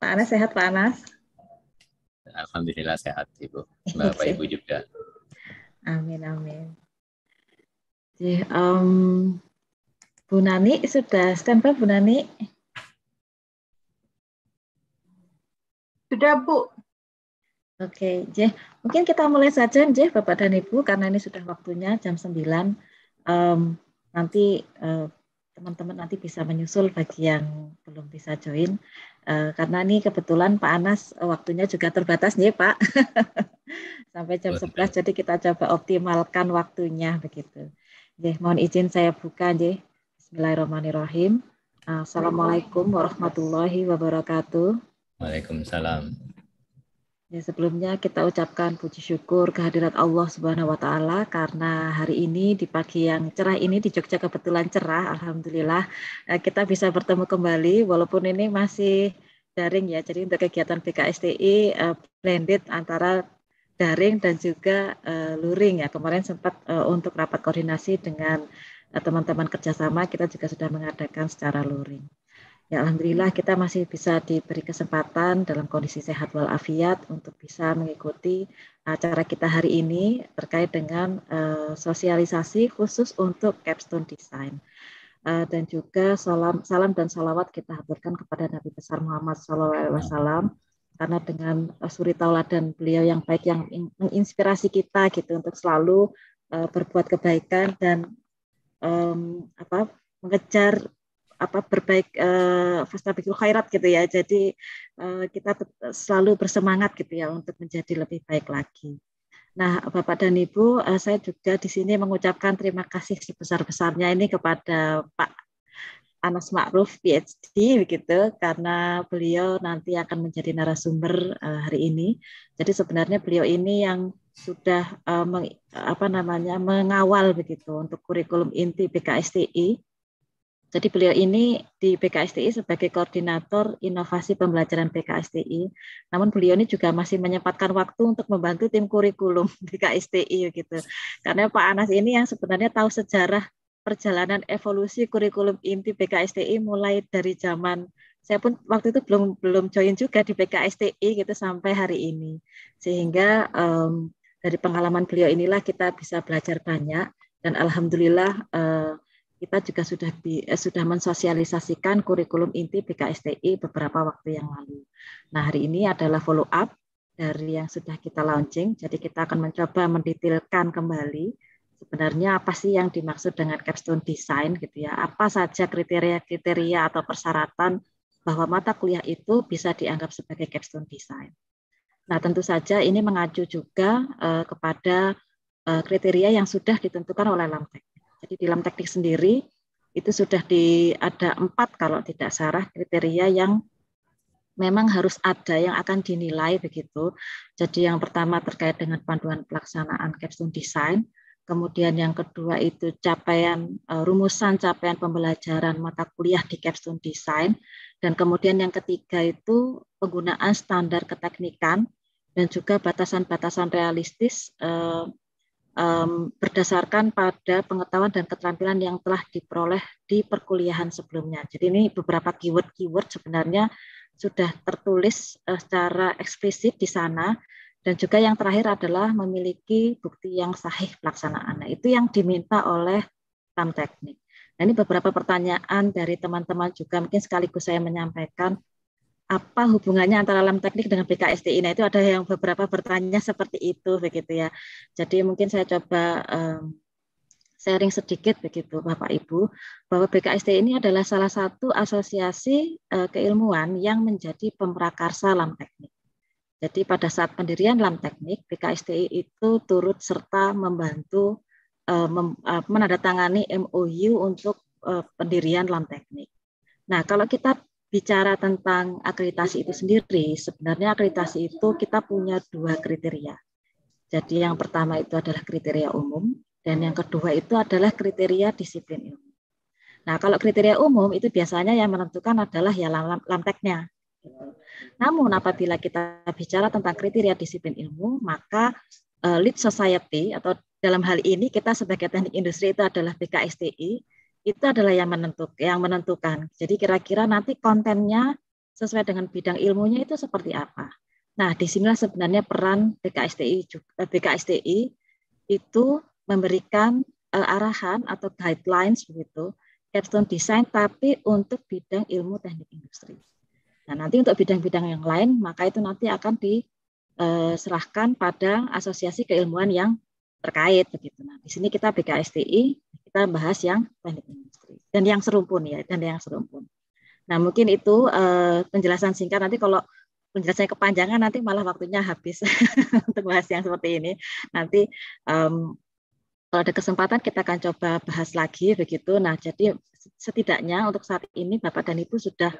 Pak Anas sehat Pak Anas? Alhamdulillah sehat Ibu. Bapak Ibu juga. Amin amin. Jadi, um, Bu Nani sudah stempel Bu Nani? Sudah Bu. Oke, Jeh. Mungkin kita mulai saja, Jeh, Bapak dan Ibu, karena ini sudah waktunya jam 9. Um, nanti uh, teman-teman nanti bisa menyusul bagi yang belum bisa join. Eh, karena ini kebetulan Pak Anas eh, waktunya juga terbatas nih Pak. Sampai jam 11 jadi kita coba optimalkan waktunya begitu. Jih, mohon izin saya buka Jih. Bismillahirrahmanirrahim. Eh, Assalamualaikum warahmatullahi wabarakatuh. Waalaikumsalam. Ya, sebelumnya kita ucapkan puji syukur kehadirat Allah Subhanahu wa taala karena hari ini di pagi yang cerah ini di Jogja kebetulan cerah alhamdulillah eh, kita bisa bertemu kembali walaupun ini masih daring ya. Jadi untuk kegiatan BKSTI eh, blended antara daring dan juga eh, luring ya. Kemarin sempat untuk rapat koordinasi dengan teman-teman kerjasama kita juga sudah mengadakan secara luring. Ya Alhamdulillah kita masih bisa diberi kesempatan dalam kondisi sehat walafiat untuk bisa mengikuti acara kita hari ini terkait dengan uh, sosialisasi khusus untuk capstone design. Uh, dan juga salam, salam dan salawat kita haturkan kepada Nabi besar Muhammad SAW karena dengan eh, suri dan beliau yang baik yang menginspirasi kita gitu untuk selalu uh, berbuat kebaikan dan um, apa mengejar apa berbaik uh, fastabiqul khairat gitu ya. Jadi uh, kita selalu bersemangat gitu ya untuk menjadi lebih baik lagi. Nah, Bapak dan Ibu, uh, saya juga di sini mengucapkan terima kasih sebesar-besarnya ini kepada Pak Anas Ma'ruf PhD begitu karena beliau nanti akan menjadi narasumber uh, hari ini. Jadi sebenarnya beliau ini yang sudah uh, meng, apa namanya mengawal begitu untuk kurikulum inti BKSTI jadi beliau ini di BKSTI sebagai koordinator inovasi pembelajaran BKSTI. Namun beliau ini juga masih menyempatkan waktu untuk membantu tim kurikulum BKSTI gitu. Karena Pak Anas ini yang sebenarnya tahu sejarah perjalanan evolusi kurikulum inti BKSTI mulai dari zaman saya pun waktu itu belum belum join juga di BKSTI gitu sampai hari ini. Sehingga um, dari pengalaman beliau inilah kita bisa belajar banyak dan alhamdulillah uh, kita juga sudah di, eh, sudah mensosialisasikan kurikulum inti BKSTI beberapa waktu yang lalu. Nah, hari ini adalah follow up dari yang sudah kita launching. Jadi kita akan mencoba mendetailkan kembali sebenarnya apa sih yang dimaksud dengan capstone design gitu ya. Apa saja kriteria-kriteria atau persyaratan bahwa mata kuliah itu bisa dianggap sebagai capstone design. Nah, tentu saja ini mengacu juga eh, kepada eh, kriteria yang sudah ditentukan oleh Lamtek jadi di dalam teknik sendiri itu sudah di ada empat kalau tidak salah kriteria yang memang harus ada yang akan dinilai begitu. Jadi yang pertama terkait dengan panduan pelaksanaan capstone design, kemudian yang kedua itu capaian e, rumusan capaian pembelajaran mata kuliah di capstone design, dan kemudian yang ketiga itu penggunaan standar keteknikan dan juga batasan-batasan realistis e, um, berdasarkan pada pengetahuan dan keterampilan yang telah diperoleh di perkuliahan sebelumnya. Jadi ini beberapa keyword-keyword sebenarnya sudah tertulis uh, secara eksplisit di sana dan juga yang terakhir adalah memiliki bukti yang sahih pelaksanaan. Nah, itu yang diminta oleh tam teknik. Nah, ini beberapa pertanyaan dari teman-teman juga mungkin sekaligus saya menyampaikan apa hubungannya antara lem teknik dengan BKSDI? Nah itu ada yang beberapa bertanya seperti itu begitu ya. Jadi mungkin saya coba um, sharing sedikit begitu Bapak Ibu bahwa BKSDI ini adalah salah satu asosiasi uh, keilmuan yang menjadi pemrakarsa lem teknik. Jadi pada saat pendirian lem teknik BKSDI itu turut serta membantu uh, mem, uh, menandatangani MOU untuk pendirian lem teknik. Nah, kalau kita bicara tentang akreditasi itu sendiri, sebenarnya akreditasi itu kita punya dua kriteria. Jadi yang pertama itu adalah kriteria umum, dan yang kedua itu adalah kriteria disiplin ilmu. Nah, kalau kriteria umum itu biasanya yang menentukan adalah ya lamteknya. Namun apabila kita bicara tentang kriteria disiplin ilmu, maka eh, lead society atau dalam hal ini kita sebagai teknik industri itu adalah BKSTI, itu adalah yang menentuk yang menentukan. Jadi kira-kira nanti kontennya sesuai dengan bidang ilmunya itu seperti apa. Nah, di sinilah sebenarnya peran BKSTI juga, eh, BKSTI itu memberikan eh, arahan atau guidelines begitu capstone design tapi untuk bidang ilmu teknik industri. Nah, nanti untuk bidang-bidang yang lain maka itu nanti akan diserahkan eh, pada asosiasi keilmuan yang terkait begitu. Nah, di sini kita BKSTI kita bahas yang teknik industri dan yang serumpun ya dan yang serumpun. Nah, mungkin itu uh, penjelasan singkat nanti kalau penjelasannya kepanjangan nanti malah waktunya habis untuk bahas yang seperti ini. Nanti um, kalau ada kesempatan kita akan coba bahas lagi begitu. Nah, jadi setidaknya untuk saat ini Bapak dan Ibu sudah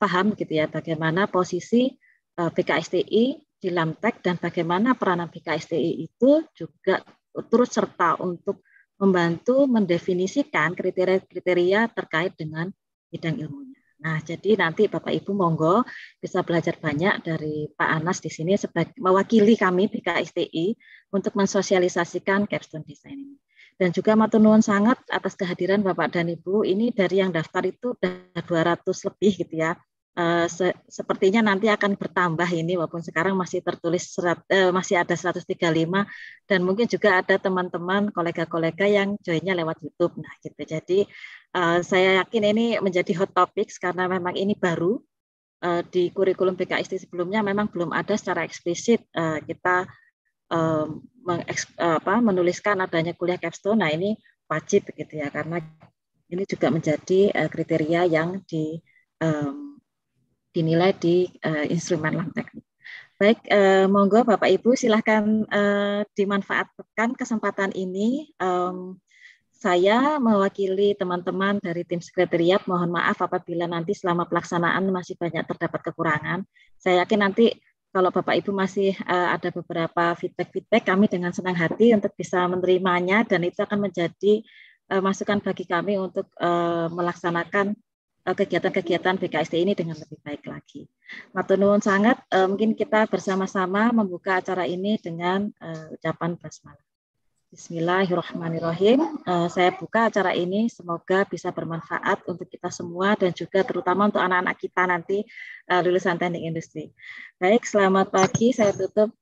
paham gitu ya bagaimana posisi eh, BKSTI di Lamtek dan bagaimana peranan BKSTI itu juga turut serta untuk membantu mendefinisikan kriteria-kriteria terkait dengan bidang ilmunya. Nah, jadi nanti Bapak Ibu monggo bisa belajar banyak dari Pak Anas di sini sebagai mewakili kami BKSTI untuk mensosialisasikan capstone design ini. Dan juga matur nuwun sangat atas kehadiran Bapak dan Ibu. Ini dari yang daftar itu sudah 200 lebih gitu ya. Uh, se sepertinya nanti akan bertambah ini walaupun sekarang masih tertulis serat, uh, masih ada 135 dan mungkin juga ada teman-teman kolega-kolega yang joinnya lewat YouTube. Nah, gitu. Jadi uh, saya yakin ini menjadi hot topics karena memang ini baru uh, di kurikulum BKST sebelumnya memang belum ada secara eksplisit uh, kita um, apa, menuliskan adanya kuliah capstone. Nah, ini wajib gitu ya karena ini juga menjadi uh, kriteria yang di um, dinilai di uh, instrumen lang teknik. Baik, eh, monggo Bapak Ibu silahkan eh, dimanfaatkan kesempatan ini. Um, saya mewakili teman-teman dari tim sekretariat. Mohon maaf apabila nanti selama pelaksanaan masih banyak terdapat kekurangan. Saya yakin nanti kalau Bapak Ibu masih eh, ada beberapa feedback-feedback, kami dengan senang hati untuk bisa menerimanya dan itu akan menjadi eh, masukan bagi kami untuk eh, melaksanakan Eh, kegiatan-kegiatan BKST ini dengan lebih baik lagi. Matur nuwun sangat. Eh, mungkin kita bersama-sama membuka acara ini dengan eh, ucapan basmalah. Bismillahirrahmanirrahim. Saya buka acara ini semoga bisa bermanfaat untuk kita semua dan juga terutama untuk anak-anak kita nanti lulusan teknik industri. Baik, selamat pagi. Saya tutup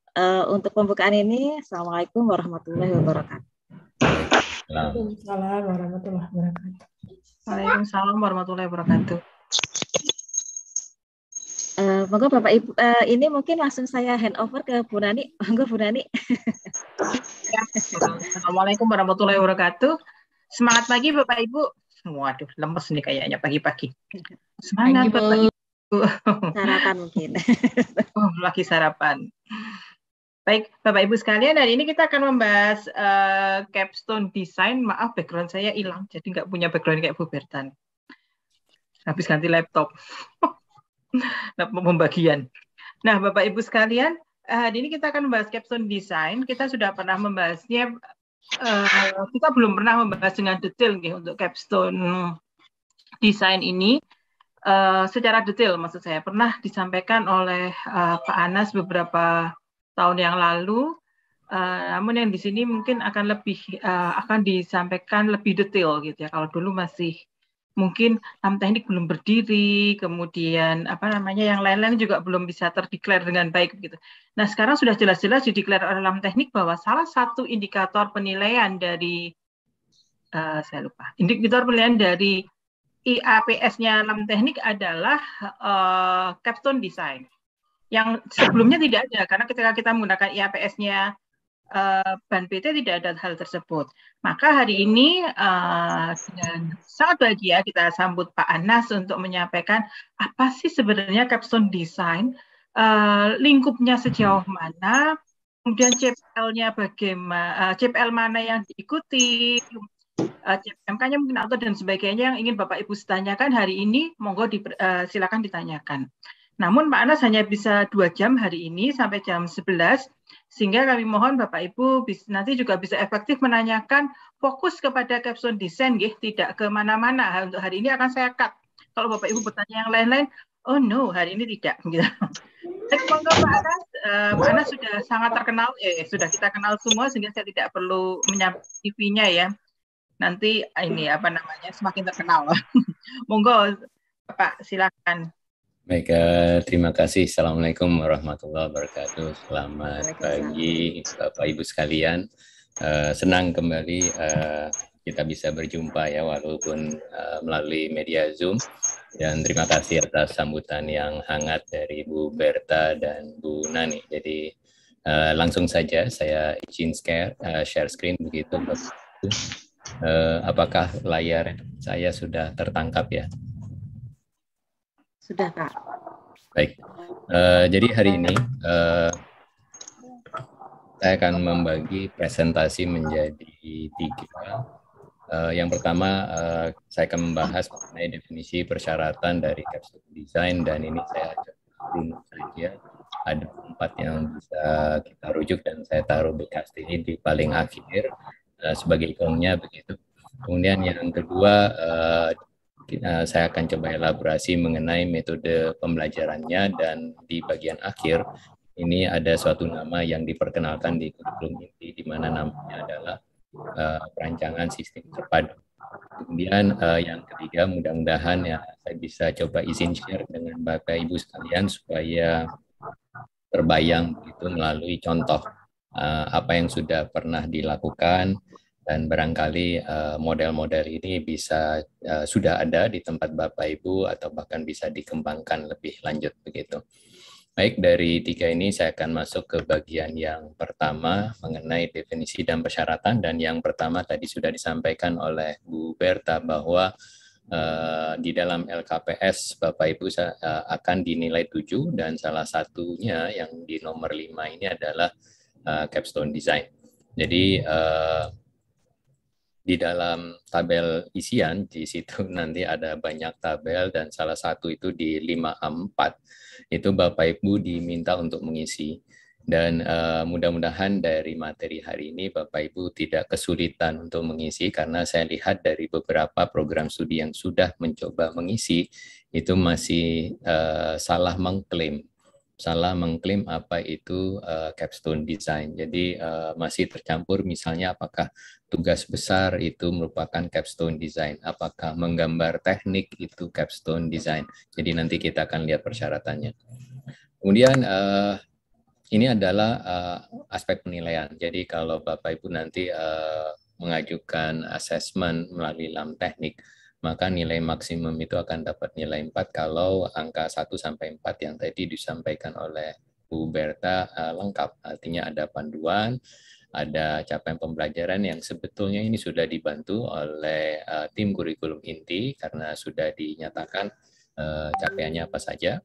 untuk pembukaan ini. Assalamualaikum warahmatullahi wabarakatuh. Waalaikumsalam warahmatullahi wabarakatuh. Waalaikumsalam warahmatullahi wabarakatuh. Uh, monggo Bapak Ibu, uh, ini mungkin langsung saya hand over ke Bu Nani. Monggo Bu Nani. Ya, Assalamualaikum warahmatullahi wabarakatuh. Semangat pagi Bapak Ibu. Waduh, lemes nih kayaknya pagi-pagi. Semangat pagi, Bapak Ibu. Sarapan mungkin. oh, lagi sarapan. Baik, Bapak Ibu sekalian, hari ini kita akan membahas uh, capstone design. Maaf, background saya hilang, jadi nggak punya background kayak Bu Bertan. Habis ganti laptop, pembagian. nah, Bapak Ibu sekalian, eh, hari ini kita akan membahas capstone design. Kita sudah pernah membahasnya, uh, kita belum pernah membahas dengan detail nih untuk capstone design ini. Uh, secara detail maksud saya pernah disampaikan oleh uh, Pak Anas beberapa tahun yang lalu. Uh, namun yang di sini mungkin akan lebih uh, akan disampaikan lebih detail gitu ya. Kalau dulu masih mungkin saham teknik belum berdiri, kemudian apa namanya yang lain-lain juga belum bisa terdeklar dengan baik gitu. Nah sekarang sudah jelas-jelas dideklar oleh teknik bahwa salah satu indikator penilaian dari uh, saya lupa indikator penilaian dari IAPS-nya Lam Teknik adalah uh, capstone design yang sebelumnya tidak ada karena ketika kita menggunakan IAPS-nya uh, eh, Ban PT tidak ada hal tersebut. Maka hari ini uh, dengan sangat bahagia kita sambut Pak Anas untuk menyampaikan apa sih sebenarnya capstone design, uh, lingkupnya sejauh mana, kemudian CPL-nya bagaimana, uh, CPL mana yang diikuti, uh, CPMK-nya mungkin atau dan sebagainya yang ingin Bapak Ibu tanyakan hari ini, monggo di, uh, silakan ditanyakan. Namun Pak Anas hanya bisa dua jam hari ini sampai jam 11, sehingga kami mohon Bapak Ibu nanti juga bisa efektif menanyakan fokus kepada caption desain, gih, tidak kemana-mana. Untuk hari ini akan saya cut. Kalau Bapak Ibu bertanya yang lain-lain, oh no, hari ini tidak. Gitu. monggo Pak Anas, eh, Pak Anas sudah sangat terkenal, eh, sudah kita kenal semua sehingga saya tidak perlu menyampaikan tv nya ya. Nanti ini apa namanya semakin terkenal. Monggo Pak silakan. Baik, eh, terima kasih. Assalamualaikum warahmatullahi wabarakatuh. Selamat pagi Bapak Ibu sekalian. Eh, senang kembali eh, kita bisa berjumpa ya walaupun melalui media Zoom. Dan terima kasih atas sambutan yang hangat dari Bu Berta dan Bu Nani. Jadi langsung saja saya izin share, share screen begitu. Uh, apakah layar saya sudah tertangkap ya? Sudah, Pak. Baik. Uh, jadi hari ini uh, saya akan membagi presentasi menjadi tiga. Uh, yang pertama, uh, saya akan membahas mengenai definisi persyaratan dari capsule design dan ini saya ajak runut saja. Ada empat yang bisa kita rujuk dan saya taruh bekas ini di paling akhir uh, sebagai ikonnya begitu. Kemudian yang kedua, uh, saya akan coba elaborasi mengenai metode pembelajarannya dan di bagian akhir ini ada suatu nama yang diperkenalkan di kurikulum inti di mana namanya adalah uh, perancangan sistem terpadu. Kemudian uh, yang ketiga mudah-mudahan ya saya bisa coba izin share dengan Bapak Ibu sekalian supaya terbayang itu melalui contoh uh, apa yang sudah pernah dilakukan dan barangkali eh, model-model ini bisa eh, sudah ada di tempat Bapak Ibu atau bahkan bisa dikembangkan lebih lanjut begitu. Baik, dari tiga ini saya akan masuk ke bagian yang pertama mengenai definisi dan persyaratan dan yang pertama tadi sudah disampaikan oleh Bu Berta bahwa eh, di dalam LKPS Bapak Ibu akan dinilai tujuh dan salah satunya yang di nomor lima ini adalah capstone design. Jadi di dalam tabel isian di situ nanti ada banyak tabel dan salah satu itu di 5A4 itu Bapak Ibu diminta untuk mengisi dan uh, mudah-mudahan dari materi hari ini Bapak Ibu tidak kesulitan untuk mengisi karena saya lihat dari beberapa program studi yang sudah mencoba mengisi itu masih uh, salah mengklaim salah mengklaim apa itu uh, capstone design. Jadi uh, masih tercampur misalnya apakah tugas besar itu merupakan capstone design, apakah menggambar teknik itu capstone design. Jadi nanti kita akan lihat persyaratannya. Kemudian uh, ini adalah uh, aspek penilaian. Jadi kalau Bapak Ibu nanti uh, mengajukan assessment melalui lam teknik, maka nilai maksimum itu akan dapat nilai 4 kalau angka 1 sampai 4 yang tadi disampaikan oleh Bu Berta uh, lengkap. Artinya ada panduan, ada capaian pembelajaran yang sebetulnya ini sudah dibantu oleh uh, tim kurikulum inti karena sudah dinyatakan uh, capaiannya apa saja.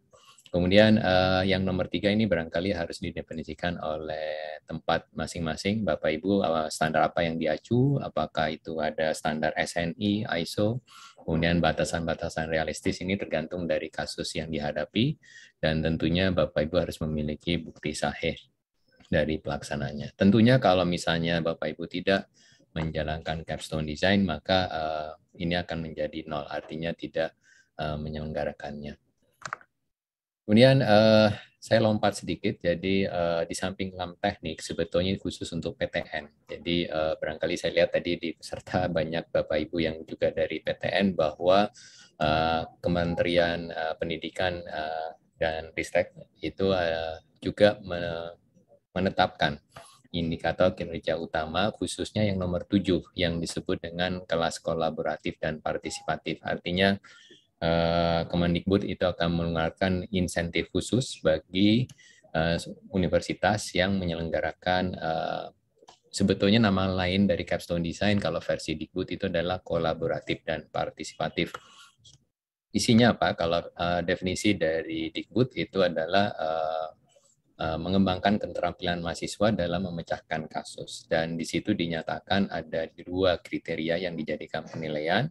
Kemudian uh, yang nomor tiga ini barangkali harus didefinisikan oleh tempat masing-masing, Bapak Ibu, standar apa yang diacu, apakah itu ada standar SNI, ISO, Kemudian batasan-batasan realistis ini tergantung dari kasus yang dihadapi dan tentunya Bapak Ibu harus memiliki bukti sahih dari pelaksananya. Tentunya kalau misalnya Bapak Ibu tidak menjalankan capstone design maka uh, ini akan menjadi nol artinya tidak uh, menyelenggarakannya. Kemudian uh, saya lompat sedikit, jadi uh, di samping lam teknik sebetulnya khusus untuk PTN. Jadi uh, barangkali saya lihat tadi di peserta banyak Bapak Ibu yang juga dari PTN bahwa uh, Kementerian uh, Pendidikan uh, dan Ristek itu uh, juga menetapkan indikator kinerja utama khususnya yang nomor tujuh yang disebut dengan kelas kolaboratif dan partisipatif. Artinya Eh, Kemendikbud itu akan mengeluarkan insentif khusus bagi eh, universitas yang menyelenggarakan eh, sebetulnya nama lain dari capstone design kalau versi Dikbud itu adalah kolaboratif dan partisipatif. Isinya apa? Kalau definisi dari Dikbud itu adalah mengembangkan keterampilan mahasiswa dalam memecahkan kasus. Dan di situ dinyatakan ada dua kriteria yang dijadikan penilaian.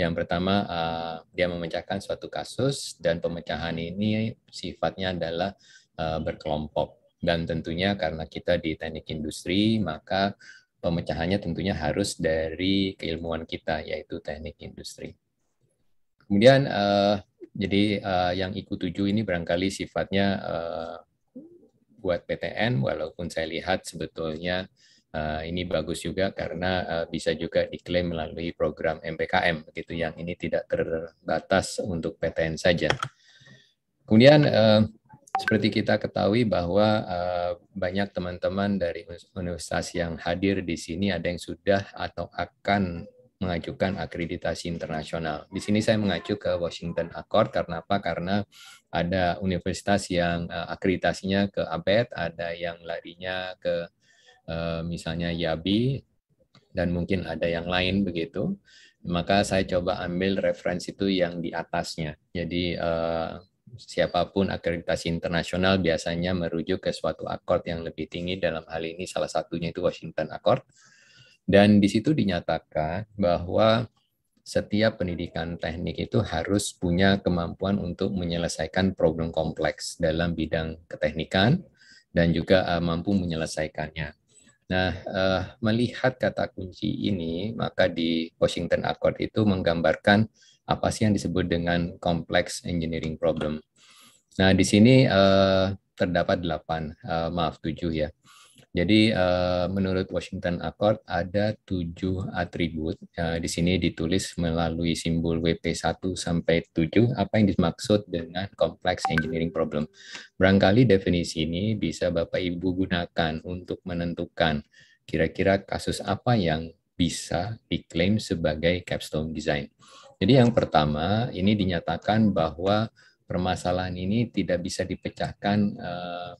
Yang pertama, eh, dia memecahkan suatu kasus dan pemecahan ini sifatnya adalah eh, berkelompok. Dan tentunya karena kita di teknik industri, maka pemecahannya tentunya harus dari keilmuan kita, yaitu teknik industri. Kemudian, eh, jadi yang ikut tujuh ini barangkali sifatnya buat PTN, walaupun saya lihat sebetulnya Uh, ini bagus juga karena uh, bisa juga diklaim melalui program MPKM begitu yang ini tidak terbatas untuk PTN saja. Kemudian uh, seperti kita ketahui bahwa uh, banyak teman-teman dari universitas yang hadir di sini ada yang sudah atau akan mengajukan akreditasi internasional. Di sini saya mengacu ke Washington Accord karena apa? Karena ada universitas yang akreditasinya ke ABET, ada yang larinya ke Eh, misalnya Yabi dan mungkin ada yang lain begitu maka saya coba ambil referensi itu yang di atasnya jadi eh, siapapun akreditasi internasional biasanya merujuk ke suatu akord yang lebih tinggi dalam hal ini salah satunya itu Washington Accord dan di situ dinyatakan bahwa setiap pendidikan teknik itu harus punya kemampuan untuk menyelesaikan problem kompleks dalam bidang keteknikan dan juga eh, mampu menyelesaikannya. Nah, eh, melihat kata kunci ini, maka di Washington Accord itu menggambarkan apa sih yang disebut dengan complex engineering problem. Nah, di sini eh, terdapat delapan eh, maaf tujuh ya. Jadi uh, menurut Washington Accord ada tujuh atribut. Uh, di sini ditulis melalui simbol WP1 sampai 7 apa yang dimaksud dengan kompleks engineering problem. Barangkali definisi ini bisa Bapak Ibu gunakan untuk menentukan kira-kira kasus apa yang bisa diklaim sebagai capstone design. Jadi yang pertama ini dinyatakan bahwa permasalahan ini tidak bisa dipecahkan uh,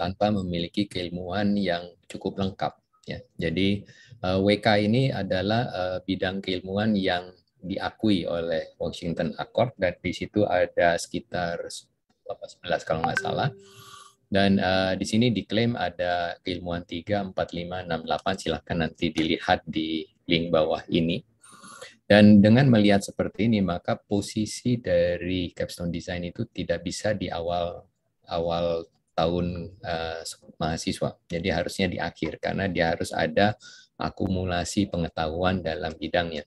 tanpa memiliki keilmuan yang cukup lengkap. Ya, jadi eh, WK ini adalah eh, bidang keilmuan yang diakui oleh Washington Accord dan di situ ada sekitar 11 kalau nggak salah. Dan uh, di sini diklaim ada keilmuan 3, 4, 5, 6, 8. Silahkan nanti dilihat di link bawah ini. Dan dengan melihat seperti ini, maka posisi dari capstone design itu tidak bisa di awal awal tahun uh, mahasiswa. Jadi harusnya di akhir karena dia harus ada akumulasi pengetahuan dalam bidangnya.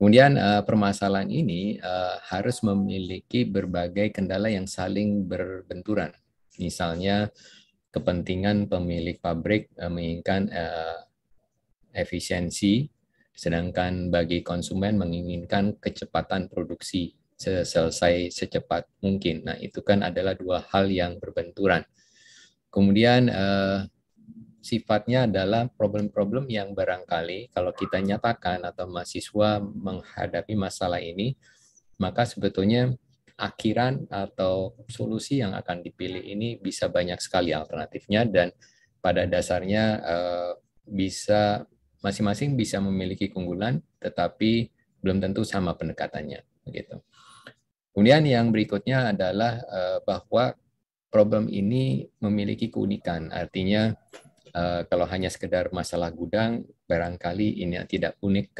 Kemudian uh, permasalahan ini uh, harus memiliki berbagai kendala yang saling berbenturan. Misalnya kepentingan pemilik pabrik uh, menginginkan uh, efisiensi, sedangkan bagi konsumen menginginkan kecepatan produksi selesai secepat mungkin. Nah, itu kan adalah dua hal yang berbenturan. Kemudian eh, sifatnya adalah problem-problem yang barangkali kalau kita nyatakan atau mahasiswa menghadapi masalah ini, maka sebetulnya akhiran atau solusi yang akan dipilih ini bisa banyak sekali alternatifnya dan pada dasarnya eh, bisa masing-masing bisa memiliki keunggulan tetapi belum tentu sama pendekatannya begitu. Kemudian yang berikutnya adalah eh, bahwa problem ini memiliki keunikan. Artinya eh, kalau hanya sekedar masalah gudang, barangkali ini tidak unik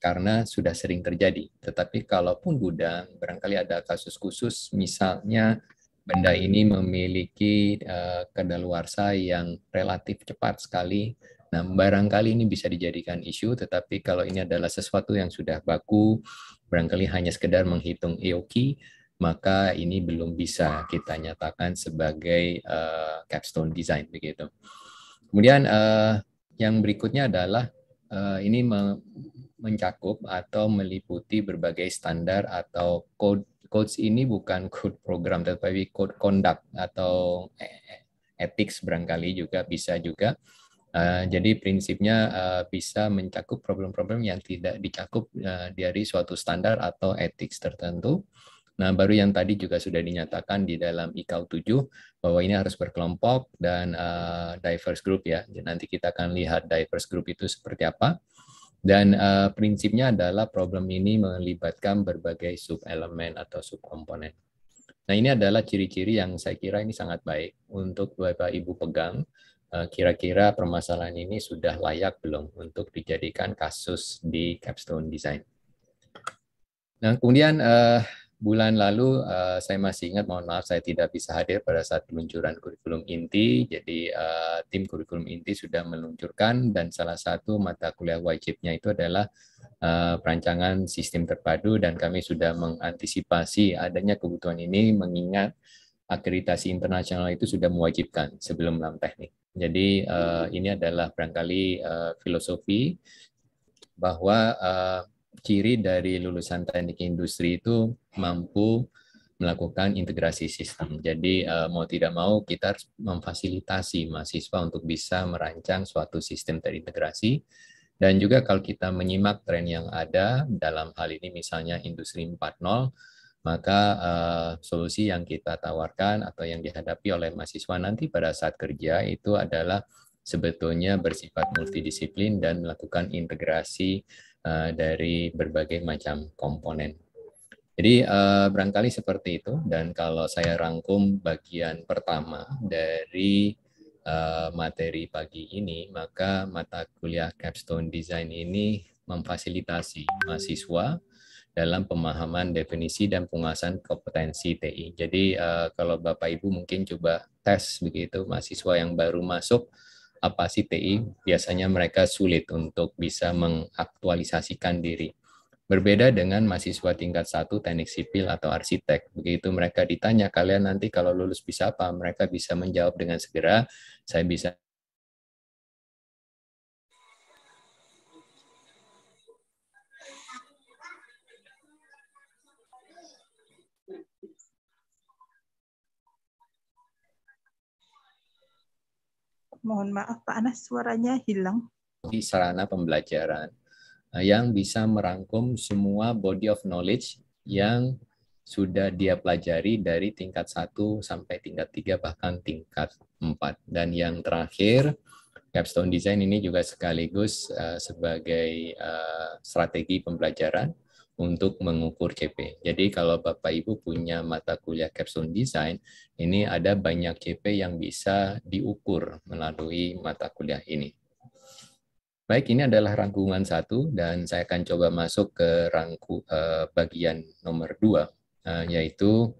karena sudah sering terjadi. Tetapi kalaupun gudang, barangkali ada kasus khusus, misalnya benda ini memiliki uh, kedaluarsa yang relatif cepat sekali. Nah, barangkali ini bisa dijadikan isu, tetapi kalau ini adalah sesuatu yang sudah baku, barangkali hanya sekedar menghitung EOQ, maka ini belum bisa kita nyatakan sebagai uh, capstone design begitu. Kemudian uh, yang berikutnya adalah uh, ini mencakup atau meliputi berbagai standar atau code codes ini bukan code program tetapi code conduct atau e-, e-, etik barangkali juga bisa juga Eh, jadi prinsipnya uh, bisa mencakup problem-problem yang tidak dicakup uh, dari suatu standar atau etik tertentu. Nah, baru yang tadi juga sudah dinyatakan di dalam ICAO 7 bahwa ini harus berkelompok dan uh, diverse group ya. Jadi nanti kita akan lihat diverse group itu seperti apa. Dan uh, prinsipnya adalah problem ini melibatkan berbagai sub-elemen atau sub komponen. Nah, ini adalah ciri-ciri yang saya kira ini sangat baik untuk Bapak Ibu pegang Eh, kira-kira permasalahan ini sudah layak belum untuk dijadikan kasus di capstone design. Nah, kemudian uh, bulan lalu uh, saya masih ingat, mohon maaf saya tidak bisa hadir pada saat peluncuran kurikulum inti. Jadi uh, tim kurikulum inti sudah meluncurkan dan salah satu mata kuliah wajibnya itu adalah uh, perancangan sistem terpadu dan kami sudah mengantisipasi adanya kebutuhan ini mengingat akreditasi internasional itu sudah mewajibkan sebelum lam teknik. Jadi uh, ini adalah barangkali uh, filosofi bahwa uh, ciri dari lulusan teknik industri itu mampu melakukan integrasi sistem. Jadi uh, mau tidak mau kita harus memfasilitasi mahasiswa untuk bisa merancang suatu sistem terintegrasi. Dan juga kalau kita menyimak tren yang ada dalam hal ini misalnya industri maka uh, solusi yang kita tawarkan atau yang dihadapi oleh mahasiswa nanti pada saat kerja itu adalah sebetulnya bersifat multidisiplin dan melakukan integrasi uh, dari berbagai macam komponen. Jadi uh, barangkali seperti itu dan kalau saya rangkum bagian pertama dari uh, materi pagi ini maka mata kuliah capstone design ini memfasilitasi mahasiswa dalam pemahaman definisi dan penguasaan kompetensi TI. Jadi uh, kalau Bapak Ibu mungkin coba tes begitu mahasiswa yang baru masuk apa sih TI, biasanya mereka sulit untuk bisa mengaktualisasikan diri. Berbeda dengan mahasiswa tingkat satu teknik sipil atau arsitek. Begitu mereka ditanya, kalian nanti kalau lulus bisa apa? Mereka bisa menjawab dengan segera, saya bisa Mohon maaf Pak Anas, suaranya hilang. Di sarana pembelajaran eh, yang bisa merangkum semua body of knowledge yang sudah dia pelajari dari tingkat 1 sampai tingkat 3 bahkan tingkat 4. Dan yang terakhir, capstone design ini juga sekaligus eh, sebagai eh, strategi pembelajaran untuk mengukur CP. Jadi kalau Bapak Ibu punya mata kuliah capstone design, ini ada banyak CP yang bisa diukur melalui mata kuliah ini. Baik, ini adalah rangkuman satu dan saya akan coba masuk ke rangku eh, bagian nomor dua, eh, yaitu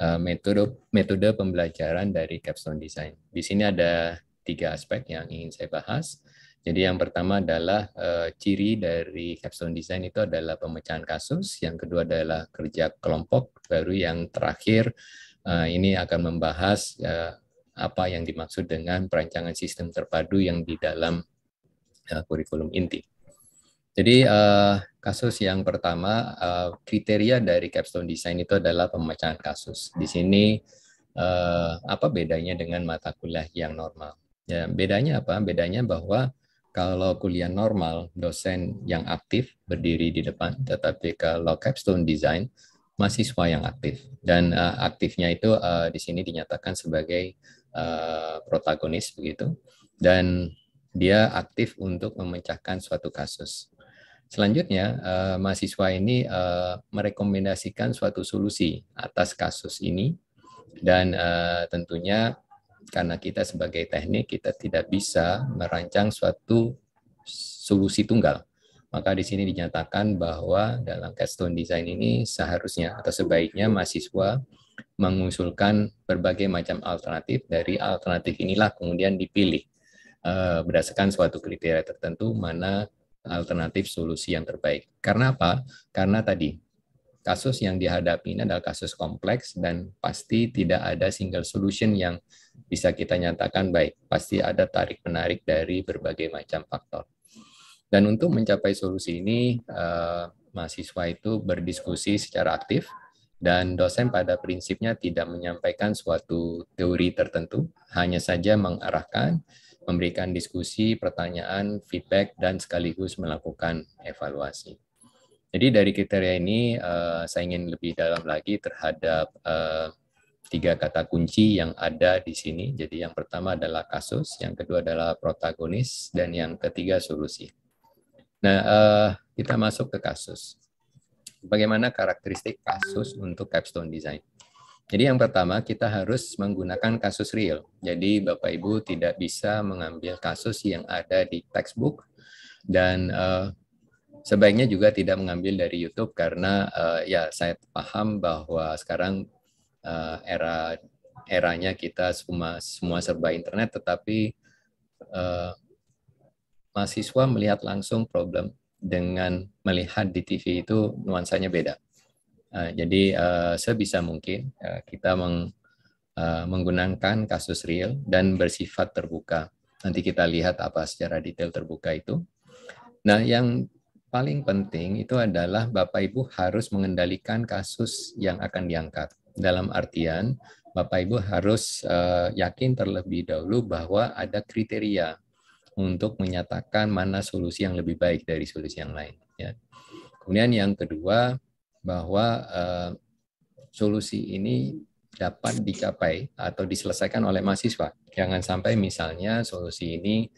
eh, metode metode pembelajaran dari capstone design. Di sini ada tiga aspek yang ingin saya bahas. Jadi yang pertama adalah uh, ciri dari capstone design itu adalah pemecahan kasus, yang kedua adalah kerja kelompok, baru yang terakhir uh, ini akan membahas uh, apa yang dimaksud dengan perancangan sistem terpadu yang di dalam kurikulum inti. Jadi kasus yang pertama kriteria dari capstone design itu adalah pemecahan kasus. Di sini apa bedanya dengan mata kuliah yang normal? Ya, bedanya apa? Bedanya bahwa kalau kuliah normal, dosen yang aktif berdiri di depan, tetapi kalau capstone design, mahasiswa yang aktif. Dan uh, aktifnya itu uh, di sini dinyatakan sebagai uh, protagonis begitu. Dan dia aktif untuk memecahkan suatu kasus. Selanjutnya, uh, mahasiswa ini uh, merekomendasikan suatu solusi atas kasus ini dan uh, tentunya karena kita sebagai teknik kita tidak bisa merancang suatu solusi tunggal. Maka di sini dinyatakan bahwa dalam capstone design ini seharusnya atau sebaiknya mahasiswa mengusulkan berbagai macam alternatif dari alternatif inilah kemudian dipilih eh, berdasarkan suatu kriteria tertentu mana alternatif solusi yang terbaik. Karena apa? Karena tadi kasus yang dihadapi ini adalah kasus kompleks dan pasti tidak ada single solution yang bisa kita nyatakan baik. Pasti ada tarik-menarik dari berbagai macam faktor. Dan untuk mencapai solusi ini, eh, mahasiswa itu berdiskusi secara aktif, dan dosen pada prinsipnya tidak menyampaikan suatu teori tertentu, hanya saja mengarahkan, memberikan diskusi, pertanyaan, feedback, dan sekaligus melakukan evaluasi. Jadi dari kriteria ini, eh, saya ingin lebih dalam lagi terhadap eh, tiga kata kunci yang ada di sini. Jadi yang pertama adalah kasus, yang kedua adalah protagonis, dan yang ketiga solusi. Nah, uh, kita masuk ke kasus. Bagaimana karakteristik kasus untuk capstone design? Jadi yang pertama kita harus menggunakan kasus real. Jadi Bapak Ibu tidak bisa mengambil kasus yang ada di textbook dan uh, sebaiknya juga tidak mengambil dari YouTube karena uh, ya saya paham bahwa sekarang uh, era eranya kita semua semua serba internet, tetapi uh, mahasiswa melihat langsung problem dengan melihat di TV itu nuansanya beda. Uh, jadi uh, sebisa mungkin uh, kita meng, uh, menggunakan kasus real dan bersifat terbuka. Nanti kita lihat apa secara detail terbuka itu. Nah, yang paling penting itu adalah Bapak Ibu harus mengendalikan kasus yang akan diangkat. Dalam artian, Bapak Ibu harus eh, yakin terlebih dahulu bahwa ada kriteria untuk menyatakan mana solusi yang lebih baik dari solusi yang lain. Ya. Kemudian yang kedua bahwa eh, solusi ini dapat dicapai atau diselesaikan oleh mahasiswa. Jangan sampai misalnya solusi ini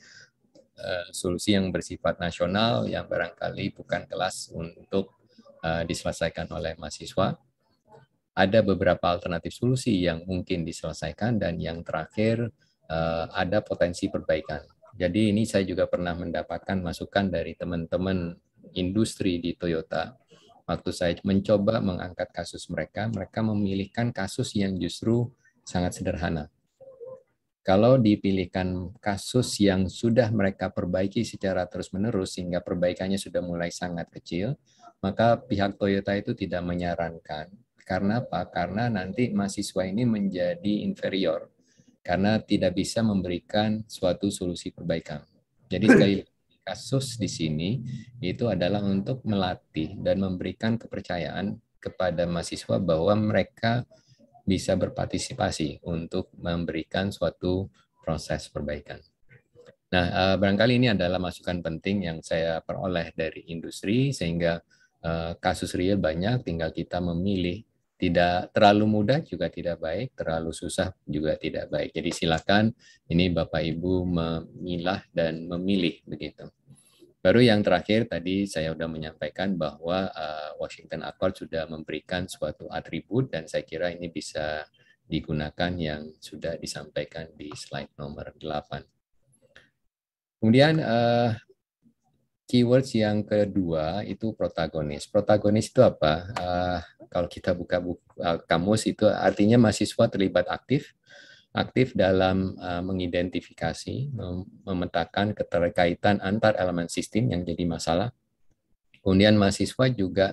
eh, solusi yang bersifat nasional yang barangkali bukan kelas untuk diselesaikan oleh mahasiswa ada beberapa alternatif solusi yang mungkin diselesaikan dan yang terakhir eh, ada potensi perbaikan. Jadi ini saya juga pernah mendapatkan masukan dari teman-teman industri di Toyota. Waktu saya mencoba mengangkat kasus mereka, mereka memilihkan kasus yang justru sangat sederhana. Kalau dipilihkan kasus yang sudah mereka perbaiki secara terus-menerus sehingga perbaikannya sudah mulai sangat kecil, maka pihak Toyota itu tidak menyarankan karena apa? Karena nanti mahasiswa ini menjadi inferior karena tidak bisa memberikan suatu solusi perbaikan. Jadi sekali kasus di sini itu adalah untuk melatih dan memberikan kepercayaan kepada mahasiswa bahwa mereka bisa berpartisipasi untuk memberikan suatu proses perbaikan. Nah, eh, barangkali ini adalah masukan penting yang saya peroleh dari industri sehingga eh, kasus real banyak, tinggal kita memilih tidak terlalu mudah juga tidak baik, terlalu susah juga tidak baik. Jadi silakan ini Bapak Ibu memilah dan memilih begitu. Baru yang terakhir tadi saya sudah menyampaikan bahwa eh, Washington Accord sudah memberikan suatu atribut dan saya kira ini bisa digunakan yang sudah disampaikan di slide nomor 8. Kemudian eh, Keywords yang kedua itu protagonis. Protagonis itu apa? Uh, kalau kita buka buku, uh, kamus itu artinya mahasiswa terlibat aktif, aktif dalam uh, mengidentifikasi, mem memetakan keterkaitan antar elemen sistem yang jadi masalah. Kemudian mahasiswa juga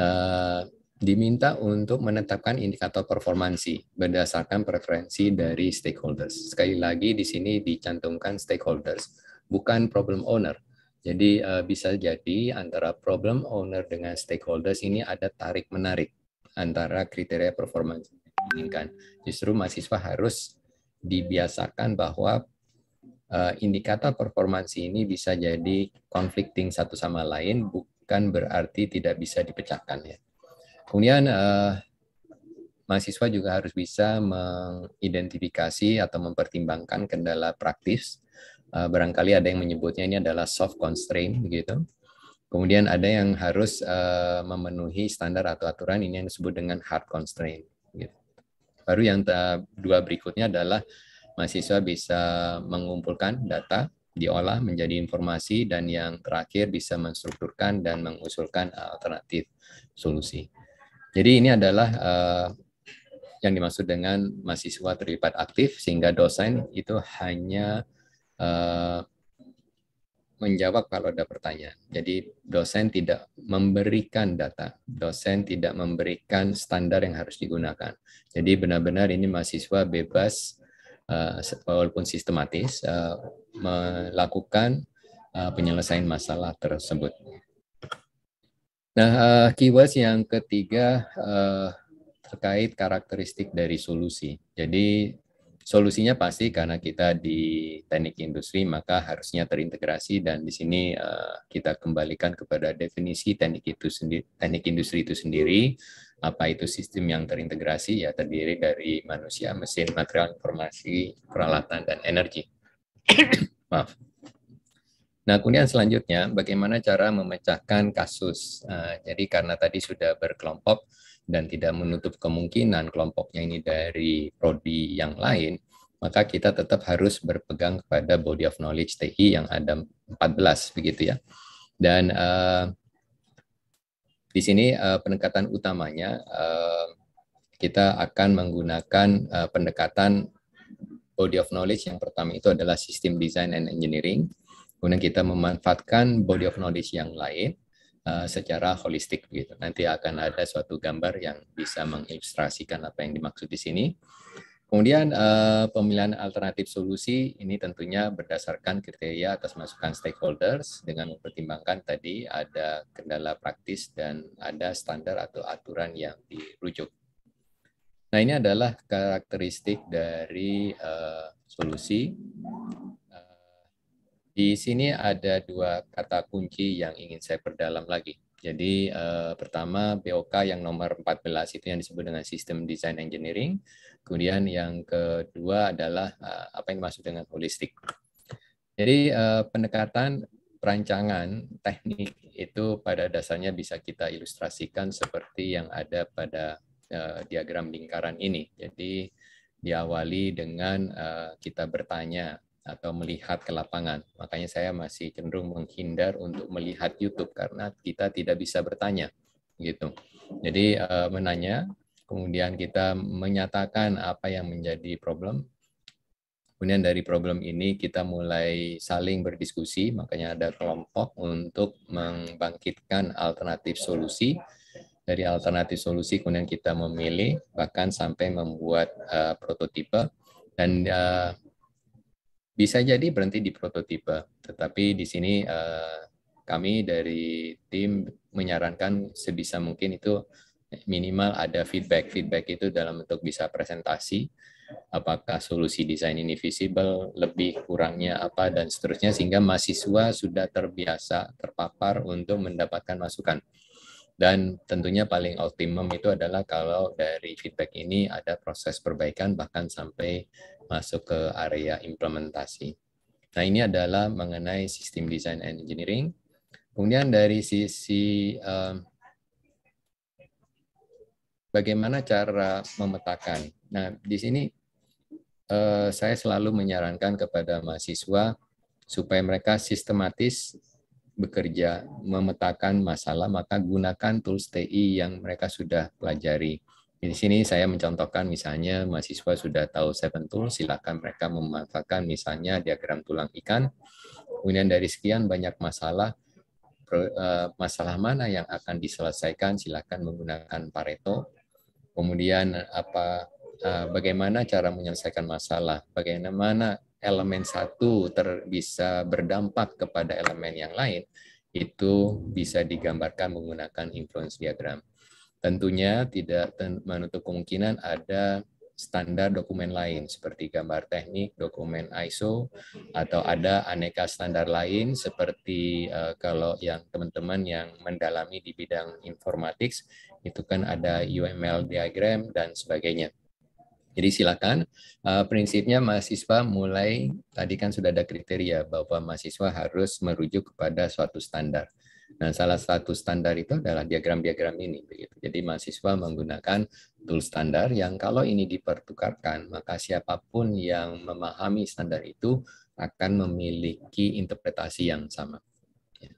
uh, diminta untuk menetapkan indikator performansi berdasarkan preferensi dari stakeholders. Sekali lagi di sini dicantumkan stakeholders, bukan problem owner jadi uh, bisa jadi antara problem owner dengan stakeholders ini ada tarik menarik antara kriteria performa yang diinginkan. Justru mahasiswa harus dibiasakan bahwa uh, indikator performansi ini bisa jadi conflicting satu sama lain, bukan berarti tidak bisa dipecahkan ya. Kemudian uh, mahasiswa juga harus bisa mengidentifikasi atau mempertimbangkan kendala praktis Eh, barangkali ada yang menyebutnya ini adalah soft constraint begitu. Kemudian ada yang harus uh, memenuhi standar atau aturan ini yang disebut dengan hard constraint. Gitu. Baru yang eh, dua berikutnya adalah mahasiswa bisa mengumpulkan data, diolah menjadi informasi, dan yang terakhir bisa menstrukturkan dan mengusulkan alternatif solusi. Jadi ini adalah uh, yang dimaksud dengan mahasiswa terlibat aktif sehingga dosen itu hanya Eh, menjawab kalau ada pertanyaan. Jadi dosen tidak memberikan data, dosen tidak memberikan standar yang harus digunakan. Jadi benar-benar ini mahasiswa bebas uh, walaupun sistematis uh, melakukan uh, penyelesaian masalah tersebut. Nah, keywords yang ketiga terkait karakteristik dari solusi. Jadi Solusinya pasti karena kita di teknik industri maka harusnya terintegrasi dan di sini uh, kita kembalikan kepada definisi teknik itu sendiri teknik industri itu sendiri apa itu sistem yang terintegrasi ya terdiri dari manusia, mesin, material, informasi, peralatan dan energi. Maaf. Nah, kemudian selanjutnya bagaimana cara memecahkan kasus. Uh, jadi karena tadi sudah berkelompok dan tidak menutup kemungkinan kelompoknya ini dari prodi yang lain, maka kita tetap harus berpegang kepada body of knowledge TI yang ada 14 begitu ya. Dan uh, di sini uh, pendekatan utamanya uh, kita akan menggunakan uh, pendekatan body of knowledge yang pertama itu adalah sistem design and engineering. Kemudian kita memanfaatkan body of knowledge yang lain Eh, secara holistik gitu Nanti akan ada suatu gambar yang bisa mengilustrasikan apa yang dimaksud di sini. Kemudian eh, pemilihan alternatif solusi ini tentunya berdasarkan kriteria atas masukan stakeholders dengan mempertimbangkan tadi ada kendala praktis dan ada standar atau aturan yang dirujuk. Nah ini adalah karakteristik dari uh, solusi. Di sini ada dua kata kunci yang ingin saya perdalam lagi. Jadi eh, pertama BOK yang nomor 14 itu yang disebut dengan sistem Design Engineering. Kemudian yang kedua adalah eh, apa yang dimaksud dengan holistik. Jadi eh, pendekatan perancangan teknik itu pada dasarnya bisa kita ilustrasikan seperti yang ada pada eh, diagram lingkaran ini. Jadi diawali dengan eh, kita bertanya atau melihat ke lapangan. Makanya saya masih cenderung menghindar untuk melihat YouTube karena kita tidak bisa bertanya gitu. Jadi eh, menanya, kemudian kita menyatakan apa yang menjadi problem. Kemudian dari problem ini kita mulai saling berdiskusi, makanya ada kelompok untuk membangkitkan alternatif solusi. Dari alternatif solusi kemudian kita memilih bahkan sampai membuat uh, prototipe dan uh, bisa jadi berhenti di prototipe, tetapi di sini eh, kami dari tim menyarankan sebisa mungkin itu minimal ada feedback. Feedback itu dalam bentuk bisa presentasi, apakah solusi desain ini visible, lebih kurangnya apa, dan seterusnya, sehingga mahasiswa sudah terbiasa, terpapar untuk mendapatkan masukan. Dan tentunya paling optimum itu adalah kalau dari feedback ini ada proses perbaikan bahkan sampai masuk ke area implementasi. Nah, ini adalah mengenai sistem design and engineering. Kemudian dari sisi um, bagaimana cara memetakan. Nah, di sini uh, saya selalu menyarankan kepada mahasiswa supaya mereka sistematis bekerja memetakan masalah, maka gunakan tools TI yang mereka sudah pelajari. Di sini saya mencontohkan misalnya mahasiswa sudah tahu seven Tools, silakan mereka memanfaatkan misalnya diagram tulang ikan. Kemudian dari sekian banyak masalah, eh, masalah mana yang akan diselesaikan, silakan menggunakan Pareto. Kemudian apa eh, bagaimana cara menyelesaikan masalah, bagaimana elemen satu ter, bisa berdampak kepada elemen yang lain, itu bisa digambarkan menggunakan influence diagram. Tentunya tidak menutup kemungkinan ada standar dokumen lain seperti gambar teknik, dokumen ISO, atau ada aneka standar lain seperti uh, kalau yang teman-teman yang mendalami di bidang informatik itu kan ada UML diagram dan sebagainya. Jadi silakan uh, prinsipnya mahasiswa mulai tadi kan sudah ada kriteria bahwa mahasiswa harus merujuk kepada suatu standar. Nah, salah satu standar itu adalah diagram-diagram ini. Begitu. Jadi mahasiswa menggunakan tool standar yang kalau ini dipertukarkan, maka siapapun yang memahami standar itu akan memiliki interpretasi yang sama. Ya.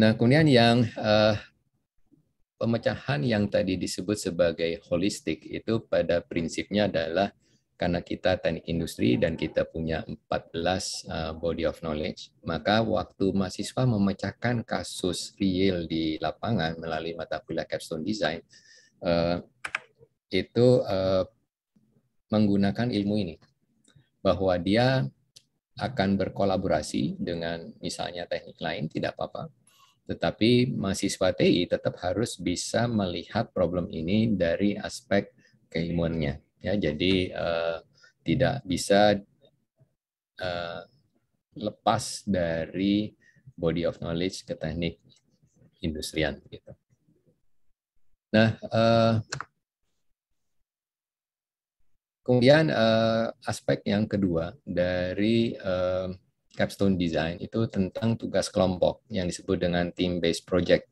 Nah, kemudian yang eh, pemecahan yang tadi disebut sebagai holistik itu pada prinsipnya adalah karena kita teknik industri dan kita punya 14 uh, eh, body of knowledge, maka waktu mahasiswa memecahkan kasus real di lapangan melalui mata kuliah capstone design, eh, itu eh, menggunakan ilmu ini. Bahwa dia akan berkolaborasi dengan misalnya teknik lain, tidak apa-apa. Tetapi mahasiswa TI tetap harus bisa melihat problem ini dari aspek keilmuannya ya jadi uh, tidak bisa uh, lepas dari body of knowledge ke teknik industrian gitu. Nah, uh, Kemudian uh, aspek yang kedua dari uh, capstone design itu tentang tugas kelompok yang disebut dengan team based project.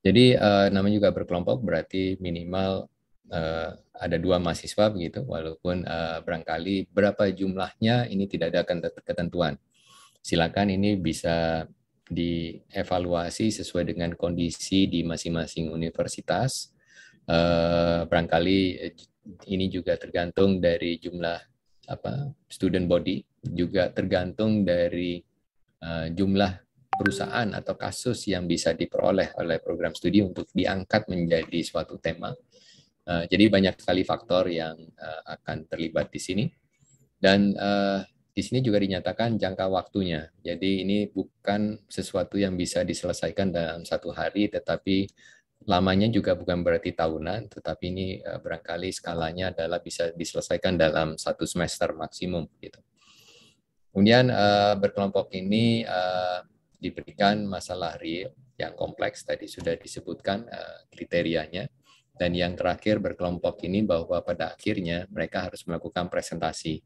Jadi uh, namanya juga berkelompok berarti minimal uh, ada dua mahasiswa begitu, walaupun uh, barangkali berapa jumlahnya ini tidak ada ketentuan. Silakan ini bisa dievaluasi sesuai dengan kondisi di masing-masing universitas. Uh, barangkali ini juga tergantung dari jumlah apa student body, juga tergantung dari uh, jumlah perusahaan atau kasus yang bisa diperoleh oleh program studi untuk diangkat menjadi suatu tema Eh, jadi banyak sekali faktor yang uh, akan terlibat di sini. Dan uh, di sini juga dinyatakan jangka waktunya. Jadi ini bukan sesuatu yang bisa diselesaikan dalam satu hari, tetapi lamanya juga bukan berarti tahunan, tetapi ini uh, barangkali skalanya adalah bisa diselesaikan dalam satu semester maksimum. Gitu. Kemudian uh, berkelompok ini uh, diberikan masalah real yang kompleks tadi sudah disebutkan uh, kriterianya dan yang terakhir berkelompok ini bahwa pada akhirnya mereka harus melakukan presentasi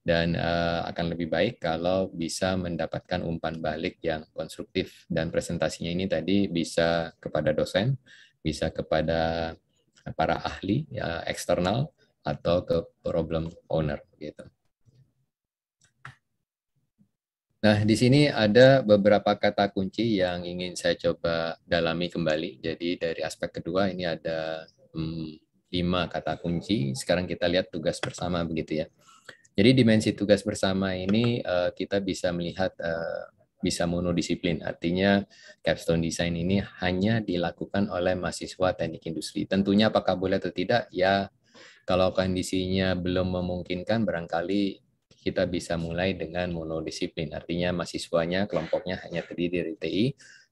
dan uh, akan lebih baik kalau bisa mendapatkan umpan balik yang konstruktif dan presentasinya ini tadi bisa kepada dosen, bisa kepada para ahli ya, eksternal atau ke problem owner gitu. Nah, di sini ada beberapa kata kunci yang ingin saya coba dalami kembali. Jadi dari aspek kedua ini ada lima kata kunci. Sekarang kita lihat tugas bersama begitu ya. Jadi dimensi tugas bersama ini uh, kita bisa melihat uh, bisa monodisiplin. Artinya capstone design ini hanya dilakukan oleh mahasiswa teknik industri. Tentunya apakah boleh atau tidak? Ya kalau kondisinya belum memungkinkan barangkali kita bisa mulai dengan monodisiplin. Artinya mahasiswanya kelompoknya hanya terdiri dari TI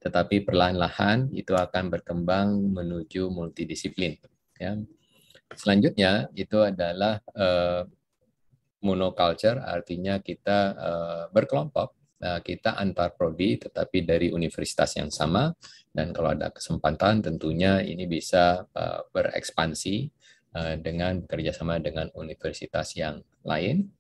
tetapi perlahan-lahan itu akan berkembang menuju multidisiplin. Ya. Selanjutnya itu adalah uh, monoculture, artinya kita uh, berkelompok, nah, kita antar prodi tetapi dari universitas yang sama, dan kalau ada kesempatan tentunya ini bisa uh, berekspansi uh, dengan bekerjasama dengan universitas yang lain.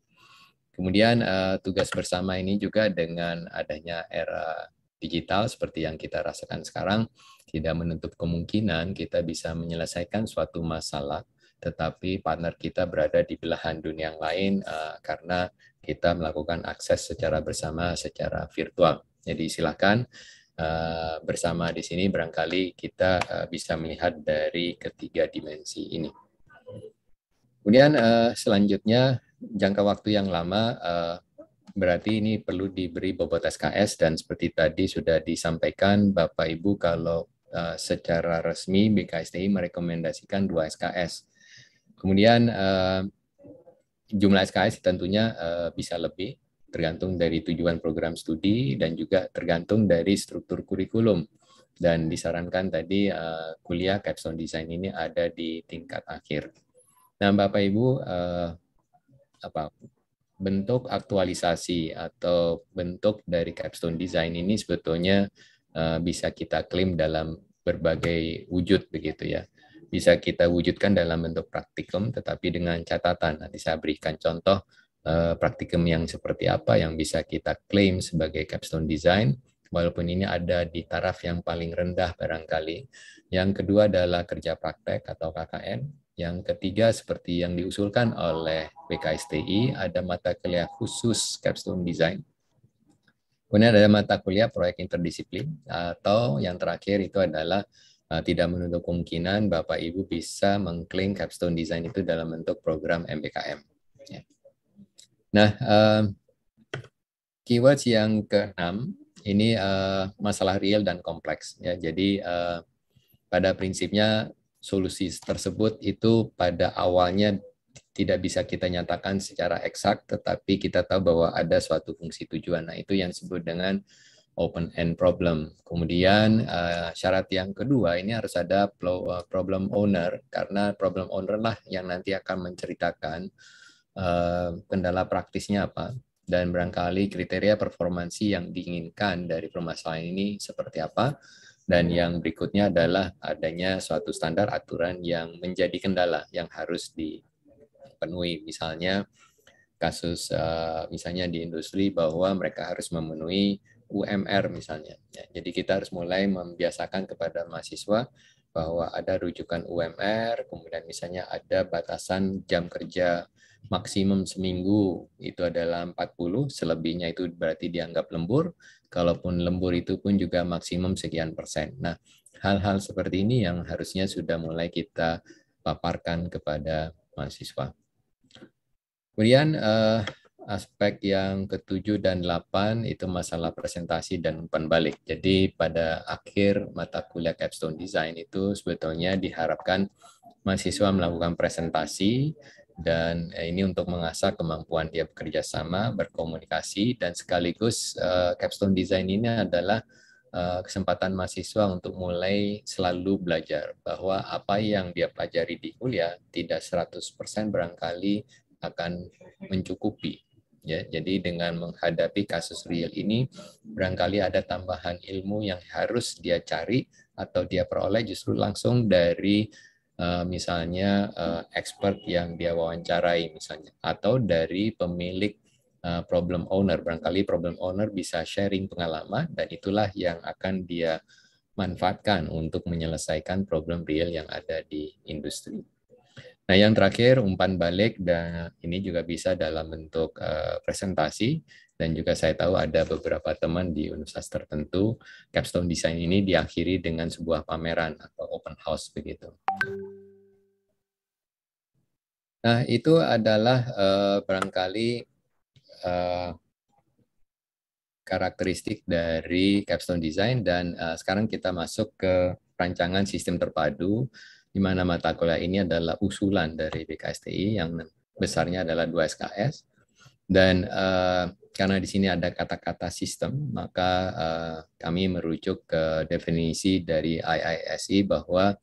Kemudian uh, tugas bersama ini juga dengan adanya era digital seperti yang kita rasakan sekarang tidak menutup kemungkinan kita bisa menyelesaikan suatu masalah tetapi partner kita berada di belahan dunia yang lain uh, karena kita melakukan akses secara bersama secara virtual. Jadi silakan uh, bersama di sini barangkali kita uh, bisa melihat dari ketiga dimensi ini. Kemudian uh, selanjutnya jangka waktu yang lama uh, berarti ini perlu diberi bobot SKS dan seperti tadi sudah disampaikan Bapak Ibu kalau eh, secara resmi BKSTI merekomendasikan 2 SKS. Kemudian eh, jumlah SKS tentunya eh, bisa lebih tergantung dari tujuan program studi dan juga tergantung dari struktur kurikulum. Dan disarankan tadi kuliah capstone design ini ada di tingkat akhir. Nah, Bapak Ibu apa bentuk aktualisasi atau bentuk dari capstone design ini sebetulnya eh, bisa kita klaim dalam berbagai wujud begitu ya. Bisa kita wujudkan dalam bentuk praktikum tetapi dengan catatan. Nanti saya berikan contoh eh, praktikum yang seperti apa yang bisa kita klaim sebagai capstone design walaupun ini ada di taraf yang paling rendah barangkali. Yang kedua adalah kerja praktek atau KKN yang ketiga, seperti yang diusulkan oleh BKSTI, ada mata kuliah khusus capstone design. Kemudian ada mata kuliah proyek interdisiplin, atau yang terakhir itu adalah eh, tidak menutup kemungkinan Bapak Ibu bisa mengklaim capstone design itu dalam bentuk program MBKM. Ya. Nah, eh, keywords yang keenam ini eh, masalah real dan kompleks ya, jadi pada prinsipnya solusi tersebut itu pada awalnya tidak bisa kita nyatakan secara eksak, tetapi kita tahu bahwa ada suatu fungsi tujuan. Nah, itu yang disebut dengan open end problem. Kemudian eh, syarat yang kedua ini harus ada eh, problem owner karena problem owner lah yang nanti akan menceritakan eh, kendala praktisnya apa dan barangkali kriteria performansi yang diinginkan dari permasalahan ini seperti apa dan yang berikutnya adalah adanya suatu standar aturan yang menjadi kendala yang harus dipenuhi. Misalnya kasus eh, misalnya di industri bahwa mereka harus memenuhi UMR misalnya. Ya, jadi kita harus mulai membiasakan kepada mahasiswa bahwa ada rujukan UMR, kemudian misalnya ada batasan jam kerja maksimum seminggu itu adalah 40, selebihnya itu berarti dianggap lembur kalaupun lembur itu pun juga maksimum sekian persen. Nah, hal-hal seperti ini yang harusnya sudah mulai kita paparkan kepada mahasiswa. Kemudian eh, aspek yang ketujuh dan delapan itu masalah presentasi dan umpan balik. Jadi pada akhir mata kuliah capstone design itu sebetulnya diharapkan mahasiswa melakukan presentasi dan eh, ini untuk mengasah kemampuan dia bekerja sama, berkomunikasi, dan sekaligus uh, capstone design ini adalah uh, kesempatan mahasiswa untuk mulai selalu belajar bahwa apa yang dia pelajari di kuliah tidak 100% barangkali akan mencukupi. Ya, jadi dengan menghadapi kasus real ini, barangkali ada tambahan ilmu yang harus dia cari atau dia peroleh justru langsung dari Eh, misalnya eh, expert yang dia wawancarai misalnya atau dari pemilik eh, problem owner barangkali problem owner bisa sharing pengalaman dan itulah yang akan dia manfaatkan untuk menyelesaikan problem real yang ada di industri. Nah, yang terakhir umpan balik dan ini juga bisa dalam bentuk uh, presentasi dan juga saya tahu ada beberapa teman di universitas tertentu capstone design ini diakhiri dengan sebuah pameran atau open house begitu. Nah, itu adalah uh, barangkali uh, karakteristik dari capstone design dan uh, sekarang kita masuk ke rancangan sistem terpadu di mana mata kuliah ini adalah usulan dari BKSTI yang besarnya adalah 2 SKS. Dan uh, karena di sini ada kata-kata sistem, maka uh, kami merujuk ke definisi dari IISI e bahwa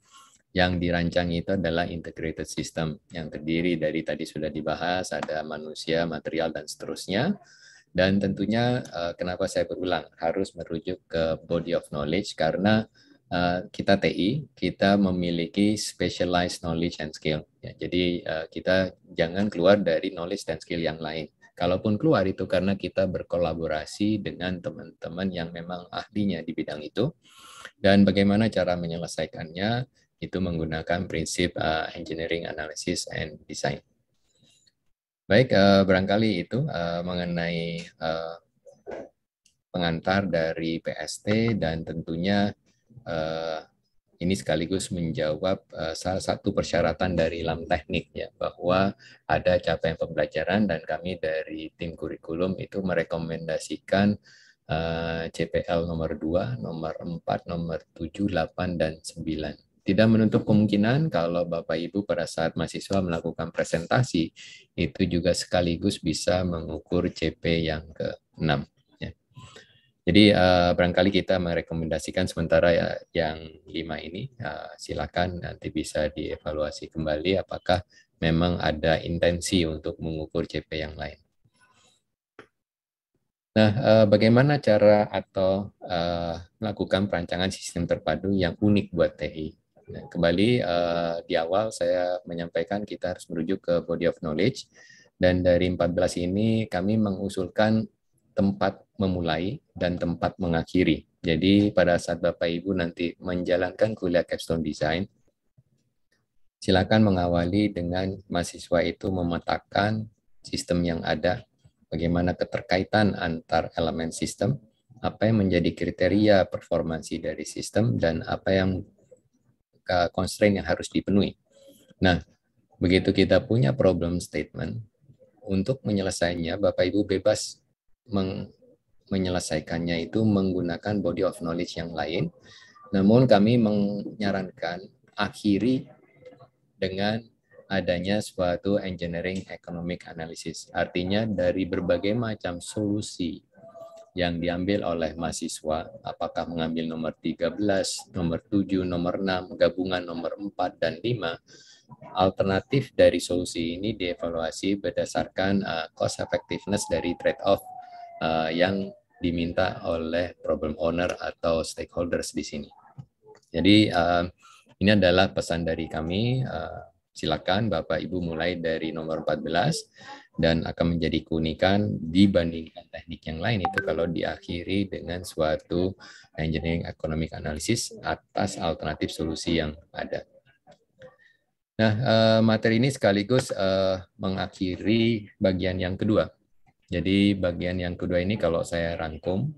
yang dirancang itu adalah integrated system yang terdiri dari tadi sudah dibahas ada manusia, material dan seterusnya. Dan tentunya uh, kenapa saya berulang harus merujuk ke body of knowledge karena Eh, kita TI kita memiliki specialized knowledge and skill. Ya, jadi uh, kita jangan keluar dari knowledge dan skill yang lain. Kalaupun keluar itu karena kita berkolaborasi dengan teman-teman yang memang ahlinya di bidang itu. Dan bagaimana cara menyelesaikannya itu menggunakan prinsip uh, engineering analysis and design. Baik, uh, barangkali itu uh, mengenai uh, pengantar dari PST dan tentunya Eh, ini sekaligus menjawab eh, salah satu persyaratan dari lam teknik ya bahwa ada capaian pembelajaran dan kami dari tim kurikulum itu merekomendasikan CPL eh, nomor 2, nomor 4, nomor 7, 8, dan 9. Tidak menutup kemungkinan kalau Bapak Ibu pada saat mahasiswa melakukan presentasi, itu juga sekaligus bisa mengukur CP yang ke-6. Jadi uh, barangkali kita merekomendasikan sementara ya yang lima ini uh, silakan nanti bisa dievaluasi kembali apakah memang ada intensi untuk mengukur CP yang lain. Nah, uh, bagaimana cara atau uh, melakukan perancangan sistem terpadu yang unik buat TI? Nah, kembali uh, di awal saya menyampaikan kita harus merujuk ke body of knowledge dan dari 14 ini kami mengusulkan tempat memulai dan tempat mengakhiri. Jadi pada saat Bapak Ibu nanti menjalankan kuliah capstone design, silakan mengawali dengan mahasiswa itu memetakan sistem yang ada, bagaimana keterkaitan antar elemen sistem, apa yang menjadi kriteria performansi dari sistem, dan apa yang constraint yang harus dipenuhi. Nah, begitu kita punya problem statement, untuk menyelesaikannya Bapak Ibu bebas meng menyelesaikannya itu menggunakan body of knowledge yang lain. Namun kami menyarankan akhiri dengan adanya suatu engineering economic analysis. Artinya dari berbagai macam solusi yang diambil oleh mahasiswa, apakah mengambil nomor 13, nomor 7, nomor 6, gabungan nomor 4 dan 5, alternatif dari solusi ini dievaluasi berdasarkan eh, cost effectiveness dari trade-off uh, yang diminta oleh problem owner atau stakeholders di sini. Jadi uh, ini adalah pesan dari kami. Uh, silakan Bapak Ibu mulai dari nomor 14 dan akan menjadi keunikan dibandingkan teknik yang lain itu kalau diakhiri dengan suatu engineering economic analysis atas alternatif solusi yang ada. Nah, materi ini sekaligus mengakhiri bagian yang kedua jadi bagian yang kedua ini kalau saya rangkum,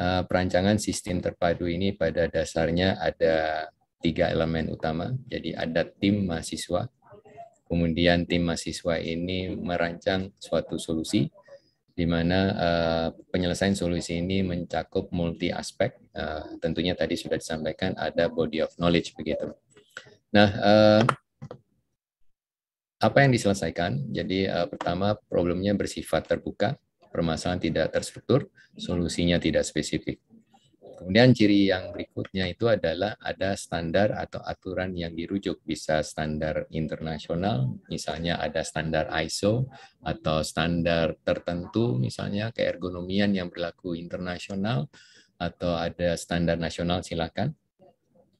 eh, perancangan sistem terpadu ini pada dasarnya ada tiga elemen utama. Jadi ada tim mahasiswa, kemudian tim mahasiswa ini merancang suatu solusi, di mana eh, penyelesaian solusi ini mencakup multi aspek. Eh, tentunya tadi sudah disampaikan ada body of knowledge begitu. Nah, apa yang diselesaikan? Jadi uh, pertama problemnya bersifat terbuka, permasalahan tidak terstruktur, solusinya tidak spesifik. Kemudian ciri yang berikutnya itu adalah ada standar atau aturan yang dirujuk, bisa standar internasional, misalnya ada standar ISO atau standar tertentu, misalnya keergonomian yang berlaku internasional atau ada standar nasional silakan.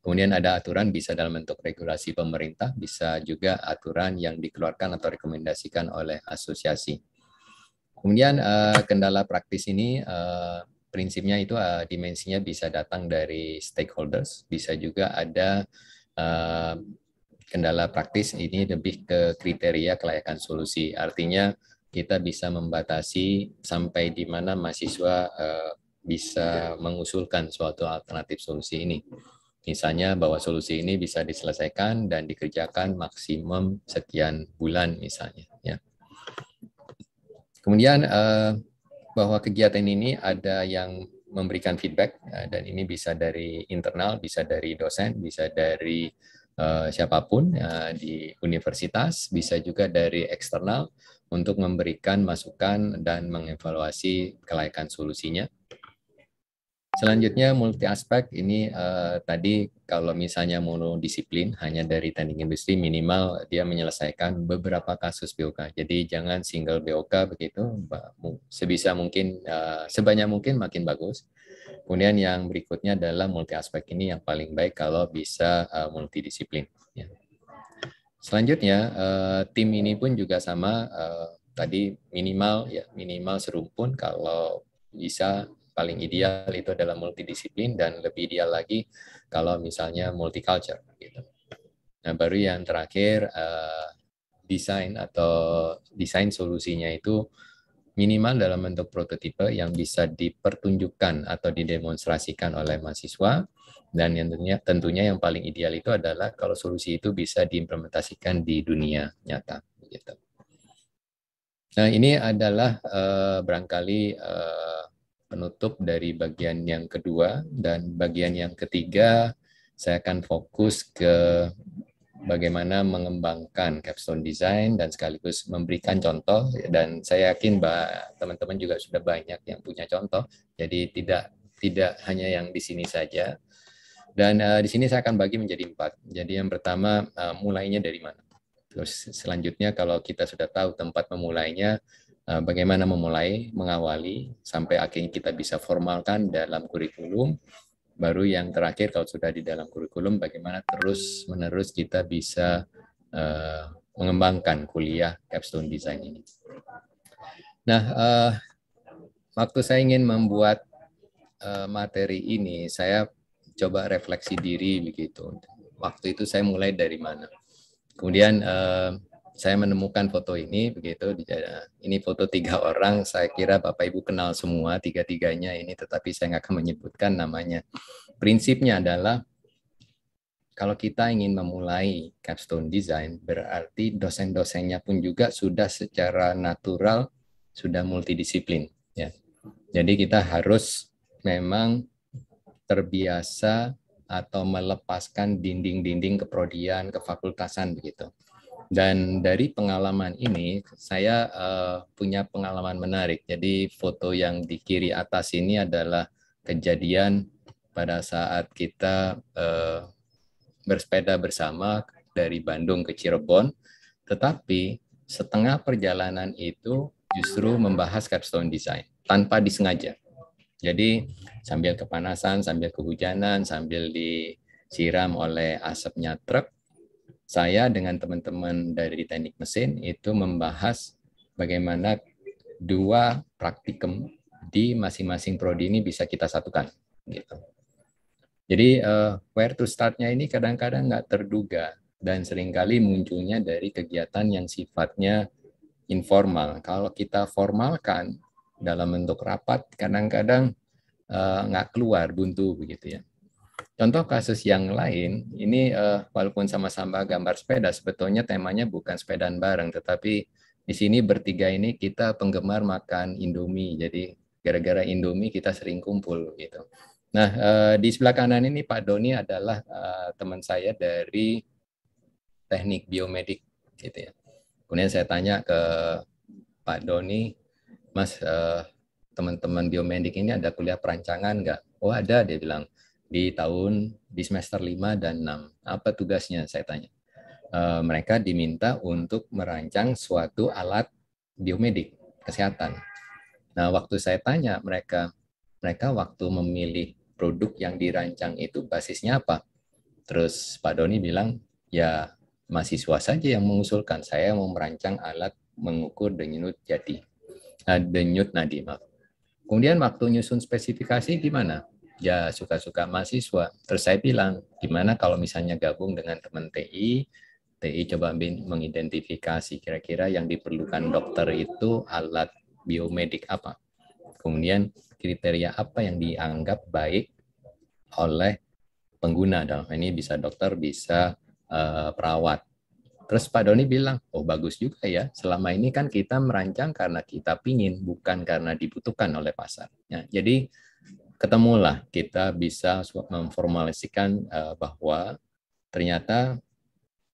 Kemudian ada aturan bisa dalam bentuk regulasi pemerintah, bisa juga aturan yang dikeluarkan atau rekomendasikan oleh asosiasi. Kemudian eh, kendala praktis ini eh, prinsipnya itu eh, dimensinya bisa datang dari stakeholders, bisa juga ada kendala praktis ini lebih ke kriteria kelayakan solusi. Artinya kita bisa membatasi sampai di mana mahasiswa bisa mengusulkan suatu alternatif solusi ini misalnya bahwa solusi ini bisa diselesaikan dan dikerjakan maksimum sekian bulan misalnya ya kemudian eh, bahwa kegiatan ini ada yang memberikan feedback eh, dan ini bisa dari internal, bisa dari dosen, bisa dari eh, siapapun di universitas, bisa juga dari eksternal untuk memberikan masukan dan mengevaluasi kelayakan solusinya. Selanjutnya multi aspek ini uh, tadi kalau misalnya monodisiplin hanya dari teknik industri minimal dia menyelesaikan beberapa kasus BOK. Jadi jangan single BOK begitu sebisa mungkin uh, sebanyak mungkin makin bagus. Kemudian yang berikutnya adalah multi aspek ini yang paling baik kalau bisa uh, multidisiplin. Ya. Selanjutnya uh, tim ini pun juga sama uh, tadi minimal ya minimal serumpun kalau bisa paling ideal itu adalah multidisiplin dan lebih ideal lagi kalau misalnya multicultural gitu. Nah, baru yang terakhir uh, desain atau desain solusinya itu minimal dalam bentuk prototipe yang bisa dipertunjukkan atau didemonstrasikan oleh mahasiswa dan yang tentunya, tentunya yang paling ideal itu adalah kalau solusi itu bisa diimplementasikan di dunia nyata gitu. Nah, ini adalah uh, barangkali uh, penutup dari bagian yang kedua dan bagian yang ketiga saya akan fokus ke bagaimana mengembangkan capstone design dan sekaligus memberikan contoh dan saya yakin Mbak teman-teman juga sudah banyak yang punya contoh jadi tidak tidak hanya yang di sini saja dan uh, di sini saya akan bagi menjadi empat jadi yang pertama uh, mulainya dari mana terus selanjutnya kalau kita sudah tahu tempat memulainya Eh, bagaimana memulai, mengawali, sampai akhirnya kita bisa formalkan dalam kurikulum. Baru yang terakhir, kalau sudah di dalam kurikulum, bagaimana terus-menerus kita bisa eh, mengembangkan kuliah capstone design ini. Nah, eh, waktu saya ingin membuat materi ini, saya coba refleksi diri begitu. Waktu itu saya mulai dari mana? Kemudian saya menemukan foto ini begitu ini foto tiga orang saya kira bapak ibu kenal semua tiga tiganya ini tetapi saya nggak akan menyebutkan namanya prinsipnya adalah kalau kita ingin memulai capstone design berarti dosen-dosennya pun juga sudah secara natural sudah multidisiplin ya jadi kita harus memang terbiasa atau melepaskan dinding-dinding keprodian, kefakultasan begitu. Dan dari pengalaman ini, saya uh, punya pengalaman menarik. Jadi foto yang di kiri atas ini adalah kejadian pada saat kita uh, bersepeda bersama dari Bandung ke Cirebon. Tetapi setengah perjalanan itu justru membahas capstone design tanpa disengaja. Jadi sambil kepanasan, sambil kehujanan, sambil disiram oleh asapnya truk, saya dengan teman-teman dari teknik mesin itu membahas bagaimana dua praktikum di masing-masing prodi ini bisa kita satukan gitu. Jadi uh, where to startnya ini kadang-kadang nggak terduga dan seringkali munculnya dari kegiatan yang sifatnya informal. Kalau kita formalkan dalam bentuk rapat, kadang-kadang uh, keluar buntu begitu ya. Contoh kasus yang lain, ini uh, walaupun sama-sama gambar sepeda, sebetulnya temanya bukan sepedaan bareng, tetapi di sini bertiga ini kita penggemar makan Indomie, jadi gara-gara Indomie kita sering kumpul gitu. Nah uh, di sebelah kanan ini Pak Doni adalah uh, teman saya dari teknik biomedik gitu ya. Kemudian saya tanya ke Pak Doni, Mas teman-teman biomedik ini ada kuliah perancangan nggak? Oh ada, dia bilang di tahun di semester 5 dan 6. Apa tugasnya saya tanya. E, mereka diminta untuk merancang suatu alat biomedik kesehatan. Nah, waktu saya tanya mereka, mereka waktu memilih produk yang dirancang itu basisnya apa? Terus Pak Doni bilang, ya mahasiswa saja yang mengusulkan. Saya mau merancang alat mengukur denyut jati. Nah, denyut nadi, maaf. Kemudian waktu nyusun spesifikasi gimana? ya suka-suka mahasiswa. Terus saya bilang, gimana kalau misalnya gabung dengan teman TI, TI coba mengidentifikasi kira-kira yang diperlukan dokter itu alat biomedik apa. Kemudian kriteria apa yang dianggap baik oleh pengguna dalam ini bisa dokter, bisa uh, perawat. Terus Pak Doni bilang, oh bagus juga ya, selama ini kan kita merancang karena kita pingin, bukan karena dibutuhkan oleh pasar. Ya, jadi ketemulah kita bisa memformalisasikan eh, bahwa ternyata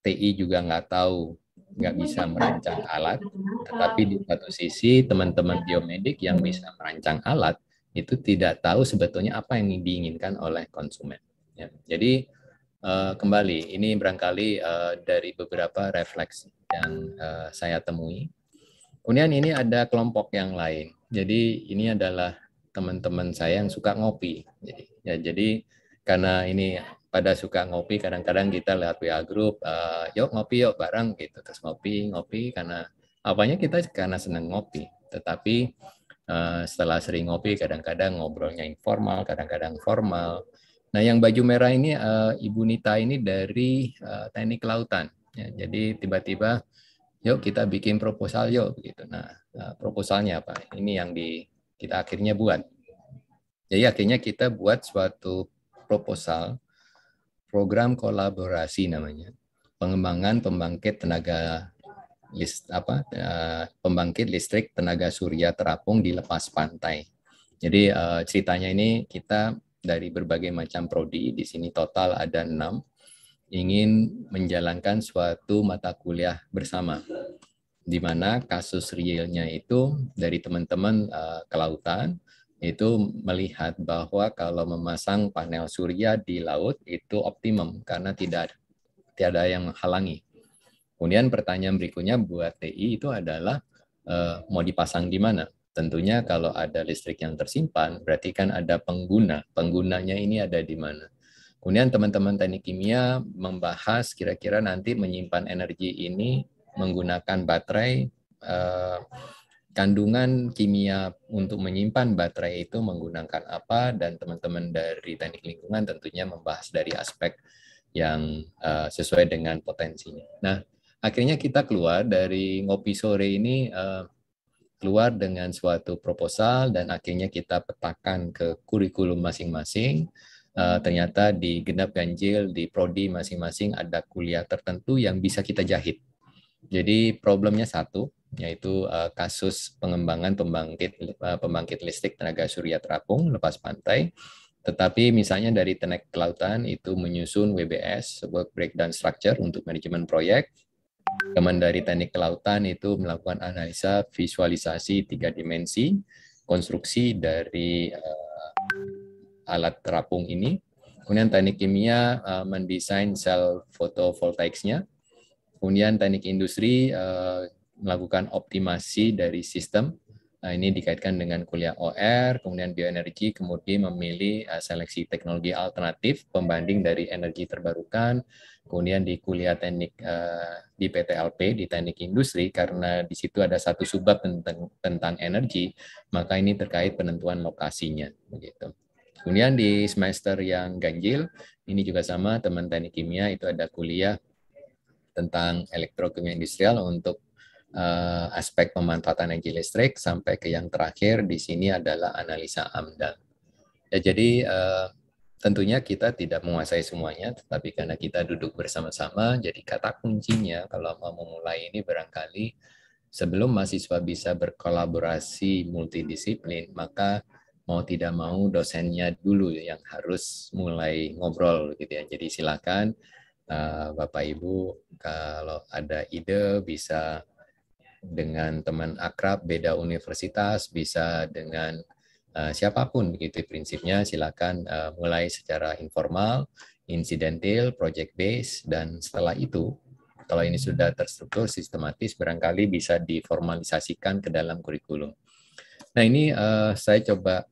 TI juga nggak tahu, nggak bisa merancang alat, tetapi di satu sisi teman-teman biomedik yang bisa merancang alat itu tidak tahu sebetulnya apa yang diinginkan oleh konsumen. Ya. Jadi uh, kembali ini barangkali uh, dari beberapa refleks yang uh, saya temui. Kemudian ini ada kelompok yang lain. Jadi ini adalah teman-teman saya yang suka ngopi. Jadi, ya, jadi karena ini pada suka ngopi, kadang-kadang kita lihat WA grup, uh, eh, yuk ngopi yuk bareng gitu, terus ngopi ngopi karena apanya kita karena seneng ngopi, tetapi uh, setelah sering ngopi, kadang-kadang ngobrolnya informal, kadang-kadang formal. Nah, yang baju merah ini uh, Ibu Nita ini dari uh, teknik kelautan. Ya, jadi tiba-tiba, yuk kita bikin proposal yuk gitu. Nah, uh, proposalnya apa? Ini yang di kita akhirnya buat. Jadi akhirnya kita buat suatu proposal program kolaborasi namanya pengembangan pembangkit tenaga list apa eh, pembangkit listrik tenaga surya terapung di lepas pantai. Jadi eh, ceritanya ini kita dari berbagai macam prodi di sini total ada enam ingin menjalankan suatu mata kuliah bersama di mana kasus realnya itu dari teman-teman uh, kelautan itu melihat bahwa kalau memasang panel surya di laut itu optimum karena tidak tiada yang menghalangi. Kemudian pertanyaan berikutnya buat TI itu adalah uh, mau dipasang di mana? Tentunya kalau ada listrik yang tersimpan berarti kan ada pengguna. Penggunanya ini ada di mana? Kemudian teman-teman teknik kimia membahas kira-kira nanti menyimpan energi ini menggunakan baterai, eh, kandungan kimia untuk menyimpan baterai itu menggunakan apa, dan teman-teman dari teknik lingkungan tentunya membahas dari aspek yang eh, sesuai dengan potensinya. Nah, akhirnya kita keluar dari ngopi sore ini eh, keluar dengan suatu proposal dan akhirnya kita petakan ke kurikulum masing-masing. ternyata di genap ganjil di prodi masing-masing ada kuliah tertentu yang bisa kita jahit. Jadi problemnya satu, yaitu eh, kasus pengembangan pembangkit eh, pembangkit listrik tenaga surya terapung lepas pantai. Tetapi misalnya dari tenaga kelautan itu menyusun WBS, sebuah breakdown structure untuk manajemen proyek. Kemudian dari teknik kelautan itu melakukan analisa visualisasi tiga dimensi konstruksi dari uh, alat terapung ini. Kemudian teknik kimia uh, mendesain sel fotovoltaiknya Kemudian teknik industri eh, melakukan optimasi dari sistem. Nah, ini dikaitkan dengan kuliah OR, kemudian bioenergi, kemudian memilih eh, seleksi teknologi alternatif pembanding dari energi terbarukan. Kemudian di kuliah teknik eh, di PTLP di teknik industri karena di situ ada satu subbab tentang tentang energi, maka ini terkait penentuan lokasinya begitu. Kemudian di semester yang ganjil, ini juga sama teman teknik kimia itu ada kuliah tentang elektrokimia industrial untuk uh, aspek pemanfaatan energi listrik sampai ke yang terakhir di sini adalah analisa AMDAL. Ya, jadi uh, tentunya kita tidak menguasai semuanya, tetapi karena kita duduk bersama-sama, jadi kata kuncinya kalau mau memulai ini barangkali sebelum mahasiswa bisa berkolaborasi multidisiplin, maka mau tidak mau dosennya dulu yang harus mulai ngobrol gitu ya. Jadi silakan Eh, Bapak Ibu kalau ada ide bisa dengan teman akrab beda universitas bisa dengan eh, siapapun begitu prinsipnya silakan eh, mulai secara informal, insidental, project base dan setelah itu kalau ini sudah terstruktur sistematis barangkali bisa diformalisasikan ke dalam kurikulum. Nah, ini uh, saya coba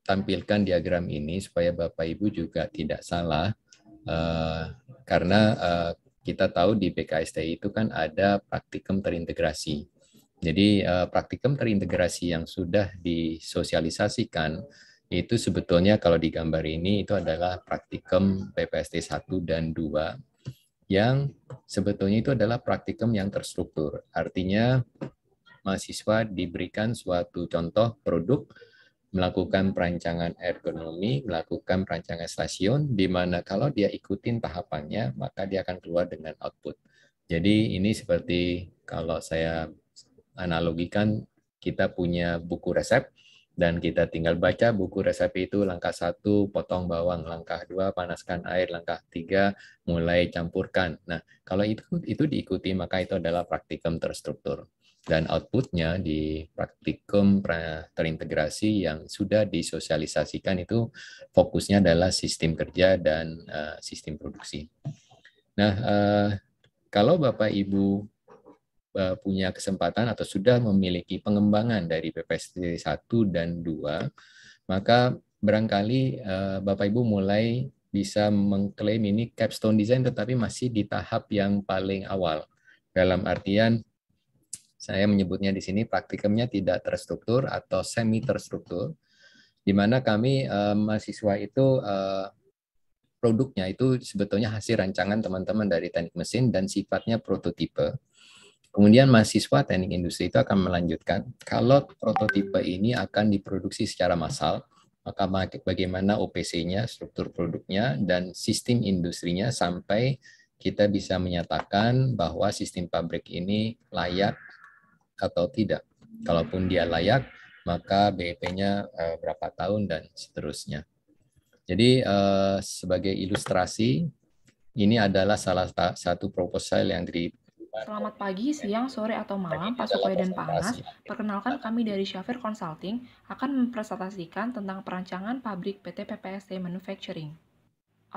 tampilkan diagram ini supaya Bapak Ibu juga tidak salah Eh, karena uh, kita tahu di PKSTI itu kan ada praktikum terintegrasi. Jadi uh, praktikum terintegrasi yang sudah disosialisasikan itu sebetulnya kalau di gambar ini itu adalah praktikum PPST 1 dan 2 yang sebetulnya itu adalah praktikum yang terstruktur. Artinya mahasiswa diberikan suatu contoh produk melakukan perancangan ergonomi, melakukan perancangan stasiun, di mana kalau dia ikutin tahapannya, maka dia akan keluar dengan output. Jadi ini seperti kalau saya analogikan, kita punya buku resep, dan kita tinggal baca buku resep itu langkah satu potong bawang, langkah dua panaskan air, langkah tiga mulai campurkan. Nah, kalau itu itu diikuti maka itu adalah praktikum terstruktur dan outputnya di praktikum terintegrasi yang sudah disosialisasikan itu fokusnya adalah sistem kerja dan uh, sistem produksi. Nah, uh, kalau Bapak Ibu uh, punya kesempatan atau sudah memiliki pengembangan dari PPST 1 dan 2, maka barangkali uh, Bapak Ibu mulai bisa mengklaim ini capstone design tetapi masih di tahap yang paling awal. Dalam artian saya menyebutnya di sini praktikumnya tidak terstruktur atau semi terstruktur, di mana kami eh, mahasiswa itu eh, produknya itu sebetulnya hasil rancangan teman-teman dari teknik mesin dan sifatnya prototipe. Kemudian mahasiswa teknik industri itu akan melanjutkan, kalau prototipe ini akan diproduksi secara massal, maka bagaimana OPC-nya, struktur produknya, dan sistem industrinya sampai kita bisa menyatakan bahwa sistem pabrik ini layak atau tidak. Kalaupun dia layak, maka bep nya uh, eh, berapa tahun dan seterusnya. Jadi uh, sebagai ilustrasi, ini adalah salah satu proposal yang di Selamat pagi, siang, sore, atau malam, Pak Sukoy dan Pak Anas. Perkenalkan kami dari Shafir Consulting akan mempresentasikan tentang perancangan pabrik PT PPST Manufacturing.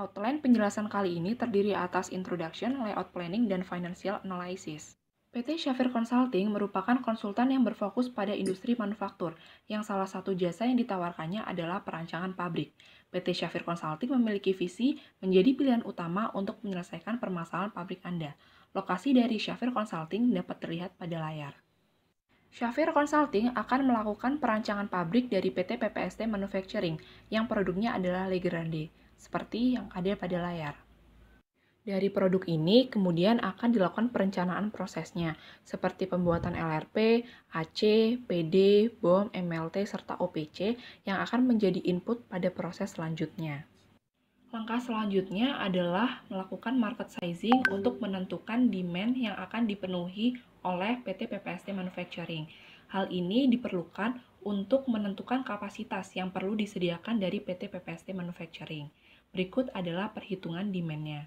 Outline penjelasan kali ini terdiri atas introduction, layout planning, dan financial analysis. PT Shafir Consulting merupakan konsultan yang berfokus pada industri manufaktur, yang salah satu jasa yang ditawarkannya adalah perancangan pabrik. PT Shafir Consulting memiliki visi menjadi pilihan utama untuk menyelesaikan permasalahan pabrik Anda. Lokasi dari Shafir Consulting dapat terlihat pada layar. Shafir Consulting akan melakukan perancangan pabrik dari PT PPST Manufacturing yang produknya adalah Legrande, seperti yang ada pada layar. Dari produk ini kemudian akan dilakukan perencanaan prosesnya, seperti pembuatan LRP, AC, PD, BOM, MLT, serta OPC yang akan menjadi input pada proses selanjutnya. Langkah selanjutnya adalah melakukan market sizing untuk menentukan demand yang akan dipenuhi oleh PT PPST Manufacturing. Hal ini diperlukan untuk menentukan kapasitas yang perlu disediakan dari PT PPST Manufacturing. Berikut adalah perhitungan demand-nya.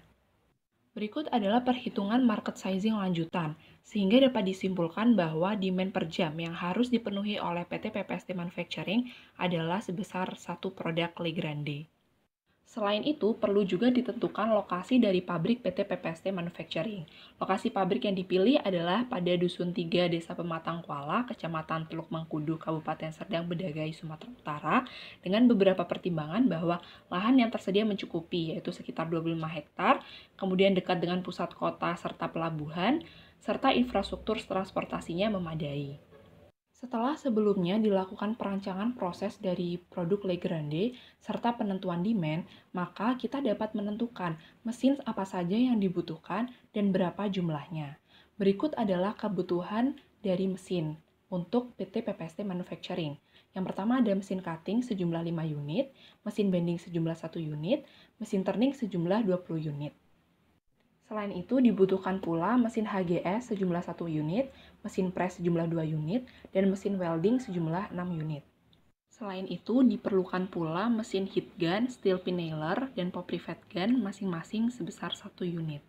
Berikut adalah perhitungan market sizing lanjutan, sehingga dapat disimpulkan bahwa demand per jam yang harus dipenuhi oleh PT PPST Manufacturing adalah sebesar satu produk Legrande. Selain itu, perlu juga ditentukan lokasi dari pabrik PT PPST Manufacturing. Lokasi pabrik yang dipilih adalah pada Dusun 3 Desa Pematang Kuala, Kecamatan Teluk Mangkudu, Kabupaten Serdang Bedagai, Sumatera Utara, dengan beberapa pertimbangan bahwa lahan yang tersedia mencukupi, yaitu sekitar 25 hektar, kemudian dekat dengan pusat kota serta pelabuhan, serta infrastruktur transportasinya memadai. Setelah sebelumnya dilakukan perancangan proses dari produk Legrande serta penentuan demand, maka kita dapat menentukan mesin apa saja yang dibutuhkan dan berapa jumlahnya. Berikut adalah kebutuhan dari mesin untuk PT PPST Manufacturing. Yang pertama ada mesin cutting sejumlah 5 unit, mesin bending sejumlah 1 unit, mesin turning sejumlah 20 unit. Selain itu dibutuhkan pula mesin HGS sejumlah 1 unit, mesin press sejumlah 2 unit, dan mesin welding sejumlah 6 unit. Selain itu, diperlukan pula mesin heat gun, steel pin nailer dan pop rivet gun masing-masing sebesar 1 unit.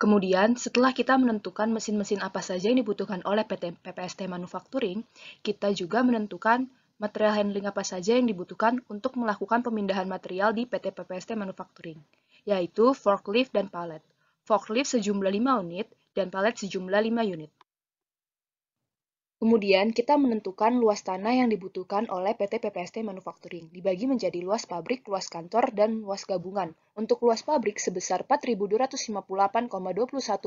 Kemudian, setelah kita menentukan mesin-mesin apa saja yang dibutuhkan oleh PT PPST Manufacturing, kita juga menentukan material handling apa saja yang dibutuhkan untuk melakukan pemindahan material di PT PPST Manufacturing, yaitu forklift dan pallet. Forklift sejumlah 5 unit, dan palet sejumlah 5 unit. Kemudian, kita menentukan luas tanah yang dibutuhkan oleh PT PPST Manufacturing, dibagi menjadi luas pabrik, luas kantor, dan luas gabungan. Untuk luas pabrik sebesar 4.258,21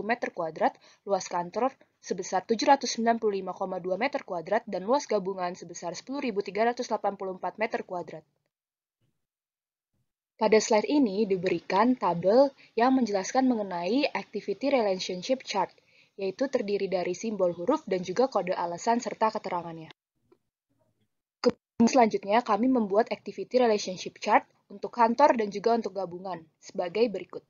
meter kuadrat, luas kantor sebesar 795,2 meter kuadrat, dan luas gabungan sebesar 10.384 meter kuadrat. Pada slide ini diberikan tabel yang menjelaskan mengenai Activity Relationship Chart, yaitu terdiri dari simbol huruf dan juga kode alasan serta keterangannya. Kemudian selanjutnya kami membuat Activity Relationship Chart untuk kantor dan juga untuk gabungan sebagai berikut.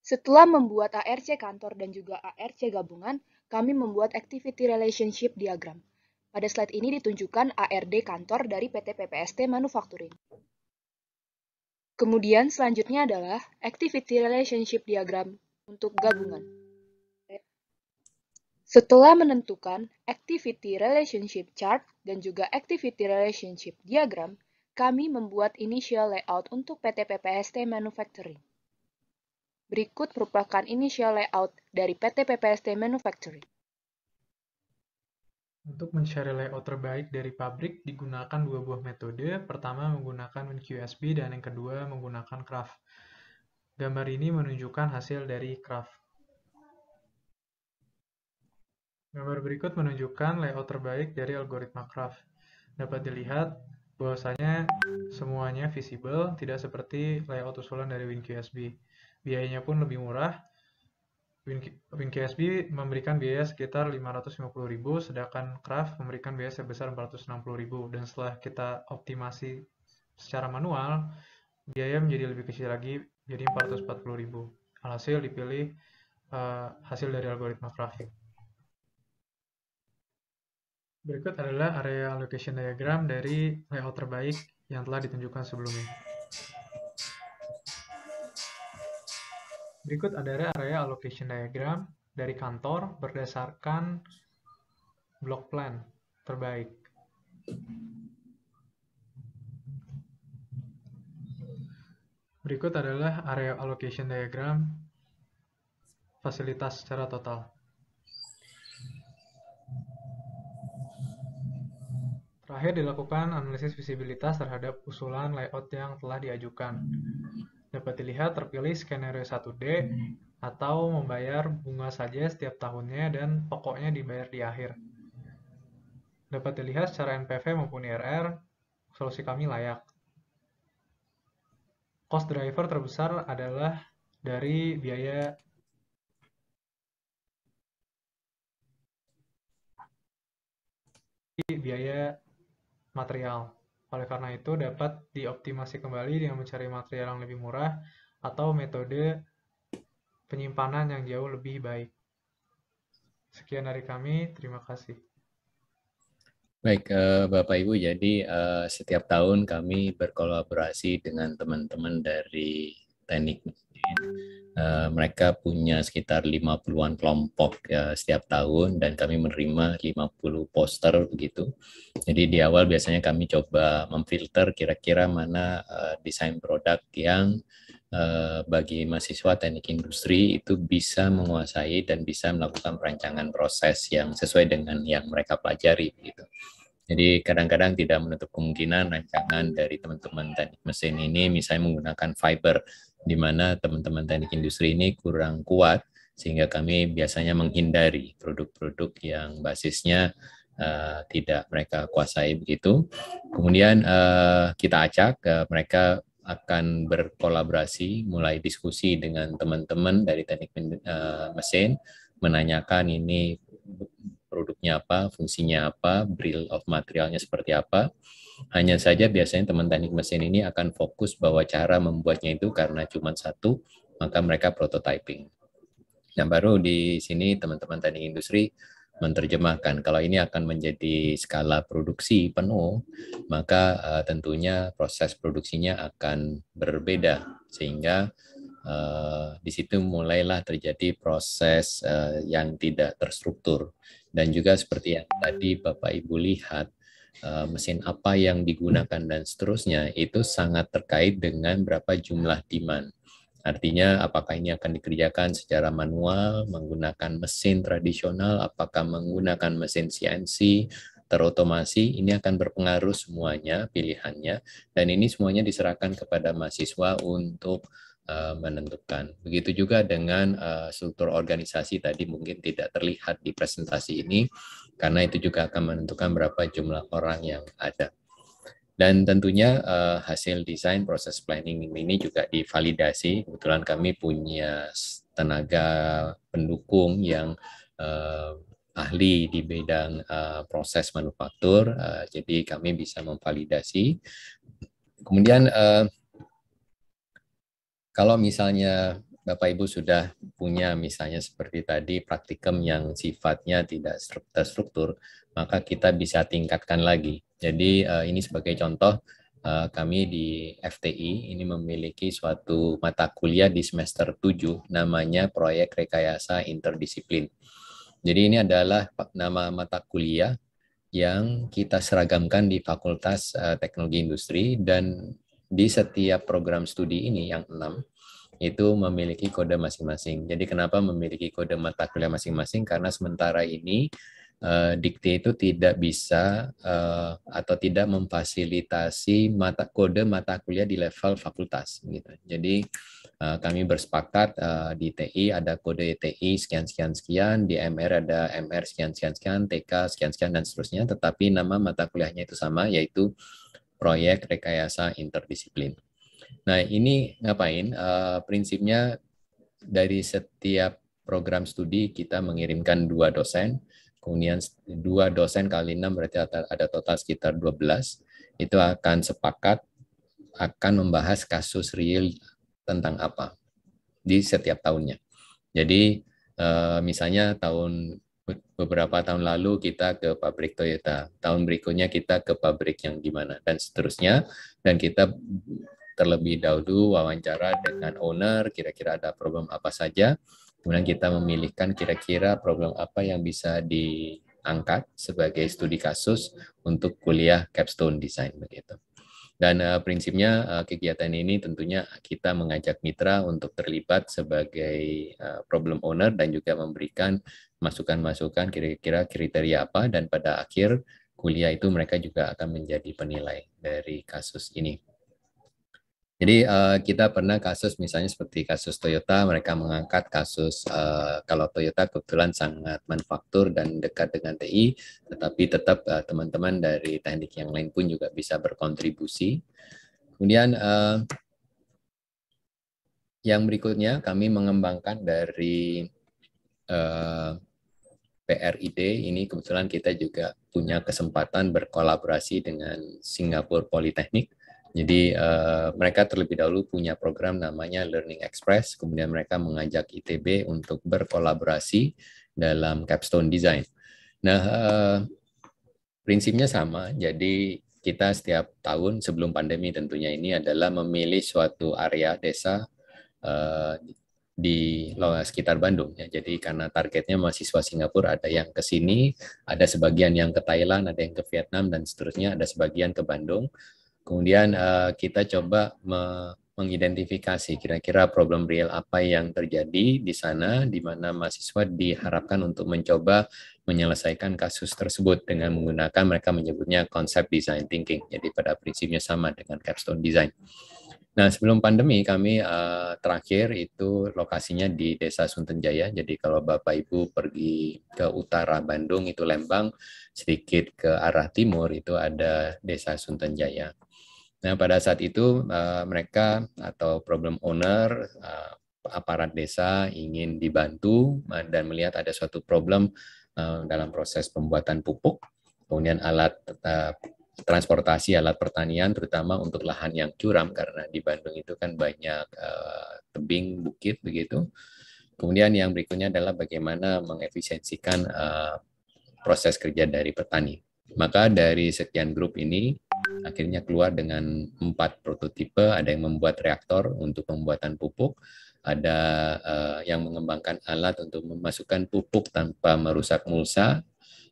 Setelah membuat ARC kantor dan juga ARC gabungan, kami membuat Activity Relationship Diagram. Pada slide ini ditunjukkan ARD kantor dari PT PPST Manufacturing. Kemudian selanjutnya adalah activity relationship diagram untuk gabungan. Setelah menentukan activity relationship chart dan juga activity relationship diagram, kami membuat initial layout untuk PT PPST Manufacturing. Berikut merupakan initial layout dari PT PPST Manufacturing. Untuk mencari layout terbaik dari pabrik digunakan dua buah metode. Pertama menggunakan WinQSB dan yang kedua menggunakan Craft. Gambar ini menunjukkan hasil dari Craft. Gambar berikut menunjukkan layout terbaik dari algoritma Craft. Dapat dilihat bahwasanya semuanya visible, tidak seperti layout usulan dari WinQSB. Biayanya pun lebih murah, KSB memberikan biaya sekitar 550.000, sedangkan Craft memberikan biaya sebesar 460.000. Dan setelah kita optimasi secara manual, biaya menjadi lebih kecil lagi, jadi 440.000. Alhasil dipilih uh, hasil dari algoritma Craft. Berikut adalah area allocation diagram dari layout terbaik yang telah ditunjukkan sebelumnya. Berikut adalah area allocation diagram dari kantor berdasarkan block plan terbaik. Berikut adalah area allocation diagram fasilitas secara total. Terakhir dilakukan analisis visibilitas terhadap usulan layout yang telah diajukan. Dapat dilihat terpilih skenario 1D hmm. atau membayar bunga saja setiap tahunnya dan pokoknya dibayar di akhir. Dapat dilihat secara NPV maupun IRR, solusi kami layak. Cost driver terbesar adalah dari biaya biaya material. Oleh karena itu, dapat dioptimasi kembali dengan mencari material yang lebih murah atau metode penyimpanan yang jauh lebih baik. Sekian dari kami, terima kasih. Baik, eh, Bapak Ibu, jadi eh, setiap tahun kami berkolaborasi dengan teman-teman dari teknik Eh, mereka punya sekitar 50-an kelompok ya, setiap tahun dan kami menerima 50 poster begitu. Jadi di awal biasanya kami coba memfilter kira-kira mana uh, desain produk yang uh, bagi mahasiswa teknik industri itu bisa menguasai dan bisa melakukan perancangan proses yang sesuai dengan yang mereka pelajari begitu. Jadi kadang-kadang tidak menutup kemungkinan rancangan dari teman-teman teknik mesin ini misalnya menggunakan fiber di mana teman-teman teknik industri ini kurang kuat sehingga kami biasanya menghindari produk-produk yang basisnya uh, tidak mereka kuasai begitu. Kemudian uh, kita acak uh, mereka akan berkolaborasi mulai diskusi dengan teman-teman dari teknik uh, mesin menanyakan ini produknya apa, fungsinya apa, bril of materialnya seperti apa hanya saja biasanya teman teknik mesin ini akan fokus bahwa cara membuatnya itu karena cuma satu, maka mereka prototyping. Nah, baru di sini teman-teman teknik industri menerjemahkan. Kalau ini akan menjadi skala produksi penuh, maka uh, tentunya proses produksinya akan berbeda. Sehingga uh, di situ mulailah terjadi proses uh, yang tidak terstruktur. Dan juga seperti yang tadi Bapak-Ibu lihat, Eh, mesin apa yang digunakan dan seterusnya itu sangat terkait dengan berapa jumlah demand. Artinya apakah ini akan dikerjakan secara manual menggunakan mesin tradisional, apakah menggunakan mesin CNC, terotomasi, ini akan berpengaruh semuanya pilihannya dan ini semuanya diserahkan kepada mahasiswa untuk eh, menentukan. Begitu juga dengan eh, struktur organisasi tadi mungkin tidak terlihat di presentasi ini, karena itu juga akan menentukan berapa jumlah orang yang ada. Dan tentunya uh, hasil desain proses planning ini juga divalidasi. Kebetulan kami punya tenaga pendukung yang uh, ahli di bidang uh, proses manufaktur, uh, jadi kami bisa memvalidasi. Kemudian uh, kalau misalnya Bapak Ibu sudah punya misalnya seperti tadi praktikum yang sifatnya tidak terstruktur, maka kita bisa tingkatkan lagi. Jadi eh, ini sebagai contoh eh, kami di FTI ini memiliki suatu mata kuliah di semester 7 namanya proyek rekayasa interdisiplin. Jadi ini adalah nama mata kuliah yang kita seragamkan di Fakultas eh, Teknologi Industri dan di setiap program studi ini yang enam itu memiliki kode masing-masing. Jadi kenapa memiliki kode mata kuliah masing-masing? Karena sementara ini uh, dikti itu tidak bisa uh, atau tidak memfasilitasi mata kode mata kuliah di level fakultas. Gitu. Jadi uh, kami bersepakat uh, di TI ada kode TI sekian sekian sekian, di MR ada MR sekian sekian sekian, TK sekian sekian dan seterusnya. Tetapi nama mata kuliahnya itu sama, yaitu proyek rekayasa interdisiplin. Nah, ini ngapain? Uh, prinsipnya dari setiap program studi kita mengirimkan dua dosen, kemudian dua dosen kali enam berarti ada total sekitar 12. Itu akan sepakat akan membahas kasus real tentang apa di setiap tahunnya. Jadi uh, misalnya tahun beberapa tahun lalu kita ke pabrik Toyota, tahun berikutnya kita ke pabrik yang gimana dan seterusnya dan kita terlebih dahulu wawancara dengan owner, kira-kira ada problem apa saja. Kemudian kita memilihkan kira-kira problem apa yang bisa diangkat sebagai studi kasus untuk kuliah capstone design begitu. Dan uh, prinsipnya uh, kegiatan ini tentunya kita mengajak mitra untuk terlibat sebagai uh, problem owner dan juga memberikan masukan-masukan kira-kira kriteria apa dan pada akhir kuliah itu mereka juga akan menjadi penilai dari kasus ini. Jadi uh, kita pernah kasus misalnya seperti kasus Toyota, mereka mengangkat kasus uh, kalau Toyota kebetulan sangat manufaktur dan dekat dengan TI, tetapi tetap teman eh, teman-teman dari teknik yang lain pun juga bisa berkontribusi. Kemudian uh, yang berikutnya kami mengembangkan dari uh, PRID ini kebetulan kita juga punya kesempatan berkolaborasi dengan Singapura Politeknik jadi uh, mereka terlebih dahulu punya program namanya Learning Express, kemudian mereka mengajak ITB untuk berkolaborasi dalam capstone design. Nah, uh, prinsipnya sama. Jadi kita setiap tahun sebelum pandemi tentunya ini adalah memilih suatu area desa uh, di sekitar Bandung ya. Jadi karena targetnya mahasiswa Singapura ada yang ke sini, ada sebagian yang ke Thailand, ada yang ke Vietnam dan seterusnya, ada sebagian ke Bandung Kemudian uh, kita coba me mengidentifikasi kira-kira problem real apa yang terjadi di sana, di mana mahasiswa diharapkan untuk mencoba menyelesaikan kasus tersebut dengan menggunakan mereka menyebutnya konsep design thinking. Jadi pada prinsipnya sama dengan capstone design. Nah sebelum pandemi kami uh, terakhir itu lokasinya di Desa Sunten Jaya. Jadi kalau Bapak Ibu pergi ke utara Bandung itu Lembang, sedikit ke arah timur itu ada Desa Sunten Jaya. Nah, pada saat itu eh, mereka atau problem owner eh, aparat desa ingin dibantu eh, dan melihat ada suatu problem dalam proses pembuatan pupuk, kemudian alat transportasi alat pertanian terutama untuk lahan yang curam karena di Bandung itu kan banyak tebing bukit begitu. Kemudian yang berikutnya adalah bagaimana mengefisiensikan proses kerja dari petani. Maka dari sekian grup ini akhirnya keluar dengan empat prototipe, ada yang membuat reaktor untuk pembuatan pupuk, ada uh, yang mengembangkan alat untuk memasukkan pupuk tanpa merusak mulsa,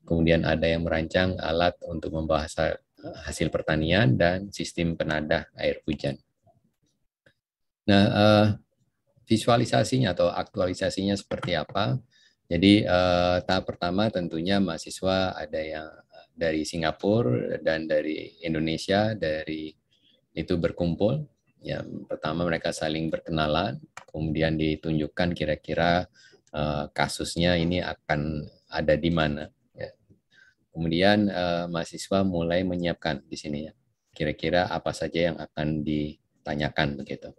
kemudian ada yang merancang alat untuk membahas hasil pertanian dan sistem penadah air hujan. Nah, uh, visualisasinya atau aktualisasinya seperti apa? Jadi eh, tahap pertama tentunya mahasiswa ada yang dari Singapura dan dari Indonesia dari itu berkumpul. Yang pertama mereka saling berkenalan, kemudian ditunjukkan kira-kira uh, kasusnya ini akan ada di mana. Ya. Kemudian uh, mahasiswa mulai menyiapkan di sini ya, kira-kira apa saja yang akan ditanyakan begitu.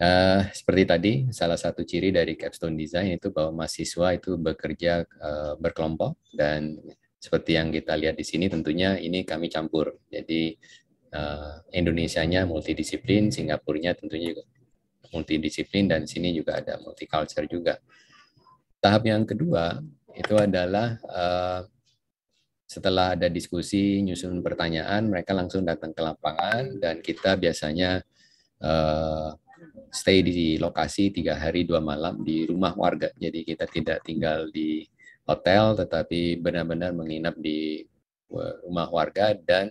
Uh, seperti tadi, salah satu ciri dari capstone design itu bahwa mahasiswa itu bekerja uh, berkelompok dan seperti yang kita lihat di sini tentunya ini kami campur. Jadi uh, Indonesianya multidisiplin, Singapurnya tentunya juga multidisiplin dan sini juga ada multicultural juga. Tahap yang kedua itu adalah uh, setelah ada diskusi nyusun pertanyaan, mereka langsung datang ke lapangan dan kita biasanya uh, stay di lokasi tiga hari dua malam di rumah warga. Jadi kita tidak tinggal di hotel, tetapi benar-benar menginap di eh, rumah warga dan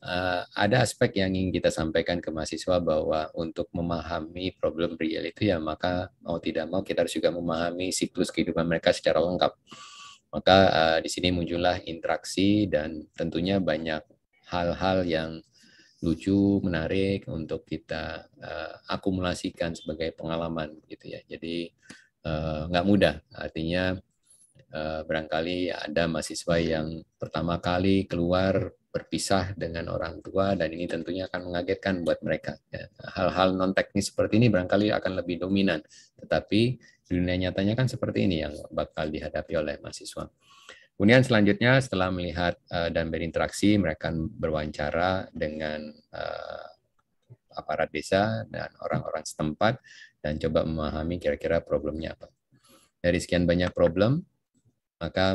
uh, ada aspek yang ingin kita sampaikan ke mahasiswa bahwa untuk memahami problem real itu ya maka mau tidak mau kita harus juga memahami siklus kehidupan mereka secara lengkap. Maka uh, di sini muncullah interaksi dan tentunya banyak hal-hal yang lucu, menarik untuk kita uh, akumulasikan sebagai pengalaman gitu ya. Jadi nggak uh, mudah, artinya Eh, barangkali ada mahasiswa yang pertama kali keluar berpisah dengan orang tua dan ini tentunya akan mengagetkan buat mereka. Ya, hal-hal non teknis seperti ini barangkali akan lebih dominan, tetapi dunia nyatanya kan seperti ini yang bakal dihadapi oleh mahasiswa. Kemudian selanjutnya setelah melihat eh, dan berinteraksi, mereka berwawancara dengan eh, aparat desa dan orang-orang setempat dan coba memahami kira-kira problemnya apa. Dari sekian banyak problem, maka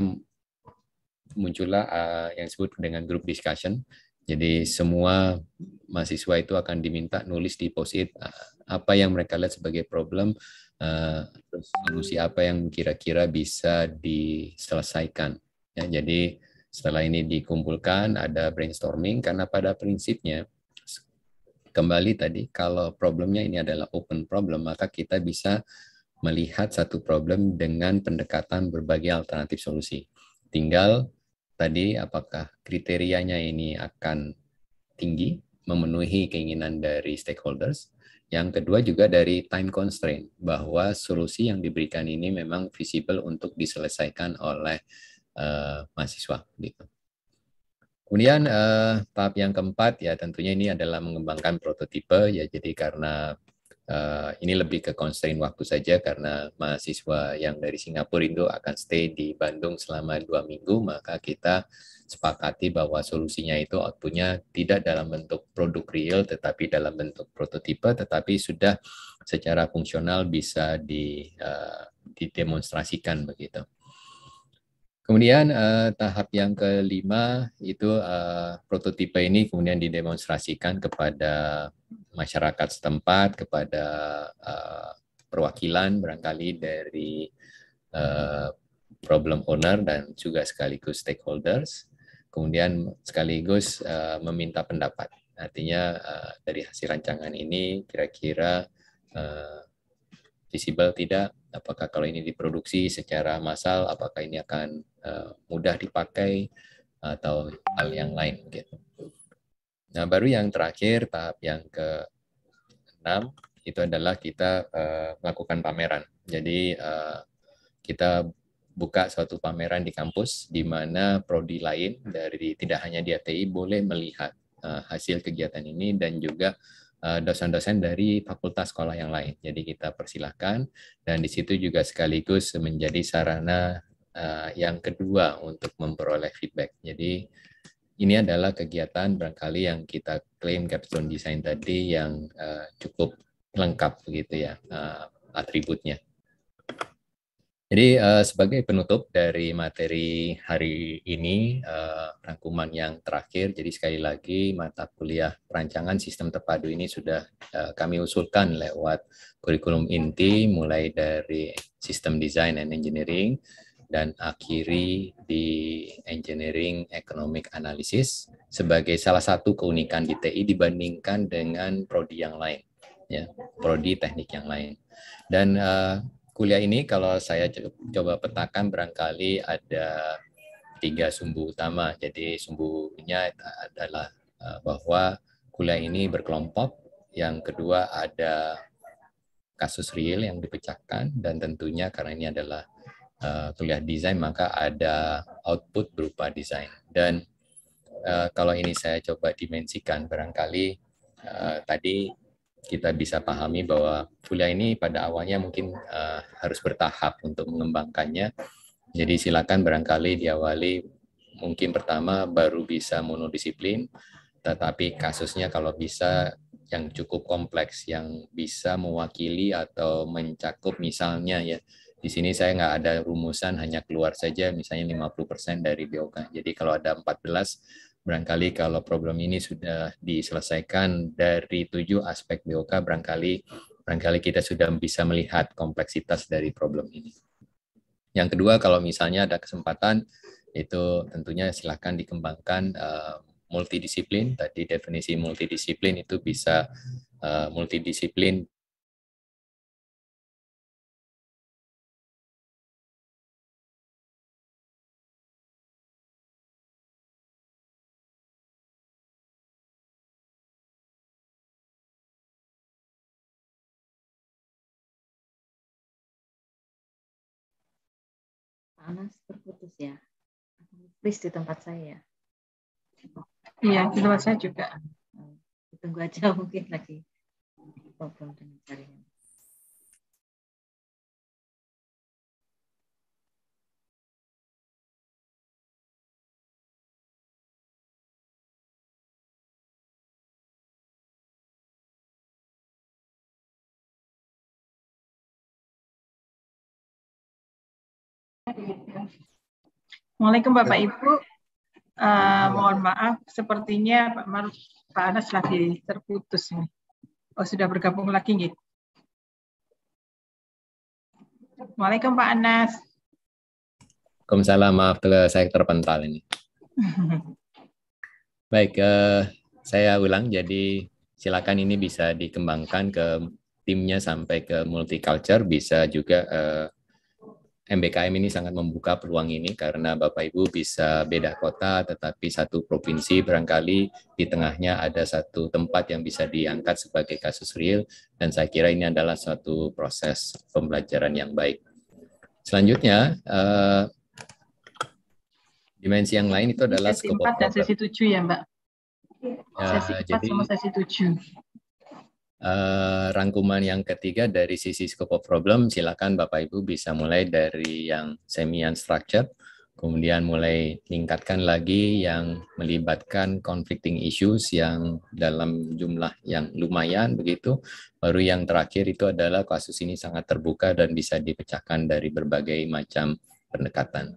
muncullah uh, yang disebut dengan group discussion. Jadi semua mahasiswa itu akan diminta nulis di posit uh, eh, apa yang mereka lihat sebagai problem, uh, solusi apa yang kira-kira bisa diselesaikan. Ya, jadi setelah ini dikumpulkan, ada brainstorming karena pada prinsipnya kembali tadi kalau problemnya ini adalah open problem maka kita bisa melihat satu problem dengan pendekatan berbagai alternatif solusi. Tinggal tadi apakah kriterianya ini akan tinggi, memenuhi keinginan dari stakeholders. Yang kedua juga dari time constraint, bahwa solusi yang diberikan ini memang visible untuk diselesaikan oleh uh, mahasiswa. Gitu. Kemudian uh, tahap yang keempat ya tentunya ini adalah mengembangkan prototipe ya jadi karena Eh, ini lebih ke constraint waktu saja karena mahasiswa yang dari Singapura itu akan stay di Bandung selama dua minggu, maka kita sepakati bahwa solusinya itu outputnya tidak dalam bentuk produk real, tetapi dalam bentuk prototipe, tetapi sudah secara fungsional bisa di, uh, didemonstrasikan begitu. Kemudian uh, tahap yang kelima itu uh, prototipe ini kemudian didemonstrasikan kepada masyarakat setempat, kepada uh, perwakilan barangkali dari uh, problem owner dan juga sekaligus stakeholders. Kemudian sekaligus uh, meminta pendapat. Artinya uh, dari hasil rancangan ini kira-kira uh, visible tidak Apakah kalau ini diproduksi secara massal, apakah ini akan eh, mudah dipakai atau hal yang lain gitu. Nah, baru yang terakhir tahap yang ke 6 itu adalah kita eh, melakukan pameran. Jadi eh, kita buka suatu pameran di kampus di mana prodi lain dari tidak hanya di ATI boleh melihat hasil kegiatan ini dan juga Eh, dosen-dosen dari fakultas sekolah yang lain. Jadi kita persilahkan dan di situ juga sekaligus menjadi sarana eh, yang kedua untuk memperoleh feedback. Jadi ini adalah kegiatan barangkali yang kita klaim capstone design tadi yang eh, cukup lengkap begitu ya atributnya. Jadi uh, sebagai penutup dari materi hari ini, uh, rangkuman yang terakhir, jadi sekali lagi mata kuliah perancangan sistem terpadu ini sudah uh, kami usulkan lewat kurikulum inti mulai dari sistem design and engineering dan akhiri di engineering economic analysis sebagai salah satu keunikan di TI dibandingkan dengan prodi yang lain ya prodi teknik yang lain dan uh, kuliah ini kalau saya coba petakan barangkali ada tiga sumbu utama. Jadi sumbunya adalah eh, bahwa kuliah ini berkelompok, yang kedua ada kasus real yang dipecahkan, dan tentunya karena ini adalah eh, kuliah desain maka ada output berupa desain. Dan eh, kalau ini saya coba dimensikan barangkali tadi kita bisa pahami bahwa kuliah ini pada awalnya mungkin uh, harus bertahap untuk mengembangkannya. Jadi silakan barangkali diawali mungkin pertama baru bisa monodisiplin, tetapi kasusnya kalau bisa yang cukup kompleks yang bisa mewakili atau mencakup misalnya ya di sini saya nggak ada rumusan hanya keluar saja misalnya 50% dari bioka. Jadi kalau ada 14 Barangkali kalau problem ini sudah diselesaikan dari tujuh aspek BOK, barangkali barangkali kita sudah bisa melihat kompleksitas dari problem ini. Yang kedua, kalau misalnya ada kesempatan, itu tentunya silahkan dikembangkan uh, multidisiplin. Tadi definisi multidisiplin itu bisa uh, multidisiplin panas terputus ya? Please di tempat saya. Ya. Iya, di tempat saya juga. Tunggu aja mungkin lagi problem dengan jaringan. Assalamualaikum Bapak ya. Ibu. Uh, mohon maaf, sepertinya Pak Maruf Pak Anas lagi terputus nih. Oh sudah bergabung lagi nih. Assalamualaikum Pak Anas. Waalaikumsalam, maaf saya terpental ini. Baik, uh, saya ulang. Jadi silakan ini bisa dikembangkan ke timnya sampai ke multikultur bisa juga uh, MBKM ini sangat membuka peluang ini karena Bapak Ibu bisa beda kota tetapi satu provinsi barangkali di tengahnya ada satu tempat yang bisa diangkat sebagai kasus real dan saya kira ini adalah suatu proses pembelajaran yang baik. Selanjutnya eh, dimensi yang lain itu adalah sesi 4 dan sesi 7 ya Mbak. Ya, sesi 4 jadi, sama sesi 7. Eh, rangkuman yang ketiga dari sisi scope of problem, silakan Bapak Ibu bisa mulai dari yang semi unstructured, kemudian mulai tingkatkan lagi yang melibatkan conflicting issues yang dalam jumlah yang lumayan begitu, baru yang terakhir itu adalah kasus ini sangat terbuka dan bisa dipecahkan dari berbagai macam pendekatan.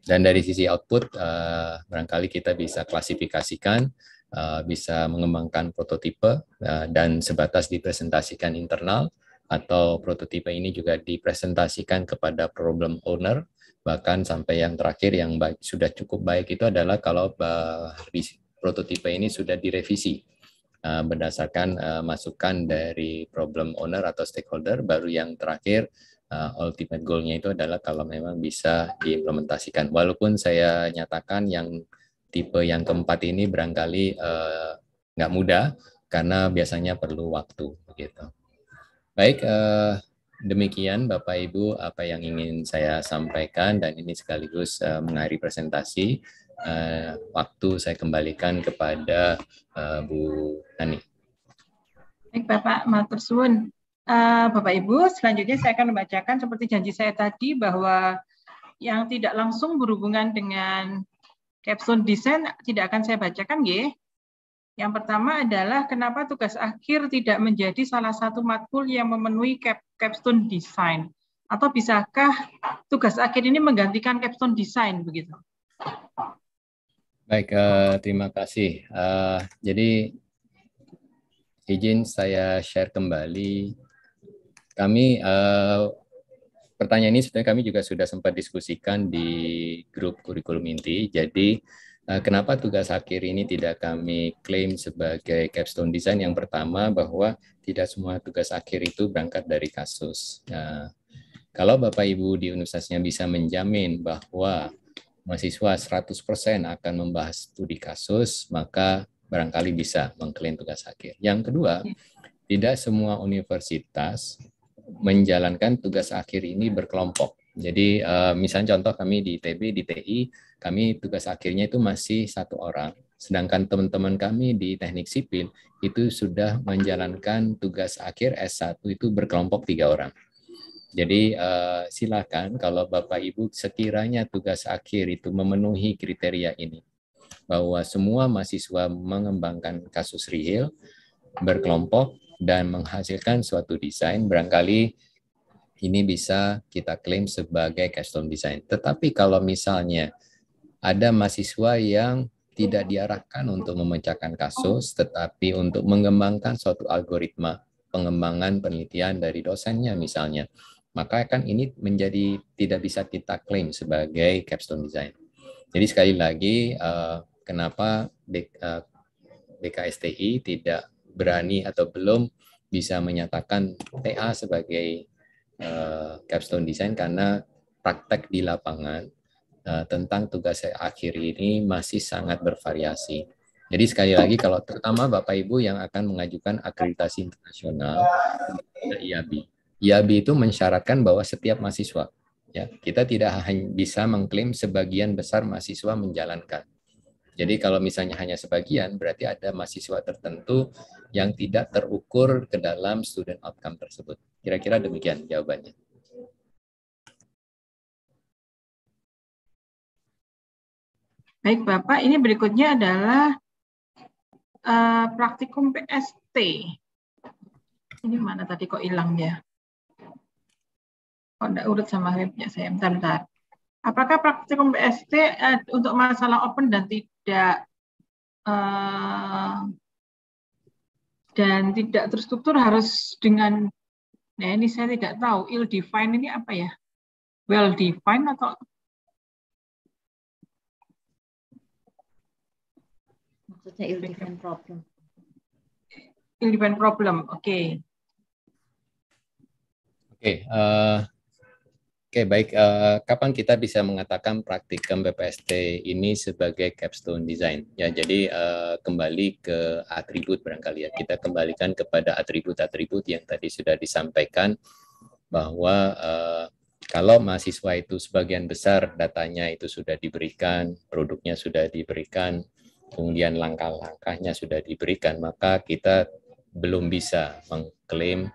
Dan dari sisi output, uh, barangkali kita bisa klasifikasikan Eh, bisa mengembangkan prototipe eh, dan sebatas dipresentasikan internal atau prototipe ini juga dipresentasikan kepada problem owner bahkan sampai yang terakhir yang baik, sudah cukup baik itu adalah kalau eh, prototipe ini sudah direvisi berdasarkan masukan dari problem owner atau stakeholder baru yang terakhir ultimate goalnya itu adalah kalau memang bisa diimplementasikan walaupun saya nyatakan yang tipe yang keempat ini barangkali nggak eh, nggak mudah karena biasanya perlu waktu begitu. Baik, uh, demikian Bapak Ibu apa yang ingin saya sampaikan dan ini sekaligus uh, mengakhiri presentasi. Uh, waktu saya kembalikan kepada uh, Bu Nani. Baik Bapak, matur suwun. Uh, Bapak Ibu, selanjutnya saya akan membacakan seperti janji saya tadi bahwa yang tidak langsung berhubungan dengan Capstone desain tidak akan saya bacakan, ya. Yang pertama adalah kenapa tugas akhir tidak menjadi salah satu matkul yang memenuhi cap, capstone design atau bisakah tugas akhir ini menggantikan capstone design begitu? Baik, uh, terima kasih. Uh, jadi izin saya share kembali. Kami uh, pertanyaan ini sebenarnya kami juga sudah sempat diskusikan di grup kurikulum inti. Jadi eh, kenapa tugas akhir ini tidak kami klaim sebagai capstone design yang pertama bahwa tidak semua tugas akhir itu berangkat dari kasus. Nah, kalau Bapak Ibu di universitasnya bisa menjamin bahwa mahasiswa 100% akan membahas studi kasus, maka barangkali bisa mengklaim tugas akhir. Yang kedua, ya. tidak semua universitas menjalankan tugas akhir ini berkelompok. Jadi uh, misalnya contoh kami di TB di TI, kami tugas akhirnya itu masih satu orang. Sedangkan teman-teman kami di teknik sipil itu sudah menjalankan tugas akhir S1 itu berkelompok tiga orang. Jadi uh, silakan kalau Bapak Ibu sekiranya tugas akhir itu memenuhi kriteria ini bahwa semua mahasiswa mengembangkan kasus real berkelompok dan menghasilkan suatu desain, barangkali ini bisa kita klaim sebagai custom design. Tetapi kalau misalnya ada mahasiswa yang tidak diarahkan untuk memecahkan kasus, tetapi untuk mengembangkan suatu algoritma pengembangan penelitian dari dosennya misalnya, maka kan ini menjadi tidak bisa kita klaim sebagai capstone design. Jadi sekali lagi, eh, kenapa BKSTI eh, tidak berani atau belum bisa menyatakan TA sebagai uh, capstone design karena praktek di lapangan uh, tentang tugas akhir ini masih sangat bervariasi. Jadi sekali lagi kalau terutama Bapak Ibu yang akan mengajukan akreditasi internasional IAB. IAB itu mensyaratkan bahwa setiap mahasiswa ya kita tidak hanya bisa mengklaim sebagian besar mahasiswa menjalankan jadi kalau misalnya hanya sebagian, berarti ada mahasiswa tertentu yang tidak terukur ke dalam student outcome tersebut. Kira-kira demikian jawabannya. Baik Bapak, ini berikutnya adalah uh, praktikum PST. Ini mana tadi kok hilang ya? Kok enggak urut sama webnya saya? Bentar, bentar. Apakah praktikum BST eh, untuk masalah open dan tidak uh, dan tidak terstruktur harus dengan nah ini saya tidak tahu ill defined ini apa ya well defined atau maksudnya ill defined problem ill defined problem oke okay. oke okay, uh, eh, Oke, baik. Uh, kapan kita bisa mengatakan praktikum BPST ini sebagai capstone design? Ya, jadi uh, kembali ke atribut barangkali ya. Kita kembalikan kepada atribut-atribut yang tadi sudah disampaikan bahwa uh, kalau mahasiswa itu sebagian besar datanya itu sudah diberikan, produknya sudah diberikan, kemudian langkah-langkahnya sudah diberikan, maka kita belum bisa mengklaim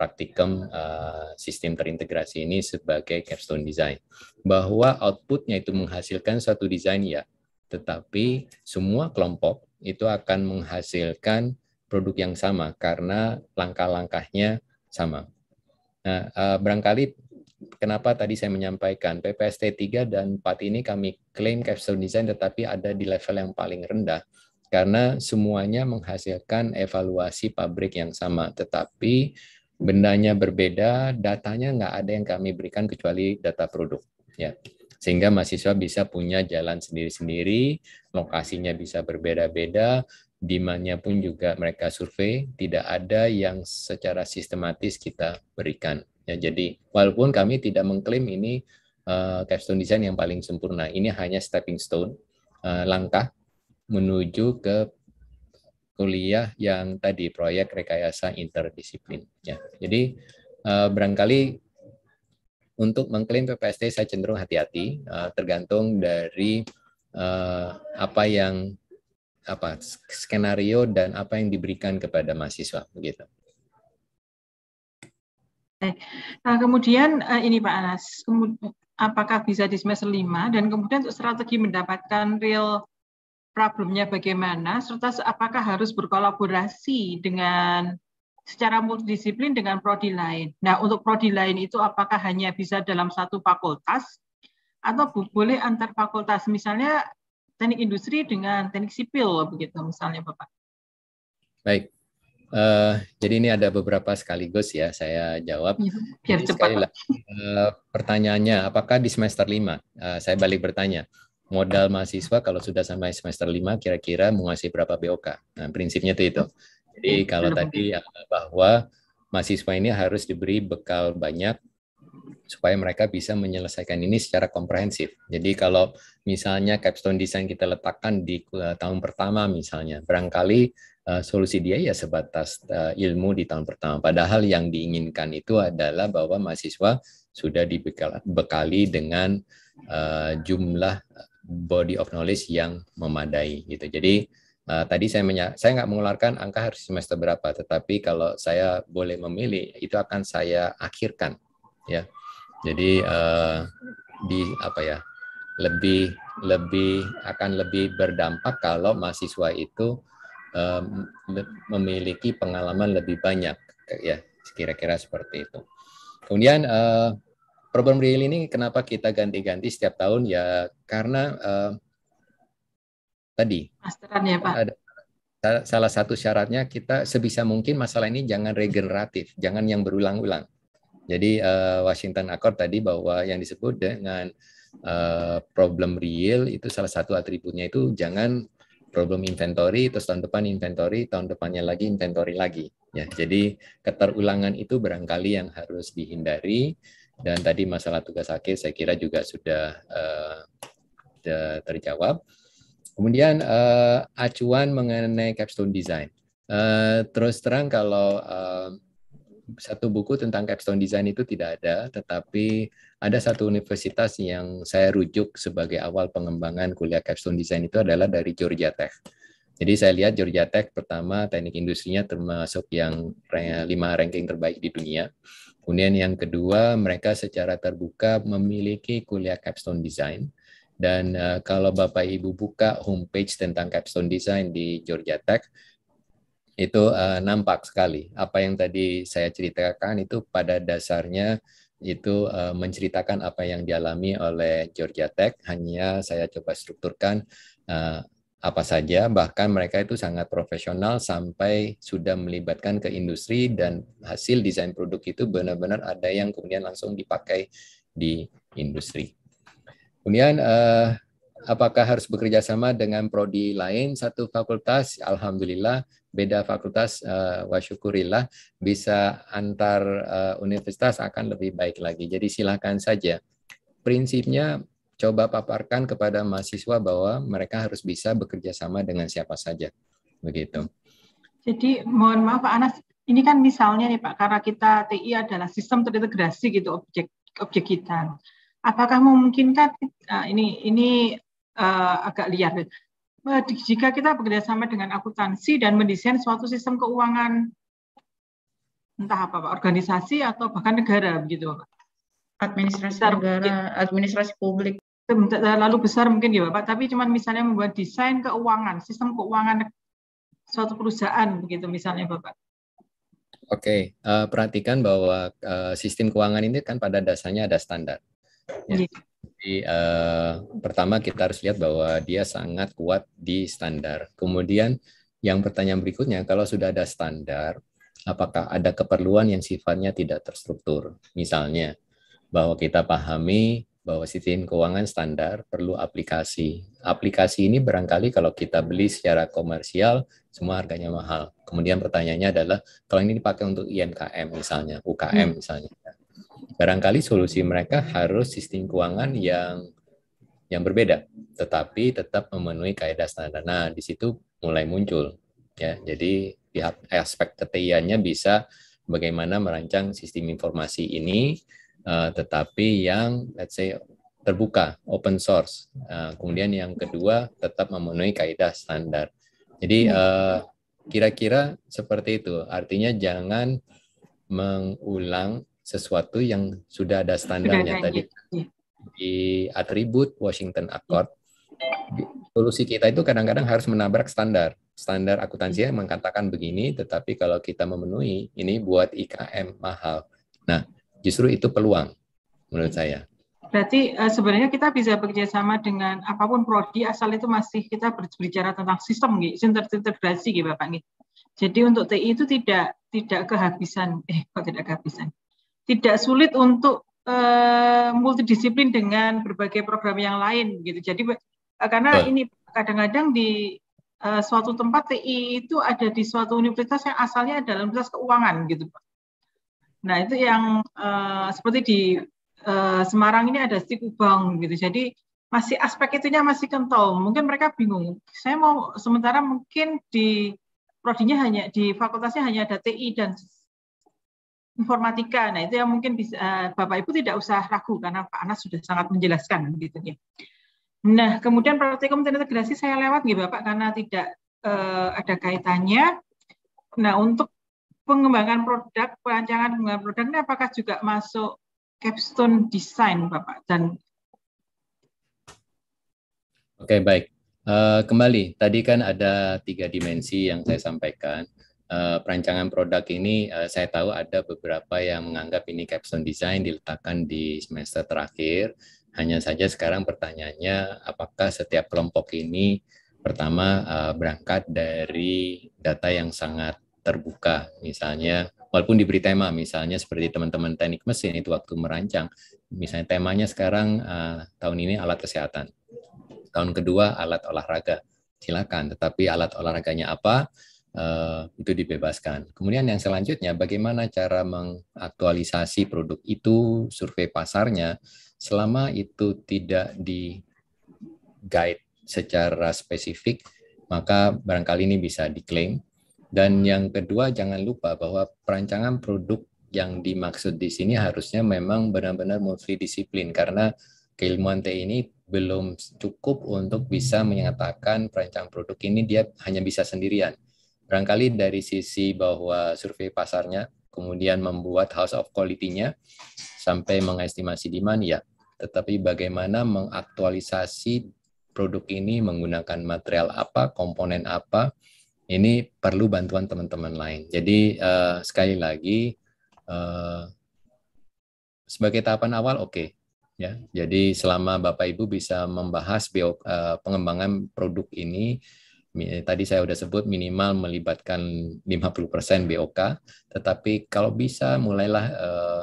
praktikum uh, sistem terintegrasi ini sebagai capstone design. Bahwa outputnya itu menghasilkan suatu desain ya, tetapi semua kelompok itu akan menghasilkan produk yang sama karena langkah-langkahnya sama. Nah, uh, barangkali kenapa tadi saya menyampaikan PPST 3 dan 4 ini kami klaim capstone design tetapi ada di level yang paling rendah karena semuanya menghasilkan evaluasi pabrik yang sama tetapi bendanya berbeda, datanya nggak ada yang kami berikan kecuali data produk. Ya. Sehingga mahasiswa bisa punya jalan sendiri-sendiri, lokasinya bisa berbeda-beda, dimanapun pun juga mereka survei, tidak ada yang secara sistematis kita berikan. Ya, jadi walaupun kami tidak mengklaim ini uh, capstone design yang paling sempurna, ini hanya stepping stone, uh, langkah menuju ke kuliah yang tadi proyek rekayasa interdisiplin. Ya, jadi eh, barangkali untuk mengklaim PPST saya cenderung hati-hati eh, tergantung dari eh, apa yang apa skenario dan apa yang diberikan kepada mahasiswa begitu. Nah, kemudian ini Pak Anas, apakah bisa di semester 5 dan kemudian untuk strategi mendapatkan real problemnya bagaimana, serta apakah harus berkolaborasi dengan secara multidisiplin dengan prodi lain. Nah, untuk prodi lain itu apakah hanya bisa dalam satu fakultas atau boleh antar fakultas, misalnya teknik industri dengan teknik sipil, begitu misalnya Bapak. Baik, Uh, jadi ini ada beberapa sekaligus ya saya jawab. Iya, biar jadi cepat. uh, pertanyaannya, apakah di semester lima Uh, saya balik bertanya modal mahasiswa kalau sudah sampai semester lima kira-kira menguasai berapa BOK. Nah, prinsipnya itu itu. Jadi iya, kalau tadi bahwa mahasiswa ini harus diberi bekal banyak supaya mereka bisa menyelesaikan ini secara komprehensif. Jadi kalau misalnya capstone design kita letakkan di eh, tahun pertama misalnya, barangkali uh, solusi dia ya sebatas uh, ilmu di tahun pertama. Padahal yang diinginkan itu adalah bahwa mahasiswa sudah dibekali dengan uh, jumlah body of knowledge yang memadai gitu. Jadi uh, tadi saya menya saya nggak mengeluarkan angka harus semester berapa, tetapi kalau saya boleh memilih itu akan saya akhirkan ya. Jadi uh, di apa ya lebih lebih akan lebih berdampak kalau mahasiswa itu eh, memiliki pengalaman lebih banyak ya kira-kira seperti itu. Kemudian Problem real ini kenapa kita ganti-ganti setiap tahun ya karena uh, tadi ya Pak. Ada, salah satu syaratnya kita sebisa mungkin masalah ini jangan regeneratif, jangan yang berulang-ulang. Jadi uh, Washington Accord tadi bahwa yang disebut dengan uh, problem real itu salah satu atributnya itu jangan problem inventory terus tahun depan inventory, tahun depannya lagi inventory lagi. Ya, jadi keterulangan itu barangkali yang harus dihindari dan tadi masalah tugas akhir saya kira juga sudah uh, terjawab. Kemudian uh, acuan mengenai capstone design. Uh, terus terang kalau uh, satu buku tentang capstone design itu tidak ada, tetapi ada satu universitas yang saya rujuk sebagai awal pengembangan kuliah capstone design itu adalah dari Georgia Tech. Jadi saya lihat Georgia Tech pertama teknik industrinya termasuk yang lima ranking terbaik di dunia. Kemudian yang kedua, mereka secara terbuka memiliki kuliah capstone design. Dan uh, kalau Bapak Ibu buka homepage tentang capstone design di Georgia Tech, itu uh, nampak sekali apa yang tadi saya ceritakan itu pada dasarnya itu uh, menceritakan apa yang dialami oleh Georgia Tech hanya saya coba strukturkan uh, apa saja, bahkan mereka itu sangat profesional sampai sudah melibatkan ke industri dan hasil desain produk itu benar-benar ada yang kemudian langsung dipakai di industri. Kemudian eh, apakah harus bekerja sama dengan prodi lain satu fakultas? Alhamdulillah beda fakultas uh, wasyukurillah bisa antar uh, universitas akan lebih baik lagi. Jadi silahkan saja. Prinsipnya coba paparkan kepada mahasiswa bahwa mereka harus bisa bekerja sama dengan siapa saja. Begitu. Jadi mohon maaf Pak Anas, ini kan misalnya nih Pak, karena kita TI adalah sistem terintegrasi gitu objek objek kita. Apakah memungkinkan eh, ini ini uh, agak liar. Eh, jika kita bekerja sama dengan akuntansi dan mendesain suatu sistem keuangan entah apa Pak, organisasi atau bahkan negara begitu Pak administrasi negara, administrasi publik terlalu besar mungkin ya Bapak, tapi cuman misalnya membuat desain keuangan, sistem keuangan suatu perusahaan begitu misalnya Bapak. Oke, okay. uh, eh, perhatikan bahwa uh, sistem keuangan ini kan pada dasarnya ada standar. Ya. Iya. Jadi uh, pertama kita harus lihat bahwa dia sangat kuat di standar. Kemudian yang pertanyaan berikutnya, kalau sudah ada standar, apakah ada keperluan yang sifatnya tidak terstruktur? Misalnya bahwa kita pahami bahwa sistem keuangan standar perlu aplikasi. Aplikasi ini barangkali kalau kita beli secara komersial, semua harganya mahal. Kemudian pertanyaannya adalah, kalau ini dipakai untuk IMKM misalnya, UKM hmm. misalnya, ya. barangkali solusi mereka harus sistem keuangan yang yang berbeda, tetapi tetap memenuhi kaedah standar. Nah, di situ mulai muncul. ya Jadi pihak aspek ketiannya bisa bagaimana merancang sistem informasi ini Eh, tetapi yang let's say terbuka, open source. Uh, kemudian yang kedua tetap memenuhi kaidah standar. Jadi uh, kira-kira seperti itu. Artinya jangan mengulang sesuatu yang sudah ada standarnya tadi iya. di atribut Washington Accord. Iya. Solusi kita itu kadang-kadang harus menabrak standar. Standar akuntansi mengatakan begini, tetapi kalau kita memenuhi ini buat IKM mahal. Nah, Justru itu peluang menurut saya. Berarti eh, sebenarnya kita bisa bekerjasama dengan apapun prodi asal itu masih kita berbicara tentang sistem gitu, integrasi gitu Bapak gitu. Jadi untuk TI itu tidak tidak kehabisan eh kok tidak kehabisan. Tidak sulit untuk eh, multidisiplin dengan berbagai program yang lain gitu. Jadi eh, karena karena ini kadang-kadang di eh, suatu tempat TI itu ada di suatu universitas yang asalnya adalah universitas keuangan gitu Pak. Nah itu yang uh, seperti di uh, Semarang ini ada Kubang gitu. Jadi masih aspek itunya masih kental. Mungkin mereka bingung. Saya mau sementara mungkin di prodinya hanya di fakultasnya hanya ada TI dan informatika. Nah, itu yang mungkin bisa uh, Bapak Ibu tidak usah ragu karena Pak Anas sudah sangat menjelaskan gitu ya. Nah, kemudian praktikum integrasi saya lewat nih gitu, Bapak karena tidak uh, ada kaitannya. Nah, untuk pengembangan produk, perancangan pengembangan produk ini apakah juga masuk capstone design, Bapak? Dan Oke, okay, baik. Uh, kembali, tadi kan ada tiga dimensi yang saya sampaikan. Uh, perancangan produk ini uh, saya tahu ada beberapa yang menganggap ini capstone design diletakkan di semester terakhir. Hanya saja sekarang pertanyaannya apakah setiap kelompok ini pertama uh, berangkat dari data yang sangat terbuka misalnya walaupun diberi tema misalnya seperti teman-teman teknik mesin itu waktu merancang misalnya temanya sekarang uh, tahun ini alat kesehatan tahun kedua alat olahraga silakan tetapi alat olahraganya apa uh, itu dibebaskan kemudian yang selanjutnya bagaimana cara mengaktualisasi produk itu survei pasarnya selama itu tidak di guide secara spesifik maka barangkali ini bisa diklaim dan yang kedua, jangan lupa bahwa perancangan produk yang dimaksud di sini harusnya memang benar-benar multidisiplin karena keilmuan T ini belum cukup untuk bisa menyatakan perancang produk ini dia hanya bisa sendirian. Barangkali dari sisi bahwa survei pasarnya, kemudian membuat house of quality-nya, sampai mengestimasi demand, ya. Tetapi bagaimana mengaktualisasi produk ini menggunakan material apa, komponen apa, ini perlu bantuan teman-teman lain. Jadi uh, sekali lagi uh, sebagai tahapan awal oke okay. ya. Jadi selama Bapak Ibu bisa membahas bio, uh, pengembangan produk ini tadi saya sudah sebut minimal melibatkan 50% BOK, tetapi kalau bisa mulailah uh,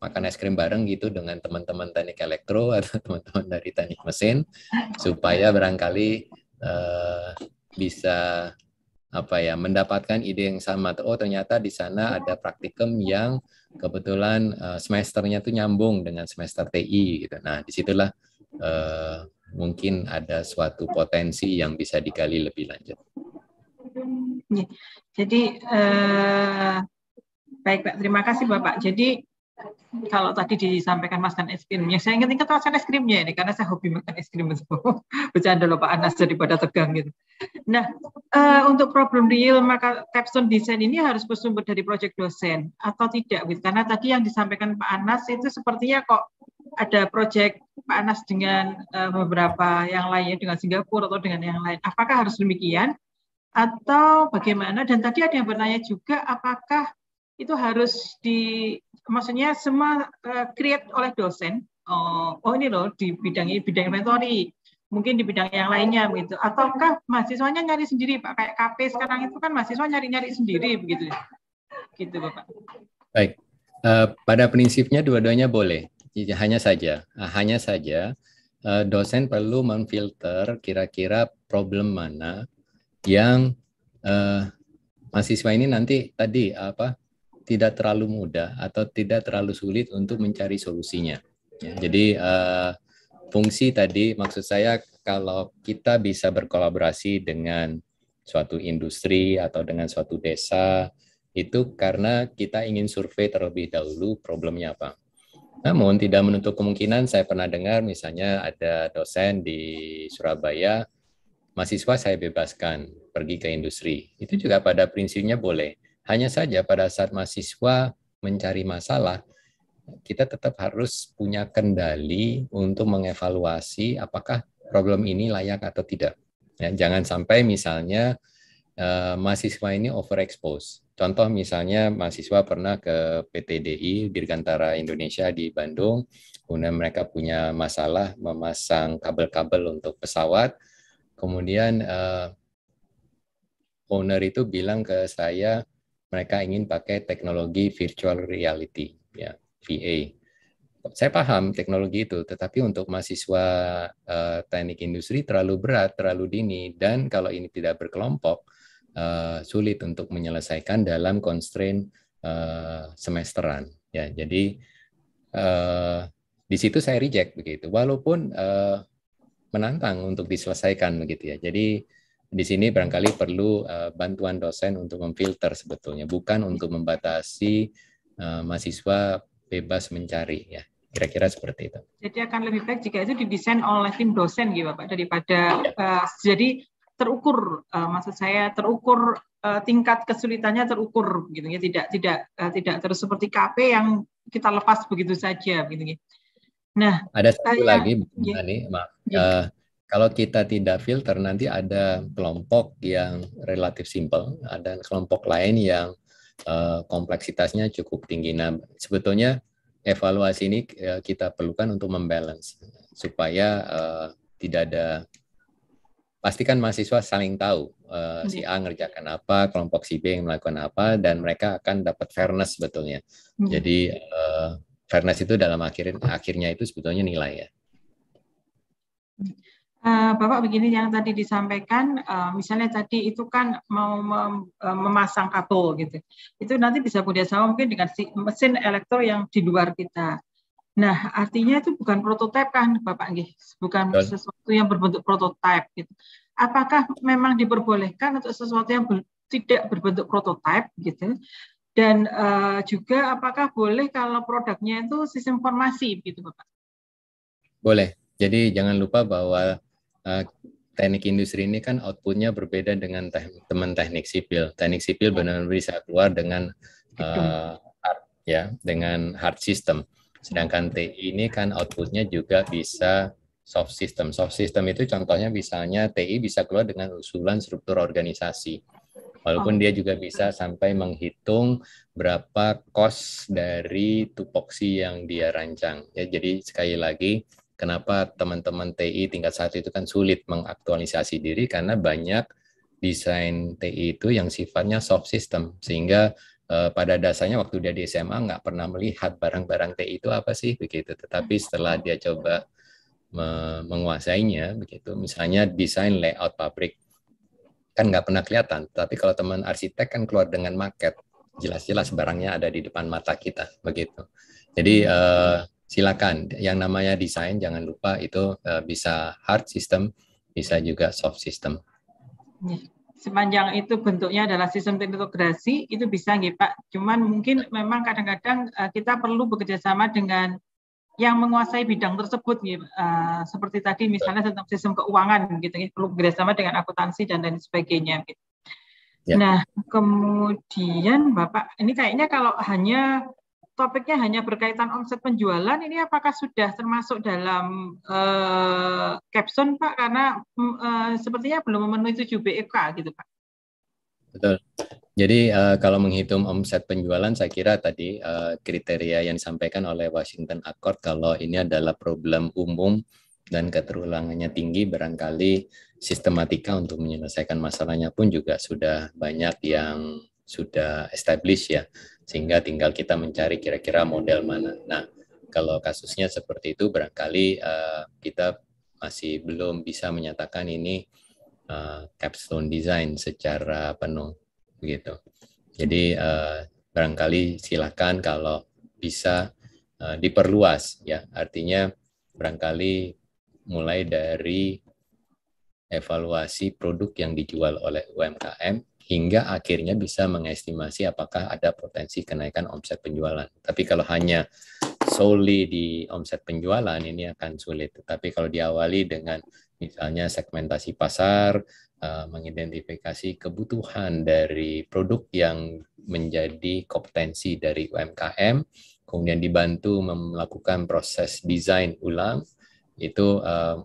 makan es krim bareng gitu dengan teman-teman teknik elektro atau teman-teman dari teknik mesin supaya barangkali uh, bisa apa ya mendapatkan ide yang sama oh ternyata di sana ada praktikum yang kebetulan uh, semesternya tuh nyambung dengan semester TI gitu nah disitulah uh, eh, mungkin ada suatu potensi yang bisa dikali lebih lanjut iya. jadi uh, baik pak terima kasih bapak jadi kalau tadi disampaikan Mas dan es krimnya, saya ingat-ingat rasa es krimnya ini karena saya hobi makan es krim Bercanda loh Pak Anas daripada tegang gitu. Nah, Uh, untuk problem real maka capstone design ini harus bersumber dari proyek dosen atau tidak gitu karena tadi yang disampaikan Pak Anas itu sepertinya kok ada proyek Pak Anas dengan uh, beberapa yang lainnya dengan Singapura atau dengan yang lain apakah harus demikian atau bagaimana dan tadi ada yang bertanya juga apakah itu harus di maksudnya semua uh, create oleh dosen oh, oh ini loh di bidang bidang inventory mungkin di bidang yang lainnya begitu ataukah mahasiswanya nyari sendiri Pak kayak KP sekarang itu kan mahasiswa nyari-nyari sendiri begitu ya? gitu Bapak baik uh, pada prinsipnya dua-duanya boleh iya, hanya saja uh, hanya saja uh, dosen perlu memfilter kira-kira problem mana yang uh, mahasiswa ini nanti tadi apa tidak terlalu mudah atau tidak terlalu sulit untuk mencari solusinya ya, jadi uh, fungsi tadi maksud saya kalau kita bisa berkolaborasi dengan suatu industri atau dengan suatu desa itu karena kita ingin survei terlebih dahulu problemnya apa. Namun tidak menutup kemungkinan saya pernah dengar misalnya ada dosen di Surabaya mahasiswa saya bebaskan pergi ke industri. Itu juga pada prinsipnya boleh. Hanya saja pada saat mahasiswa mencari masalah, kita tetap harus punya kendali untuk mengevaluasi apakah problem ini layak atau tidak. Ya, jangan sampai misalnya eh, mahasiswa ini overexpose. Contoh misalnya mahasiswa pernah ke PTDI Dirgantara Indonesia di Bandung, kemudian mereka punya masalah memasang kabel-kabel untuk pesawat, kemudian eh, owner itu bilang ke saya mereka ingin pakai teknologi virtual reality. Ya, VA. Saya paham teknologi itu, tetapi untuk mahasiswa uh, teknik industri terlalu berat, terlalu dini, dan kalau ini tidak berkelompok, uh, sulit untuk menyelesaikan dalam constraint uh, semesteran. Ya, jadi uh, di situ saya reject begitu, walaupun uh, menantang untuk diselesaikan begitu ya. Jadi di sini barangkali perlu uh, bantuan dosen untuk memfilter sebetulnya, bukan untuk membatasi uh, mahasiswa bebas mencari ya kira-kira seperti itu. Jadi akan lebih baik jika itu didesain oleh tim dosen gitu pak, daripada uh, jadi terukur uh, maksud saya terukur uh, tingkat kesulitannya terukur gitu ya tidak tidak uh, tidak terus seperti KP yang kita lepas begitu saja gitu ya. Nah, ada satu saya, lagi Bu ya, maaf. Uh, kalau kita tidak filter nanti ada kelompok yang relatif simple, ada kelompok lain yang Eh, kompleksitasnya cukup tinggi. Nah, sebetulnya evaluasi ini eh, kita perlukan untuk membalance supaya eh, tidak ada pastikan mahasiswa saling tahu uh, si A ngerjakan apa, kelompok si B yang melakukan apa, dan mereka akan dapat fairness sebetulnya. Hmm. Jadi uh, fairness itu dalam akhirin, akhirnya itu sebetulnya nilai ya. Hmm. Eh, Bapak begini yang tadi disampaikan, eh, misalnya tadi itu kan mau eh, memasang kabel gitu, itu nanti bisa bekerja sama mungkin dengan mesin elektro yang di luar kita. Nah artinya itu bukan prototipe kan Bapak Anggi, bukan sesuatu yang berbentuk prototipe gitu. Apakah memang diperbolehkan untuk sesuatu yang ber, tidak berbentuk prototipe gitu? Dan uh, juga apakah boleh kalau produknya itu sistem informasi gitu Bapak? Boleh. Jadi jangan lupa bahwa Eh, teknik industri ini kan outputnya berbeda dengan te teman teknik sipil. Teknik sipil oh. benar-benar bisa keluar dengan uh, hard, ya dengan hard system. Sedangkan TI ini kan outputnya juga bisa soft system. Soft system itu contohnya misalnya TI bisa keluar dengan usulan struktur organisasi. Walaupun oh. dia juga bisa sampai menghitung berapa cost dari tupoksi yang dia rancang. Ya, jadi sekali lagi kenapa teman-teman TI tingkat satu itu kan sulit mengaktualisasi diri karena banyak desain TI itu yang sifatnya soft system sehingga eh, pada dasarnya waktu dia di SMA nggak pernah melihat barang-barang TI itu apa sih begitu tetapi setelah dia coba me menguasainya begitu misalnya desain layout pabrik kan nggak pernah kelihatan tapi kalau teman arsitek kan keluar dengan market jelas-jelas barangnya ada di depan mata kita begitu jadi eh, silakan yang namanya desain jangan lupa itu eh, bisa hard system bisa juga soft system ya. sepanjang itu bentuknya adalah sistem integrasi itu bisa nggih Pak cuman mungkin memang kadang-kadang eh, kita perlu bekerjasama dengan yang menguasai bidang tersebut nih uh, eh, seperti tadi misalnya tentang sistem keuangan gitu nih perlu bekerjasama dengan akuntansi dan lain sebagainya gitu. Ya. Nah, kemudian Bapak, ini kayaknya kalau hanya topiknya hanya berkaitan omset penjualan ini apakah sudah termasuk dalam uh, eh, caption Pak karena uh, sepertinya belum memenuhi 7 BEK gitu Pak. Betul. Jadi uh, kalau menghitung omset penjualan, saya kira tadi uh, kriteria yang disampaikan oleh Washington Accord kalau ini adalah problem umum dan keterulangannya tinggi, barangkali sistematika untuk menyelesaikan masalahnya pun juga sudah banyak yang sudah establish, ya sehingga tinggal kita mencari kira-kira model mana. Nah, kalau kasusnya seperti itu barangkali uh, kita masih belum bisa menyatakan ini uh, capstone design secara penuh begitu. Jadi uh, barangkali silakan kalau bisa uh, diperluas ya. Artinya barangkali mulai dari evaluasi produk yang dijual oleh UMKM hingga akhirnya bisa mengestimasi apakah ada potensi kenaikan omset penjualan. Tapi kalau hanya solely di omset penjualan ini akan sulit. Tapi kalau diawali dengan misalnya segmentasi pasar, eh, mengidentifikasi kebutuhan dari produk yang menjadi kompetensi dari UMKM, kemudian dibantu melakukan proses desain ulang, itu eh,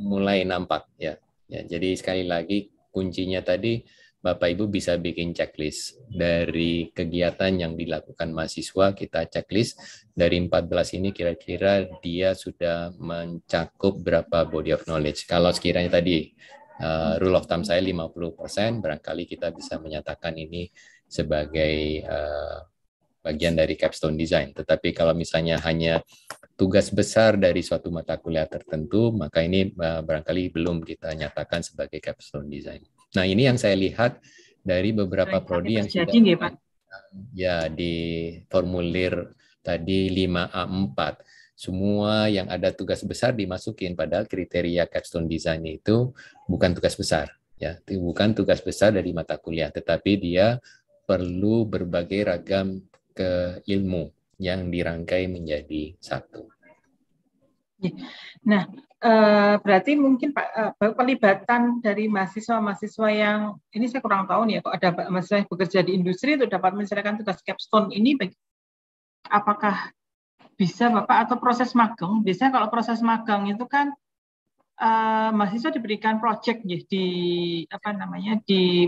mulai nampak ya. ya. Jadi sekali lagi kuncinya tadi Bapak Ibu bisa bikin checklist dari kegiatan yang dilakukan mahasiswa kita checklist dari 14 ini kira-kira dia sudah mencakup berapa body of knowledge. Kalau sekiranya tadi uh, rule of thumb saya 50%, barangkali kita bisa menyatakan ini sebagai uh, bagian dari capstone design. Tetapi kalau misalnya hanya tugas besar dari suatu mata kuliah tertentu, maka ini uh, barangkali belum kita nyatakan sebagai capstone design. Nah, ini yang saya lihat dari beberapa prodi yang sudah ya, Pak. ya di formulir tadi 5A4. Semua yang ada tugas besar dimasukin padahal kriteria capstone design itu bukan tugas besar ya, bukan tugas besar dari mata kuliah tetapi dia perlu berbagai ragam ke ilmu yang dirangkai menjadi satu. Nah, Eh, berarti mungkin Pak eh, pelibatan dari mahasiswa-mahasiswa yang ini saya kurang tahu nih ya kok ada mahasiswa yang bekerja di industri itu dapat menyelesaikan tugas capstone ini apakah bisa Bapak atau proses magang biasanya kalau proses magang itu kan uh, mahasiswa diberikan project ya di apa namanya di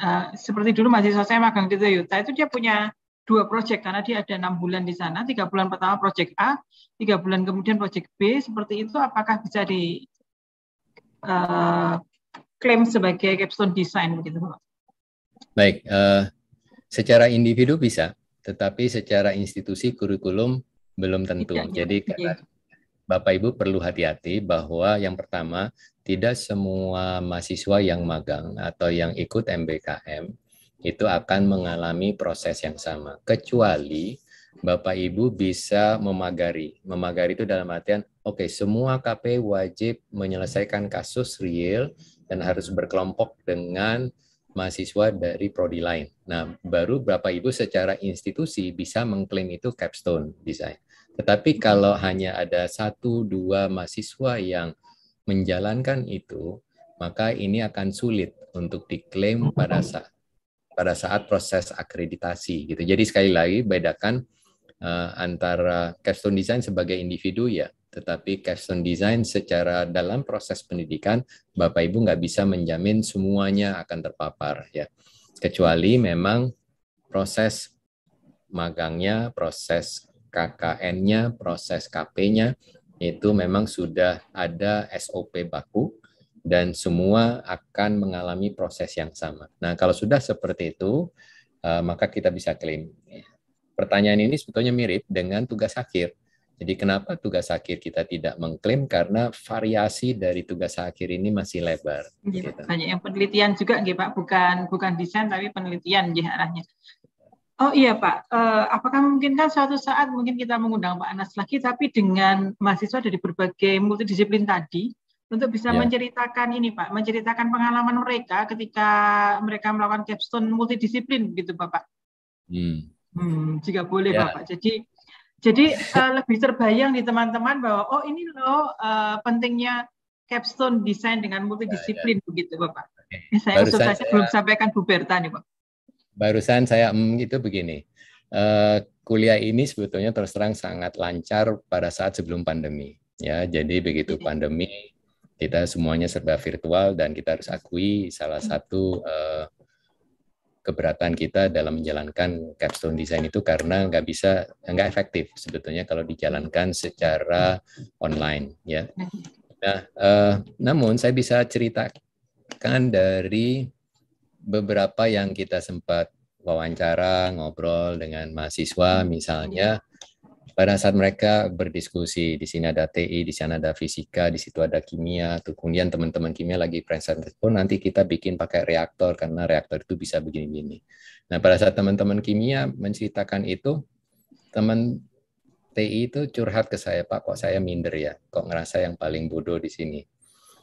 uh, seperti dulu mahasiswa saya magang di Toyota itu dia punya dua proyek karena dia ada enam bulan di sana tiga bulan pertama proyek A tiga bulan kemudian proyek B seperti itu apakah bisa di uh, sebagai capstone design begitu baik uh, secara individu bisa tetapi secara institusi kurikulum belum tentu ya. jadi karena Bapak Ibu perlu hati-hati bahwa yang pertama tidak semua mahasiswa yang magang atau yang ikut MBKM itu akan mengalami proses yang sama. Kecuali Bapak Ibu bisa memagari. Memagari itu dalam artian, oke okay, semua KP wajib menyelesaikan kasus real dan harus berkelompok dengan mahasiswa dari prodi lain. Nah, baru Bapak Ibu secara institusi bisa mengklaim itu capstone design. Tetapi kalau hanya ada satu dua mahasiswa yang menjalankan itu, maka ini akan sulit untuk diklaim pada saat pada saat proses akreditasi gitu. Jadi sekali lagi bedakan uh, antara capstone design sebagai individu ya, tetapi capstone design secara dalam proses pendidikan Bapak Ibu nggak bisa menjamin semuanya akan terpapar ya, kecuali memang proses magangnya, proses KKN-nya, proses KP-nya itu memang sudah ada SOP baku dan semua akan mengalami proses yang sama. Nah, kalau sudah seperti itu, eh, maka kita bisa klaim. Pertanyaan ini sebetulnya mirip dengan tugas akhir. Jadi kenapa tugas akhir kita tidak mengklaim? Karena variasi dari tugas akhir ini masih lebar. gitu. Banyak yang penelitian juga, ya, Pak. Bukan bukan desain, tapi penelitian ya, arahnya. Oh iya Pak, uh, apakah mungkin kan suatu saat mungkin kita mengundang Pak Anas lagi, tapi dengan mahasiswa dari berbagai multidisiplin tadi, untuk bisa yeah. menceritakan ini Pak, menceritakan pengalaman mereka ketika mereka melakukan capstone multidisiplin gitu Bapak. Hmm. Hmm, jika boleh yeah. Bapak. Jadi jadi uh, lebih terbayang di teman-teman bahwa oh ini loh uh, pentingnya capstone desain dengan multidisiplin yeah, yeah. begitu Bapak. Okay. Eh, saya barusan saya, saya belum sampaikan Bu nih Pak. Barusan saya mm, itu begini. Uh, kuliah ini sebetulnya terus terang sangat lancar pada saat sebelum pandemi ya jadi begitu iya. pandemi kita semuanya serba virtual dan kita harus akui salah satu uh, keberatan kita dalam menjalankan capstone design itu karena nggak bisa nggak efektif sebetulnya kalau dijalankan secara online ya nah uh, namun saya bisa ceritakan dari beberapa yang kita sempat wawancara ngobrol dengan mahasiswa misalnya pada saat mereka berdiskusi di sini ada TI, di sana ada fisika, di situ ada kimia, tuh kemudian teman-teman kimia lagi present. pun oh, nanti kita bikin pakai reaktor karena reaktor itu bisa begini begini. Nah pada saat teman-teman kimia menceritakan itu, teman TI itu curhat ke saya Pak, kok saya minder ya, kok ngerasa yang paling bodoh di sini.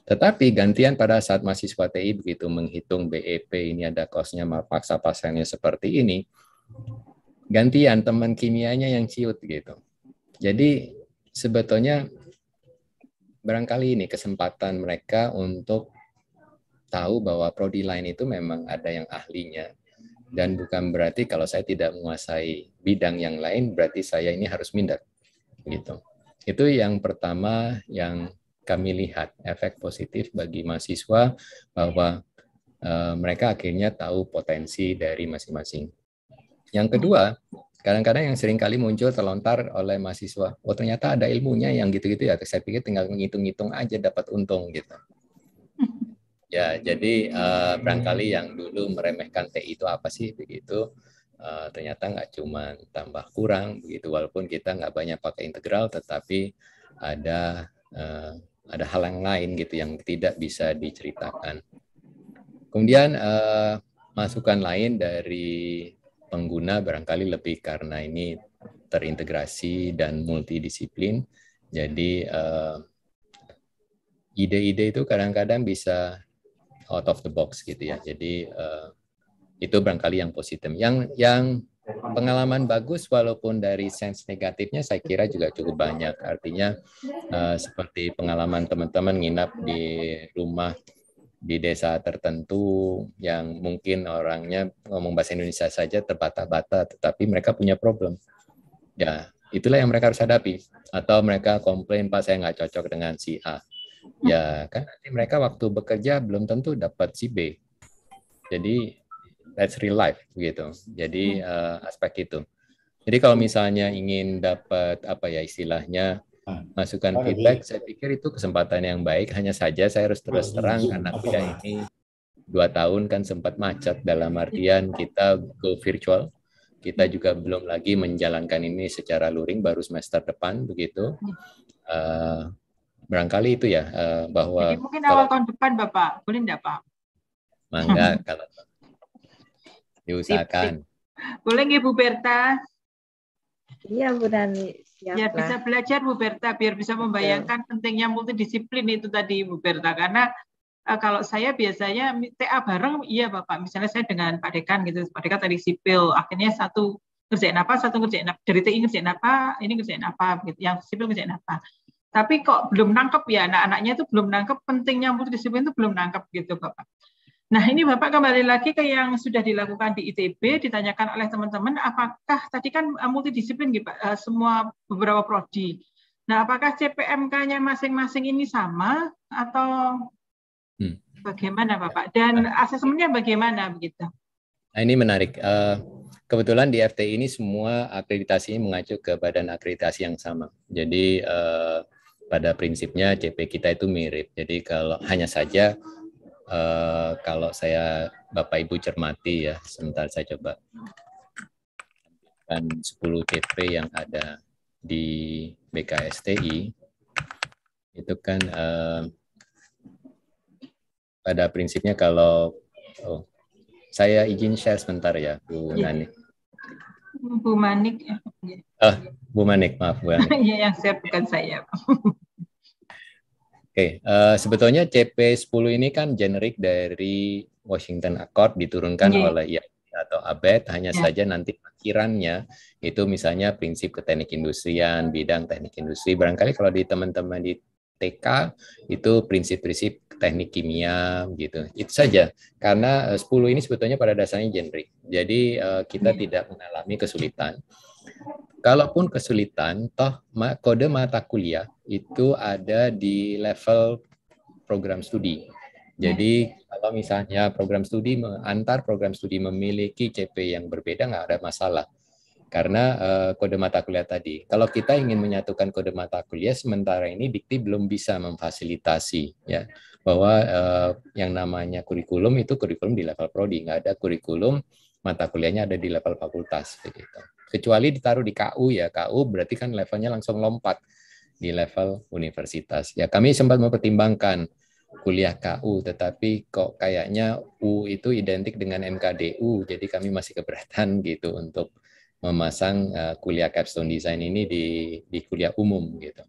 Tetapi gantian pada saat mahasiswa TI begitu menghitung BEP ini ada kosnya, paksa pasannya seperti ini, gantian teman kimianya yang ciut gitu. Jadi sebetulnya barangkali ini kesempatan mereka untuk tahu bahwa prodi lain itu memang ada yang ahlinya dan bukan berarti kalau saya tidak menguasai bidang yang lain berarti saya ini harus minder gitu. Itu yang pertama yang kami lihat efek positif bagi mahasiswa bahwa eh, mereka akhirnya tahu potensi dari masing-masing yang hmm. kedua, kadang-kadang yang sering kali muncul terlontar oleh mahasiswa, oh ternyata ada ilmunya yang gitu-gitu ya, saya pikir tinggal menghitung-hitung aja dapat untung gitu. Ya, jadi uh, barangkali yang dulu meremehkan TI itu apa sih begitu, uh, ternyata nggak cuma tambah kurang begitu, walaupun kita nggak banyak pakai integral, tetapi ada uh, ada hal yang lain gitu yang tidak bisa diceritakan. Kemudian uh, masukan lain dari pengguna barangkali lebih karena ini terintegrasi dan multidisiplin. Jadi uh, ide-ide itu kadang-kadang bisa out of the box gitu ya. Jadi uh, itu barangkali yang positif. Yang yang pengalaman bagus walaupun dari sense negatifnya saya kira juga cukup banyak. Artinya uh, seperti pengalaman teman-teman nginap di rumah di desa tertentu yang mungkin orangnya ngomong bahasa Indonesia saja terbata-bata, tetapi mereka punya problem. Ya, itulah yang mereka harus hadapi. Atau mereka komplain, Pak saya nggak cocok dengan si A. Ya, kan nanti mereka waktu bekerja belum tentu dapat si B. Jadi, that's real life, gitu. Jadi, uh, aspek itu. Jadi kalau misalnya ingin dapat apa ya istilahnya Ah. masukan feedback saya pikir itu kesempatan yang baik hanya saja saya harus terus terang karena kita ini dua tahun kan sempat macet dalam artian kita go virtual kita hmm. juga belum lagi menjalankan ini secara luring baru semester depan begitu uh, barangkali itu ya uh, bahwa Jadi mungkin awal kalau, tahun depan bapak boleh enggak pak mangga kalau diusahakan boleh nggak Bu Berta iya Bu Nani Ya, ya biar bisa belajar Bu Berta, biar bisa membayangkan Betul. pentingnya multidisiplin itu tadi Bu Berta. Karena uh, kalau saya biasanya TA bareng, iya Bapak. Misalnya saya dengan Pak Dekan gitu, Pak Dekan tadi sipil. Akhirnya satu ngerjain apa, satu ngerjain apa. Dari TI ngerjain apa, ini ngerjain apa, gitu. yang sipil ngerjain apa. Tapi kok belum nangkep ya anak-anaknya itu belum nangkep pentingnya multidisiplin itu belum nangkep gitu Bapak. Nah, ini Bapak kembali lagi ke yang sudah dilakukan di ITB, ditanyakan oleh teman-teman, apakah tadi kan eh, multidisiplin, gitu, Pak, eh, semua beberapa prodi. Nah, apakah CPMK-nya masing-masing ini sama atau hmm. bagaimana, Bapak? Ya. Dan asesmennya bagaimana begitu? Nah, ini menarik. Eh, kebetulan di FT ini semua akreditasinya mengacu ke badan akreditasi yang sama. Jadi pada prinsipnya CP kita itu mirip. Jadi kalau hanya saja Eh, kalau saya Bapak Ibu cermati ya, sebentar saya coba Dan 10 CP yang ada di BKSTI itu kan eh, pada prinsipnya kalau oh, saya izin share sebentar ya Bu ya. Nani. Bu Manik. Ya. Eh, Bu Manik, maaf Bu Manik. Iya, yang share bukan saya. Oke, okay, uh, eh, sebetulnya CP10 ini kan generik dari Washington Accord diturunkan yeah. oleh IAI atau ABET, hanya yeah. saja nanti akhirannya itu misalnya prinsip ke teknik industrian, bidang teknik industri. Barangkali kalau di teman-teman di TK itu prinsip-prinsip teknik kimia gitu. Itu saja. Karena 10 eh, ini sebetulnya pada dasarnya generik. Jadi uh, kita yeah. tidak mengalami kesulitan. Kalaupun kesulitan, toh kode mata kuliah itu ada di level program studi. Jadi hmm. kalau misalnya program studi antar program studi memiliki CP yang berbeda nggak ada masalah karena uh, kode mata kuliah tadi. Kalau kita ingin menyatukan kode mata kuliah sementara ini Dikti belum bisa memfasilitasi ya bahwa uh, yang namanya kurikulum itu kurikulum di level prodi nggak ada kurikulum mata kuliahnya ada di level fakultas begitu. Kecuali ditaruh di KU ya, KU berarti kan levelnya langsung lompat di level universitas. Ya kami sempat mempertimbangkan kuliah KU, tetapi kok kayaknya U itu identik dengan MKDU, jadi kami masih keberatan gitu untuk memasang eh, kuliah capstone design ini di di kuliah umum gitu.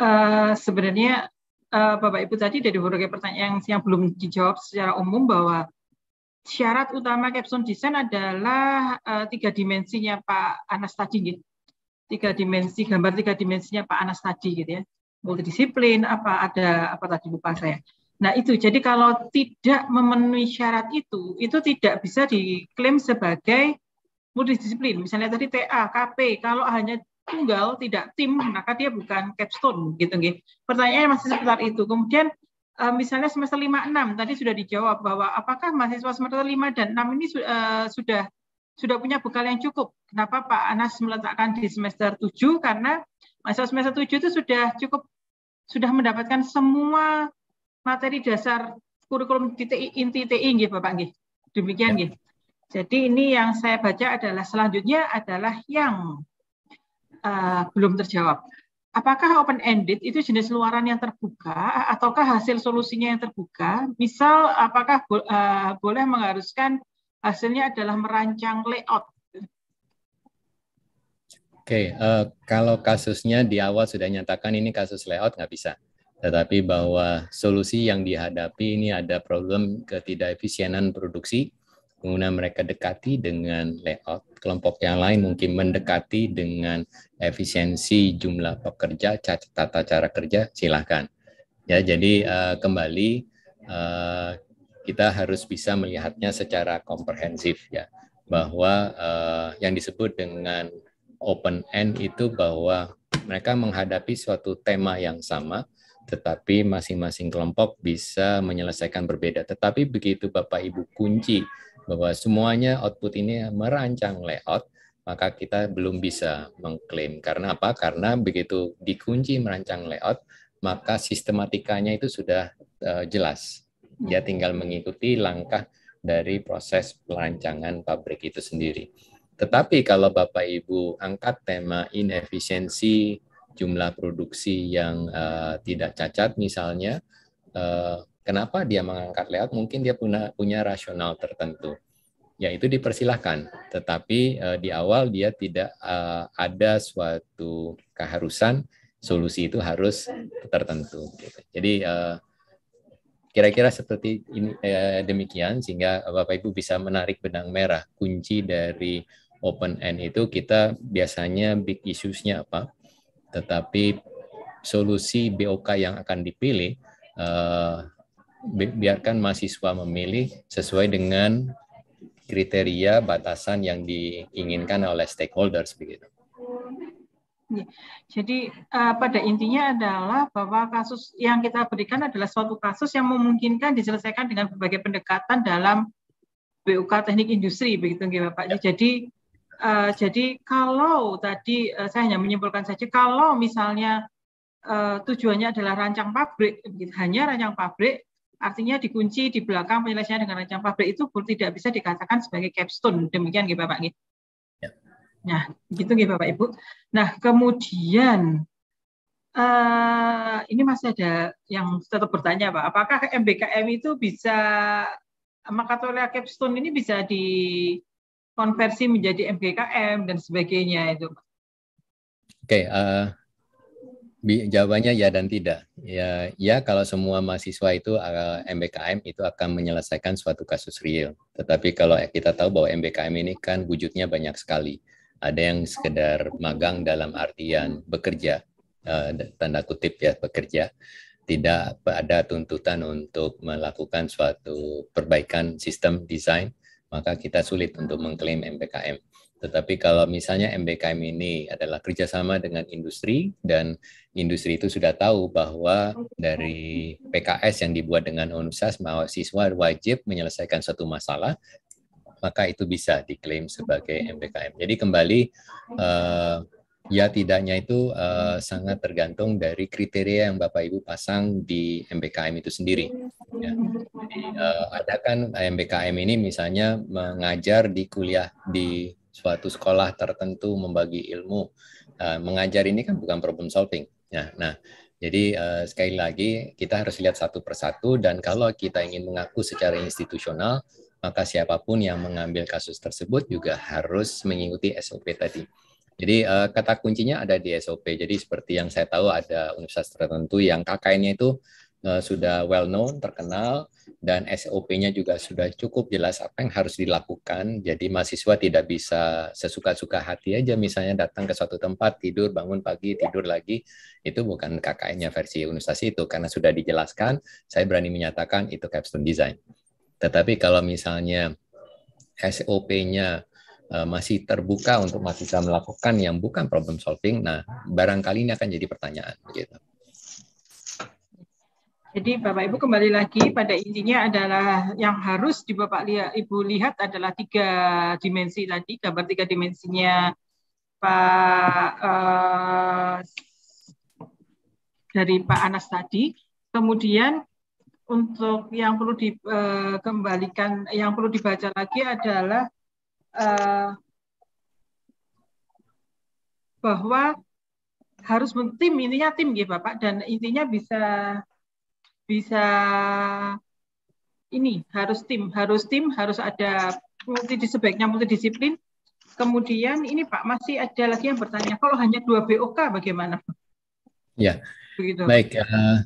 uh, sebenarnya uh, Bapak Ibu tadi dari berbagai pertanyaan yang belum dijawab secara umum bahwa syarat utama capstone design adalah uh, tiga dimensinya Pak Anas tadi gitu. Tiga dimensi gambar tiga dimensinya Pak Anas tadi gitu ya. Multidisiplin apa ada apa tadi lupa saya. Nah, itu jadi kalau tidak memenuhi syarat itu itu tidak bisa diklaim sebagai multidisiplin. Misalnya tadi TA, KP, kalau hanya tunggal tidak tim maka dia bukan capstone gitu gitu. Pertanyaannya masih seputar itu. Kemudian Eh, misalnya semester 5 6 tadi sudah dijawab bahwa apakah mahasiswa semester 5 dan 6 ini eh, sudah sudah punya bekal yang cukup. Kenapa Pak Anas meletakkan di semester 7 karena mahasiswa semester 7 itu sudah cukup sudah mendapatkan semua materi dasar kurikulum TI, inti TI nggih Bapak nggih. Demikian ya. nggih. Jadi ini yang saya baca adalah selanjutnya adalah yang uh, belum terjawab apakah open ended itu jenis luaran yang terbuka ataukah hasil solusinya yang terbuka misal apakah bo uh, boleh mengharuskan hasilnya adalah merancang layout Oke, okay, uh, eh, kalau kasusnya di awal sudah nyatakan ini kasus layout nggak bisa, tetapi bahwa solusi yang dihadapi ini ada problem ketidakefisienan produksi, Kemudian mereka dekati dengan layout. Kelompok yang lain mungkin mendekati dengan efisiensi jumlah pekerja, tata cara kerja, silahkan. Ya, jadi uh, kembali uh, kita harus bisa melihatnya secara komprehensif ya, bahwa uh, yang disebut dengan open end itu bahwa mereka menghadapi suatu tema yang sama, tetapi masing-masing kelompok bisa menyelesaikan berbeda. Tetapi begitu Bapak Ibu kunci bahwa semuanya output ini merancang layout, maka kita belum bisa mengklaim. Karena apa? Karena begitu dikunci merancang layout, maka sistematikanya itu sudah uh, jelas. Dia hmm. tinggal mengikuti langkah dari proses pelancangan pabrik itu sendiri. Tetapi kalau Bapak Ibu angkat tema inefisiensi jumlah produksi yang uh, tidak cacat misalnya, uh, Kenapa dia mengangkat layout? Mungkin dia punya punya rasional tertentu. Ya itu dipersilahkan, tetapi uh, di awal dia tidak uh, ada suatu keharusan solusi itu harus tertentu. Gitu. Jadi kira eh, kira-kira seperti ini uh, demikian sehingga Bapak Ibu bisa menarik benang merah kunci dari open end itu kita biasanya big issues-nya apa tetapi solusi BOK yang akan dipilih uh, biarkan mahasiswa memilih sesuai dengan kriteria batasan yang diinginkan oleh stakeholders begitu. Iya. Jadi uh, pada intinya adalah bahwa kasus yang kita berikan adalah suatu kasus yang memungkinkan diselesaikan dengan berbagai pendekatan dalam BUK teknik industri begitu nggih Bapak. Ya. Jadi uh, jadi kalau tadi uh, saya hanya menyimpulkan saja kalau misalnya uh, tujuannya adalah rancang pabrik hanya rancang pabrik Artinya dikunci di belakang penyelesaian dengan rancang pabrik itu pun tidak bisa dikatakan sebagai capstone. Demikian gitu, Bapak gitu Ya. Nah, gitu gitu Bapak Ibu. Nah, kemudian uh, ini masih ada yang tetap bertanya Pak, apakah MBKM itu bisa Makatolia capstone ini bisa dikonversi menjadi MBKM dan sebagainya itu Oke, okay, uh, eh, Jawabannya ya dan tidak. Ya, ya kalau semua mahasiswa itu MBKM eh, itu akan menyelesaikan suatu kasus real. Tetapi kalau kita tahu bahwa MBKM ini kan wujudnya banyak sekali. Ada yang sekedar magang dalam artian bekerja, eh, tanda kutip ya bekerja. Tidak ada tuntutan untuk melakukan suatu perbaikan sistem desain, maka kita sulit untuk mengklaim MBKM. Tetapi kalau misalnya MBKM ini adalah kerjasama dengan industri dan industri itu sudah tahu bahwa dari PKS yang dibuat dengan UNSAS siswa wajib menyelesaikan satu masalah, maka itu bisa diklaim sebagai MBKM. Jadi kembali uh, ya tidaknya itu uh, sangat tergantung dari kriteria yang Bapak Ibu pasang di MBKM itu sendiri. Ya. Jadi, uh, ada kan MBKM ini misalnya mengajar di kuliah di suatu sekolah tertentu membagi ilmu. Uh, mengajar ini kan bukan problem solving. Ya, nah, jadi uh, sekali lagi kita harus lihat satu persatu dan kalau kita ingin mengaku secara institusional, maka siapapun yang mengambil kasus tersebut juga harus mengikuti SOP tadi. Jadi uh, kata kuncinya ada di SOP. Jadi seperti yang saya tahu ada universitas tertentu yang KKN-nya itu Eh, sudah well known, terkenal, dan SOP-nya juga sudah cukup jelas apa yang harus dilakukan. Jadi mahasiswa tidak bisa sesuka-suka hati aja misalnya datang ke suatu tempat, tidur, bangun pagi, tidur lagi. Itu bukan KKN-nya versi universitas itu karena sudah dijelaskan, saya berani menyatakan itu capstone design. Tetapi kalau misalnya SOP-nya eh, masih terbuka untuk mahasiswa melakukan yang bukan problem solving, nah barangkali ini akan jadi pertanyaan gitu. Jadi Bapak Ibu kembali lagi pada intinya adalah yang harus di Bapak lihat, Ibu lihat adalah tiga dimensi tadi gambar tiga dimensinya Pak uh, dari Pak Anas tadi. Kemudian untuk yang perlu dikembalikan, eh, uh, yang perlu dibaca lagi adalah uh, bahwa harus tim intinya tim ya Bapak dan intinya bisa bisa ini harus tim, harus tim, harus ada multi sebaiknya multidisiplin. Kemudian ini Pak masih ada lagi yang bertanya, kalau hanya dua BOK bagaimana? Ya, Begitu. baik. Uh,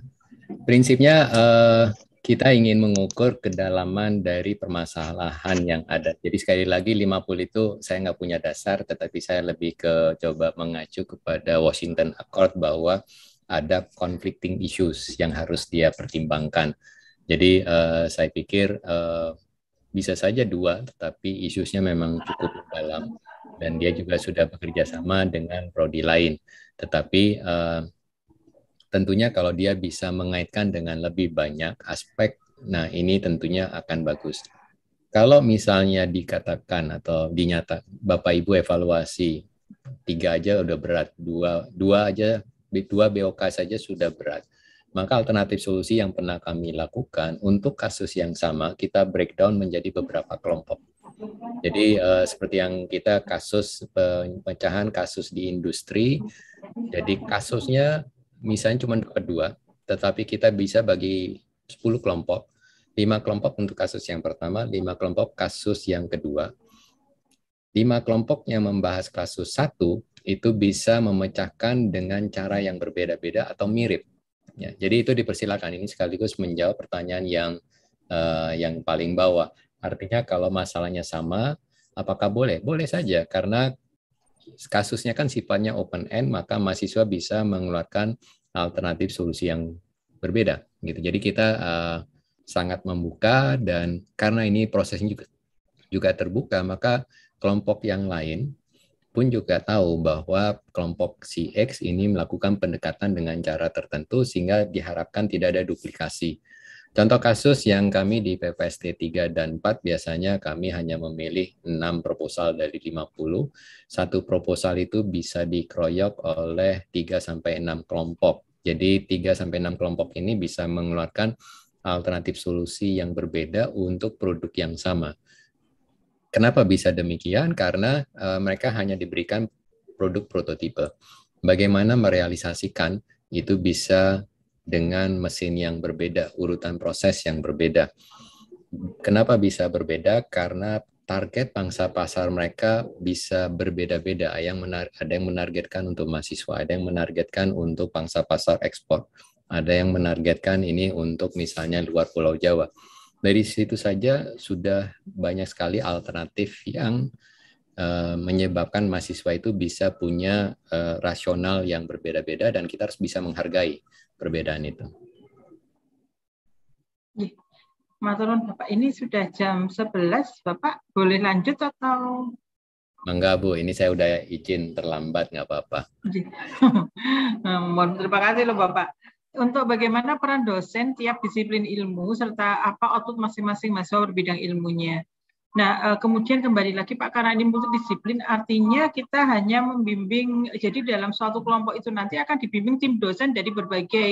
prinsipnya uh, kita ingin mengukur kedalaman dari permasalahan yang ada. Jadi sekali lagi 50 itu saya nggak punya dasar, tetapi saya lebih ke coba mengacu kepada Washington Accord bahwa ada conflicting issues yang harus dia pertimbangkan. Jadi uh, saya pikir uh, bisa saja dua, tetapi isunya memang cukup dalam dan dia juga sudah bekerja sama dengan prodi lain. Tetapi uh, tentunya kalau dia bisa mengaitkan dengan lebih banyak aspek, nah ini tentunya akan bagus. Kalau misalnya dikatakan atau dinyatakan Bapak Ibu evaluasi tiga aja udah berat, dua dua aja B2 BOK saja sudah berat. Maka alternatif solusi yang pernah kami lakukan untuk kasus yang sama kita breakdown menjadi beberapa kelompok. Jadi eh, seperti yang kita kasus pemecahan kasus di industri, jadi kasusnya misalnya cuma dapat dua, tetapi kita bisa bagi 10 kelompok, lima kelompok untuk kasus yang pertama, lima kelompok kasus yang kedua, lima kelompok yang membahas kasus satu itu bisa memecahkan dengan cara yang berbeda-beda atau mirip. Ya, jadi itu dipersilakan. Ini sekaligus menjawab pertanyaan yang uh, yang paling bawah. Artinya kalau masalahnya sama, apakah boleh? Boleh saja karena kasusnya kan sifatnya open end, maka mahasiswa bisa mengeluarkan alternatif solusi yang berbeda. Gitu. Jadi kita uh, sangat membuka dan karena ini prosesnya juga juga terbuka, maka kelompok yang lain pun juga tahu bahwa kelompok si X ini melakukan pendekatan dengan cara tertentu sehingga diharapkan tidak ada duplikasi. Contoh kasus yang kami di PPST 3 dan 4 biasanya kami hanya memilih 6 proposal dari 50. Satu proposal itu bisa dikeroyok oleh 3 sampai 6 kelompok. Jadi 3 sampai 6 kelompok ini bisa mengeluarkan alternatif solusi yang berbeda untuk produk yang sama. Kenapa bisa demikian? Karena uh, mereka hanya diberikan produk prototipe. Bagaimana merealisasikan itu bisa dengan mesin yang berbeda, urutan proses yang berbeda. Kenapa bisa berbeda? Karena target pangsa pasar mereka bisa berbeda-beda. Yang ada yang menargetkan untuk mahasiswa, ada yang menargetkan untuk pangsa pasar ekspor, ada yang menargetkan ini untuk misalnya luar Pulau Jawa dari situ saja sudah banyak sekali alternatif yang eh, menyebabkan mahasiswa itu bisa punya eh, rasional yang berbeda-beda dan kita harus bisa menghargai perbedaan itu. Iya. Maturun Bapak, ini sudah jam 11, Bapak boleh lanjut atau Enggak Bu, ini saya udah izin terlambat nggak apa-apa. Iya. Eh, mohon terima kasih loh Bapak untuk bagaimana peran dosen tiap disiplin ilmu serta apa output masing-masing mahasiswa berbidang ilmunya. Nah, eh, kemudian kembali lagi Pak karena ini multidisiplin artinya kita hanya membimbing jadi dalam suatu kelompok itu nanti akan dibimbing tim dosen dari berbagai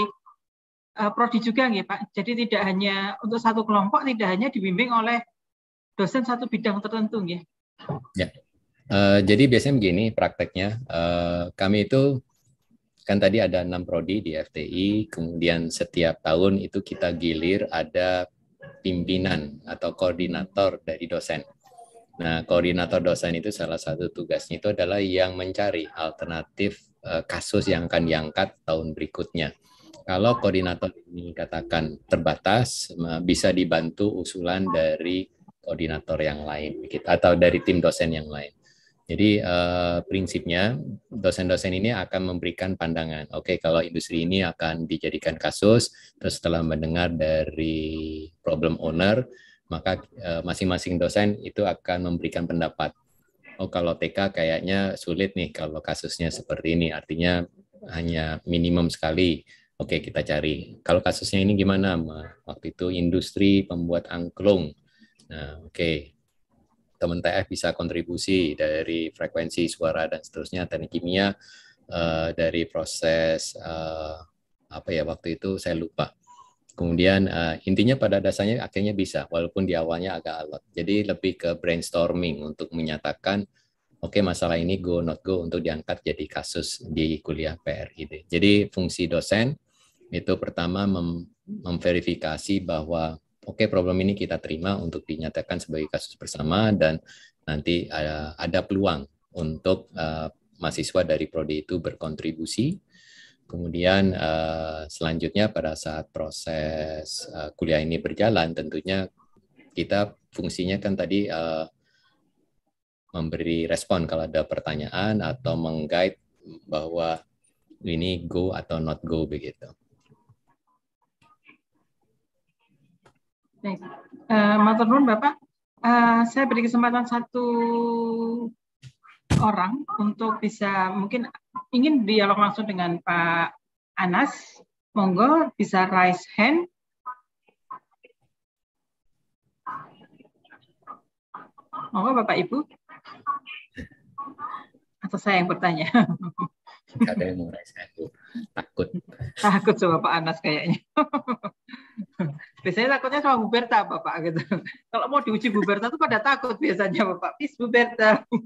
eh, prodi juga ya Pak. Jadi tidak hanya untuk satu kelompok tidak hanya dibimbing oleh dosen satu bidang tertentu ya. Ya. Uh, jadi biasanya begini prakteknya uh, kami itu kan tadi ada enam prodi di FTI, kemudian setiap tahun itu kita gilir ada pimpinan atau koordinator dari dosen. Nah, koordinator dosen itu salah satu tugasnya itu adalah yang mencari alternatif eh, kasus yang akan diangkat tahun berikutnya. Kalau koordinator ini katakan terbatas, bisa dibantu usulan dari koordinator yang lain, gitu, atau dari tim dosen yang lain. Jadi eh, prinsipnya dosen-dosen ini akan memberikan pandangan. Oke, okay, kalau industri ini akan dijadikan kasus, terus setelah mendengar dari problem owner, maka masing eh, masing-masing dosen itu akan memberikan pendapat. Oh, kalau TK kayaknya sulit nih kalau kasusnya seperti ini, artinya hanya minimum sekali. Oke, okay, kita cari. Kalau kasusnya ini gimana? Waktu itu industri pembuat angklung. Nah, oke. Okay teman TF bisa kontribusi dari frekuensi suara dan seterusnya teknik kimia uh, dari proses uh, apa ya waktu itu saya lupa kemudian uh, intinya pada dasarnya akhirnya bisa walaupun di awalnya agak alot jadi lebih ke brainstorming untuk menyatakan oke okay, masalah ini go not go untuk diangkat jadi kasus di kuliah PRID jadi fungsi dosen itu pertama mem memverifikasi bahwa oke okay, problem ini kita terima untuk dinyatakan sebagai kasus bersama dan nanti ada, eh, ada peluang untuk uh, mahasiswa dari prodi itu berkontribusi. Kemudian uh, selanjutnya pada saat proses uh, kuliah ini berjalan tentunya kita fungsinya kan tadi uh, memberi respon kalau ada pertanyaan atau menggait bahwa ini go atau not go begitu. Baik. Uh, Bapak, uh, saya beri kesempatan satu orang untuk bisa mungkin ingin dialog langsung dengan Pak Anas. Monggo bisa raise hand. Monggo Bapak Ibu. Atau saya yang bertanya. ada yang mau raise hand. Takut. Takut sama Pak Anas kayaknya. biasanya takutnya sama Huberta Bapak gitu. Kalau mau diuji Huberta tuh pada takut biasanya Bapak. Bis Huberta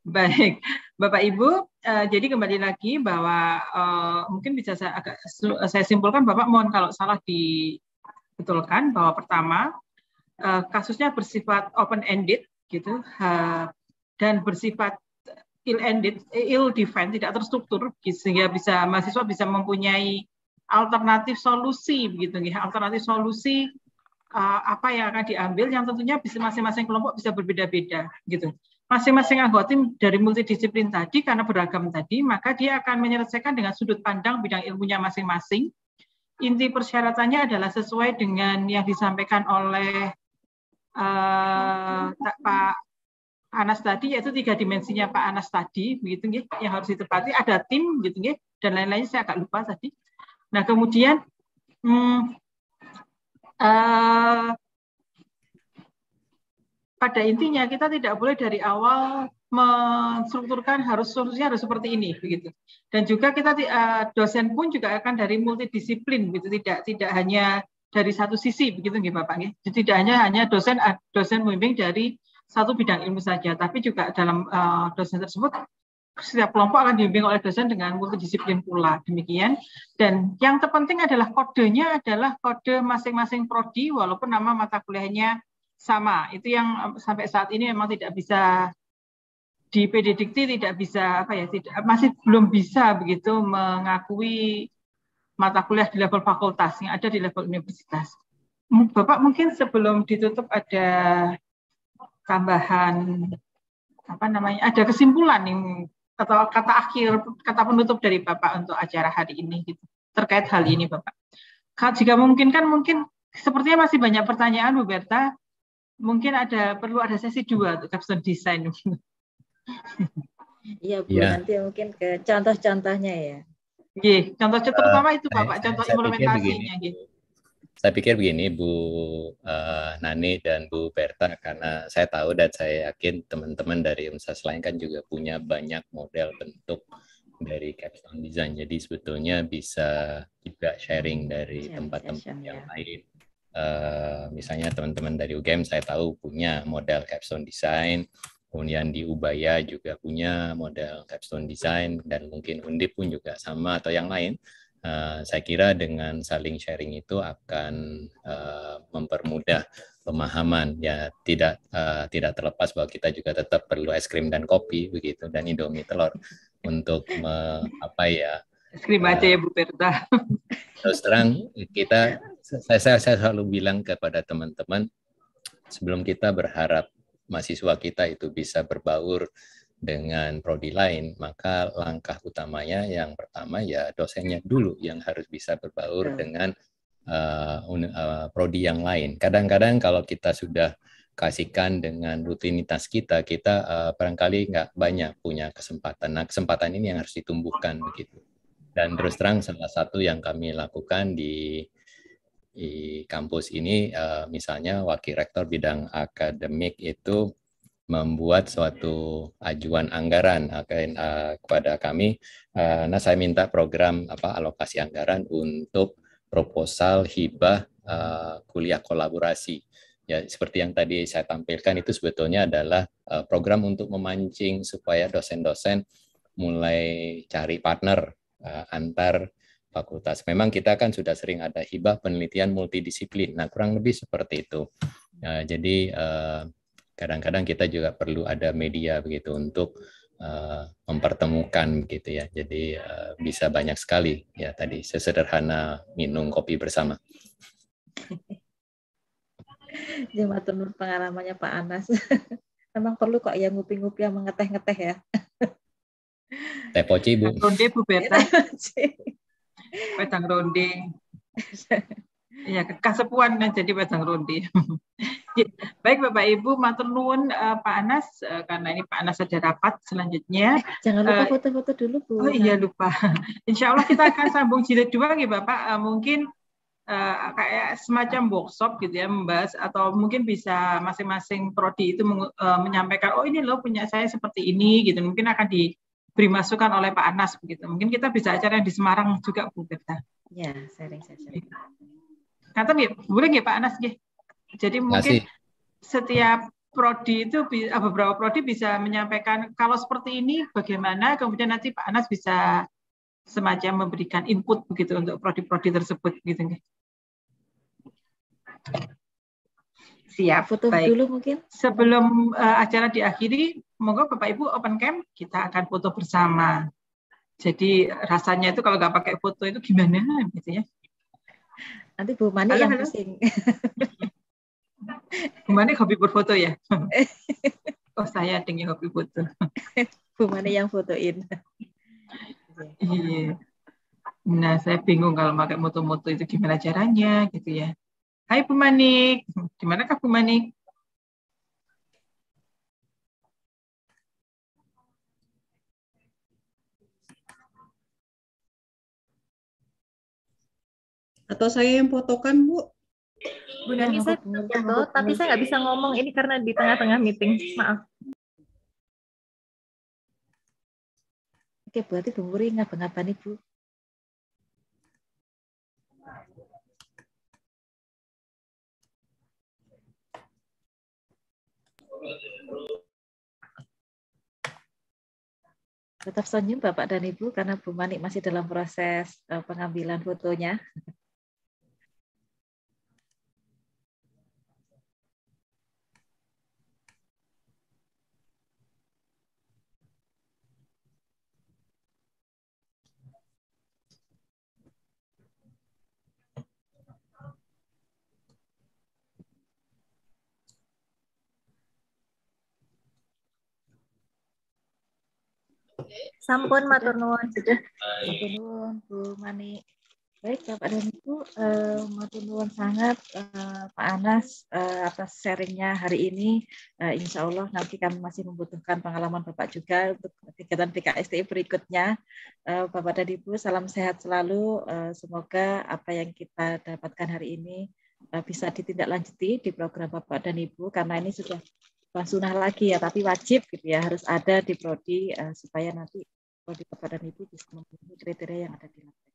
Baik, Bapak Ibu, uh, jadi kembali lagi bahwa uh, mungkin bisa saya agak saya simpulkan Bapak mohon kalau salah dibetulkan bahwa pertama uh, kasusnya bersifat open ended gitu dan bersifat ill ended, ill defined, tidak terstruktur sehingga bisa mahasiswa bisa mempunyai alternatif solusi begitu nih alternatif solusi uh, apa yang akan diambil yang tentunya bisa masing-masing kelompok bisa berbeda-beda gitu masing-masing anggota tim dari multidisiplin tadi karena beragam tadi maka dia akan menyelesaikan dengan sudut pandang bidang ilmunya masing-masing inti persyaratannya adalah sesuai dengan yang disampaikan oleh uh, Pak Anas tadi yaitu tiga dimensinya Pak Anas tadi begitu nih yang harus ditepati ada tim begitu nih dan lain-lainnya saya agak lupa tadi Nah kemudian hmm, uh, pada intinya kita tidak boleh dari awal menstrukturkan harus solusinya harus seperti ini begitu dan juga kita uh, dosen pun juga akan dari multidisiplin begitu tidak tidak hanya dari satu sisi begitu nggih Bapak nggih jadi tidak hanya hanya dosen eh, dosen membimbing dari satu bidang ilmu saja tapi juga dalam uh, dosen tersebut setiap kelompok akan dibimbing oleh dosen dengan multidisiplin pula demikian dan yang terpenting adalah kodenya adalah kode masing-masing prodi walaupun nama mata kuliahnya sama itu yang eh, sampai saat ini memang tidak bisa di PD tidak bisa apa ya tidak masih belum bisa begitu mengakui mata kuliah di level fakultas yang ada di level universitas. Bapak mungkin sebelum ditutup ada tambahan apa namanya ada kesimpulan yang atau kata akhir kata penutup dari Bapak untuk acara hari ini gitu terkait hal ini Bapak. Kalau jika mungkin kan mungkin sepertinya masih banyak pertanyaan Bu Berta. Mungkin ada perlu ada sesi dua untuk capstone design. Iya Bu, ya. nanti mungkin ke contoh-contohnya ya. Iya, contoh-contoh uh, eh, itu Bapak, saya, contoh saya implementasinya. gitu saya pikir begini Bu uh, Nani dan Bu Berta karena saya tahu dan saya yakin teman-teman dari Umsa Selain kan juga punya banyak model bentuk dari capstone design. Jadi sebetulnya bisa juga sharing dari iya, tempat-tempat yang ya. lain. Uh, misalnya teman-teman dari UGM saya tahu punya model capstone design, kemudian di Ubaya juga punya model capstone design dan mungkin Undip pun juga sama atau yang lain. Uh, saya kira dengan saling sharing itu akan uh, mempermudah pemahaman ya tidak uh, tidak terlepas bahwa kita juga tetap perlu es krim dan kopi begitu dan indomie telur untuk me, apa ya es krim aja ya Bu Perta terus terang kita saya saya, saya selalu bilang kepada teman-teman sebelum kita berharap mahasiswa kita itu bisa berbaur dengan prodi lain, maka langkah utamanya yang pertama ya dosennya dulu yang harus bisa berbaur hmm. dengan uh, uh, prodi yang lain. Kadang-kadang kalau kita sudah kasihkan dengan rutinitas kita, kita uh, barangkali nggak banyak punya kesempatan. Nah, kesempatan ini yang harus ditumbuhkan begitu. Dan terus terang salah satu yang kami lakukan di di kampus ini misalnya wakil rektor bidang akademik itu membuat suatu ajuan anggaran uh, kepada kami. Uh, nah, saya minta program apa alokasi anggaran untuk proposal hibah uh, kuliah kolaborasi. Ya, seperti yang tadi saya tampilkan itu sebetulnya adalah uh, program untuk memancing supaya dosen-dosen mulai cari partner uh, antar fakultas. Memang kita kan sudah sering ada hibah penelitian multidisiplin. Nah, kurang lebih seperti itu. Uh, jadi uh, kadang-kadang kita juga perlu ada media begitu untuk uh, mempertemukan gitu ya. Jadi uh, bisa banyak sekali ya tadi sesederhana minum kopi bersama. Jemaat menurut pengalamannya Pak Anas. Memang perlu kok ya ngupi-ngupi yang mengeteh-ngeteh ya. Teh poci Bu. Ronde Bu Beta. Wedang ronde. Ya, kasepuan kan jadi pasang rundi. Iya. Baik Bapak Ibu, matur nuwun uh, Pak Anas uh, karena ini Pak Anas ada rapat selanjutnya. Eh, jangan lupa foto-foto uh, dulu Bu. Oh iya nah. lupa. Insya Allah kita akan sambung jilid dua nih Bapak. Uh, mungkin uh, kayak semacam workshop gitu ya membahas atau mungkin bisa masing-masing prodi itu uh, menyampaikan oh ini loh punya saya seperti ini gitu. Mungkin akan diberi masukan oleh Pak Anas begitu. Mungkin kita bisa acara di Semarang juga Bu Berta. Ya, sering-sering. Kata ya, boleh ya Pak Anas ya. Jadi mungkin Masih. setiap prodi itu eh, beberapa prodi bisa menyampaikan kalau seperti ini bagaimana kemudian nanti Pak Anas bisa semacam memberikan input begitu untuk prodi-prodi tersebut gitu Siap, foto Baik. dulu mungkin. Sebelum uh, acara diakhiri, monggo Bapak Ibu open camp kita akan foto bersama. Jadi rasanya itu kalau nggak pakai foto itu gimana gitu ya. Nanti Bu Mani halo, yang halo. pusing. Bu Mani hobi berfoto ya? oh saya ada yang hobi foto. Bu Mani yang fotoin. Iya. Nah, saya bingung kalau pakai moto-moto itu gimana caranya gitu ya. Hai Bu Manik, gimana Kak Bu Manik? Atau saya yang fotokan, Bu? Bu Nani, saya foto, tapi saya nggak bisa ngomong ini karena di tengah-tengah meeting. Maaf. Oke, berarti Bu Muri ngapa-ngapa nih, Bu? Tetap senyum Bapak dan Ibu karena Bu Manik masih dalam proses eh, pengambilan fotonya. Sampun matur nuwun. Matur nuwun Bu Mani. Baik Bapak dan Ibu, eh, matur nuwun sangat eh, Pak Anas eh, atas sharingnya hari ini. Eh, insya Allah nanti kami masih membutuhkan pengalaman Bapak juga untuk kegiatan PKSTI berikutnya. Eh, Bapak dan Ibu, salam sehat selalu. Eh, semoga apa yang kita dapatkan hari ini eh, bisa ditindaklanjuti di program Bapak dan Ibu karena ini sudah bukan sunnah lagi ya, tapi wajib gitu ya harus ada di prodi uh, supaya nanti kalau di bapak dan ibu bisa memenuhi kriteria yang ada di lantai.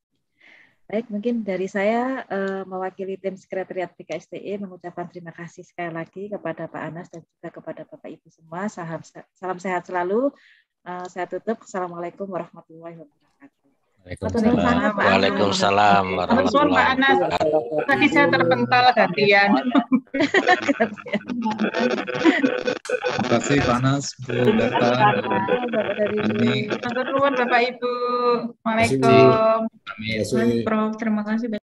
Baik, mungkin dari saya eh, mewakili tim sekretariat PKSTE mengucapkan terima kasih sekali lagi kepada Pak Anas dan juga kepada Bapak Ibu semua. Salam, salam sehat selalu. Eh, saya tutup. Assalamualaikum warahmatullahi wabarakatuh. Waalaikumsalam. Waalaikumsalam warahmatullahi wabarakatuh. Tadi saya terpental gantian. Terima kasih Panas, Bu Berta. Ini nuwun Bapak Ibu. Waalaikumsalam. kasih Prof, terima kasih banyak.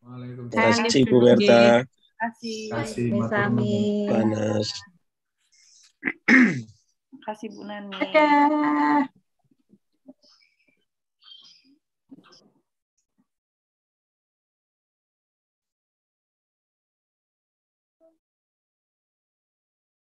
Waalaikumsalam. Terima kasih Bu Berta. Terima kasih. Terima kasih Panas. Terima kasih Bu Nani. Dadah.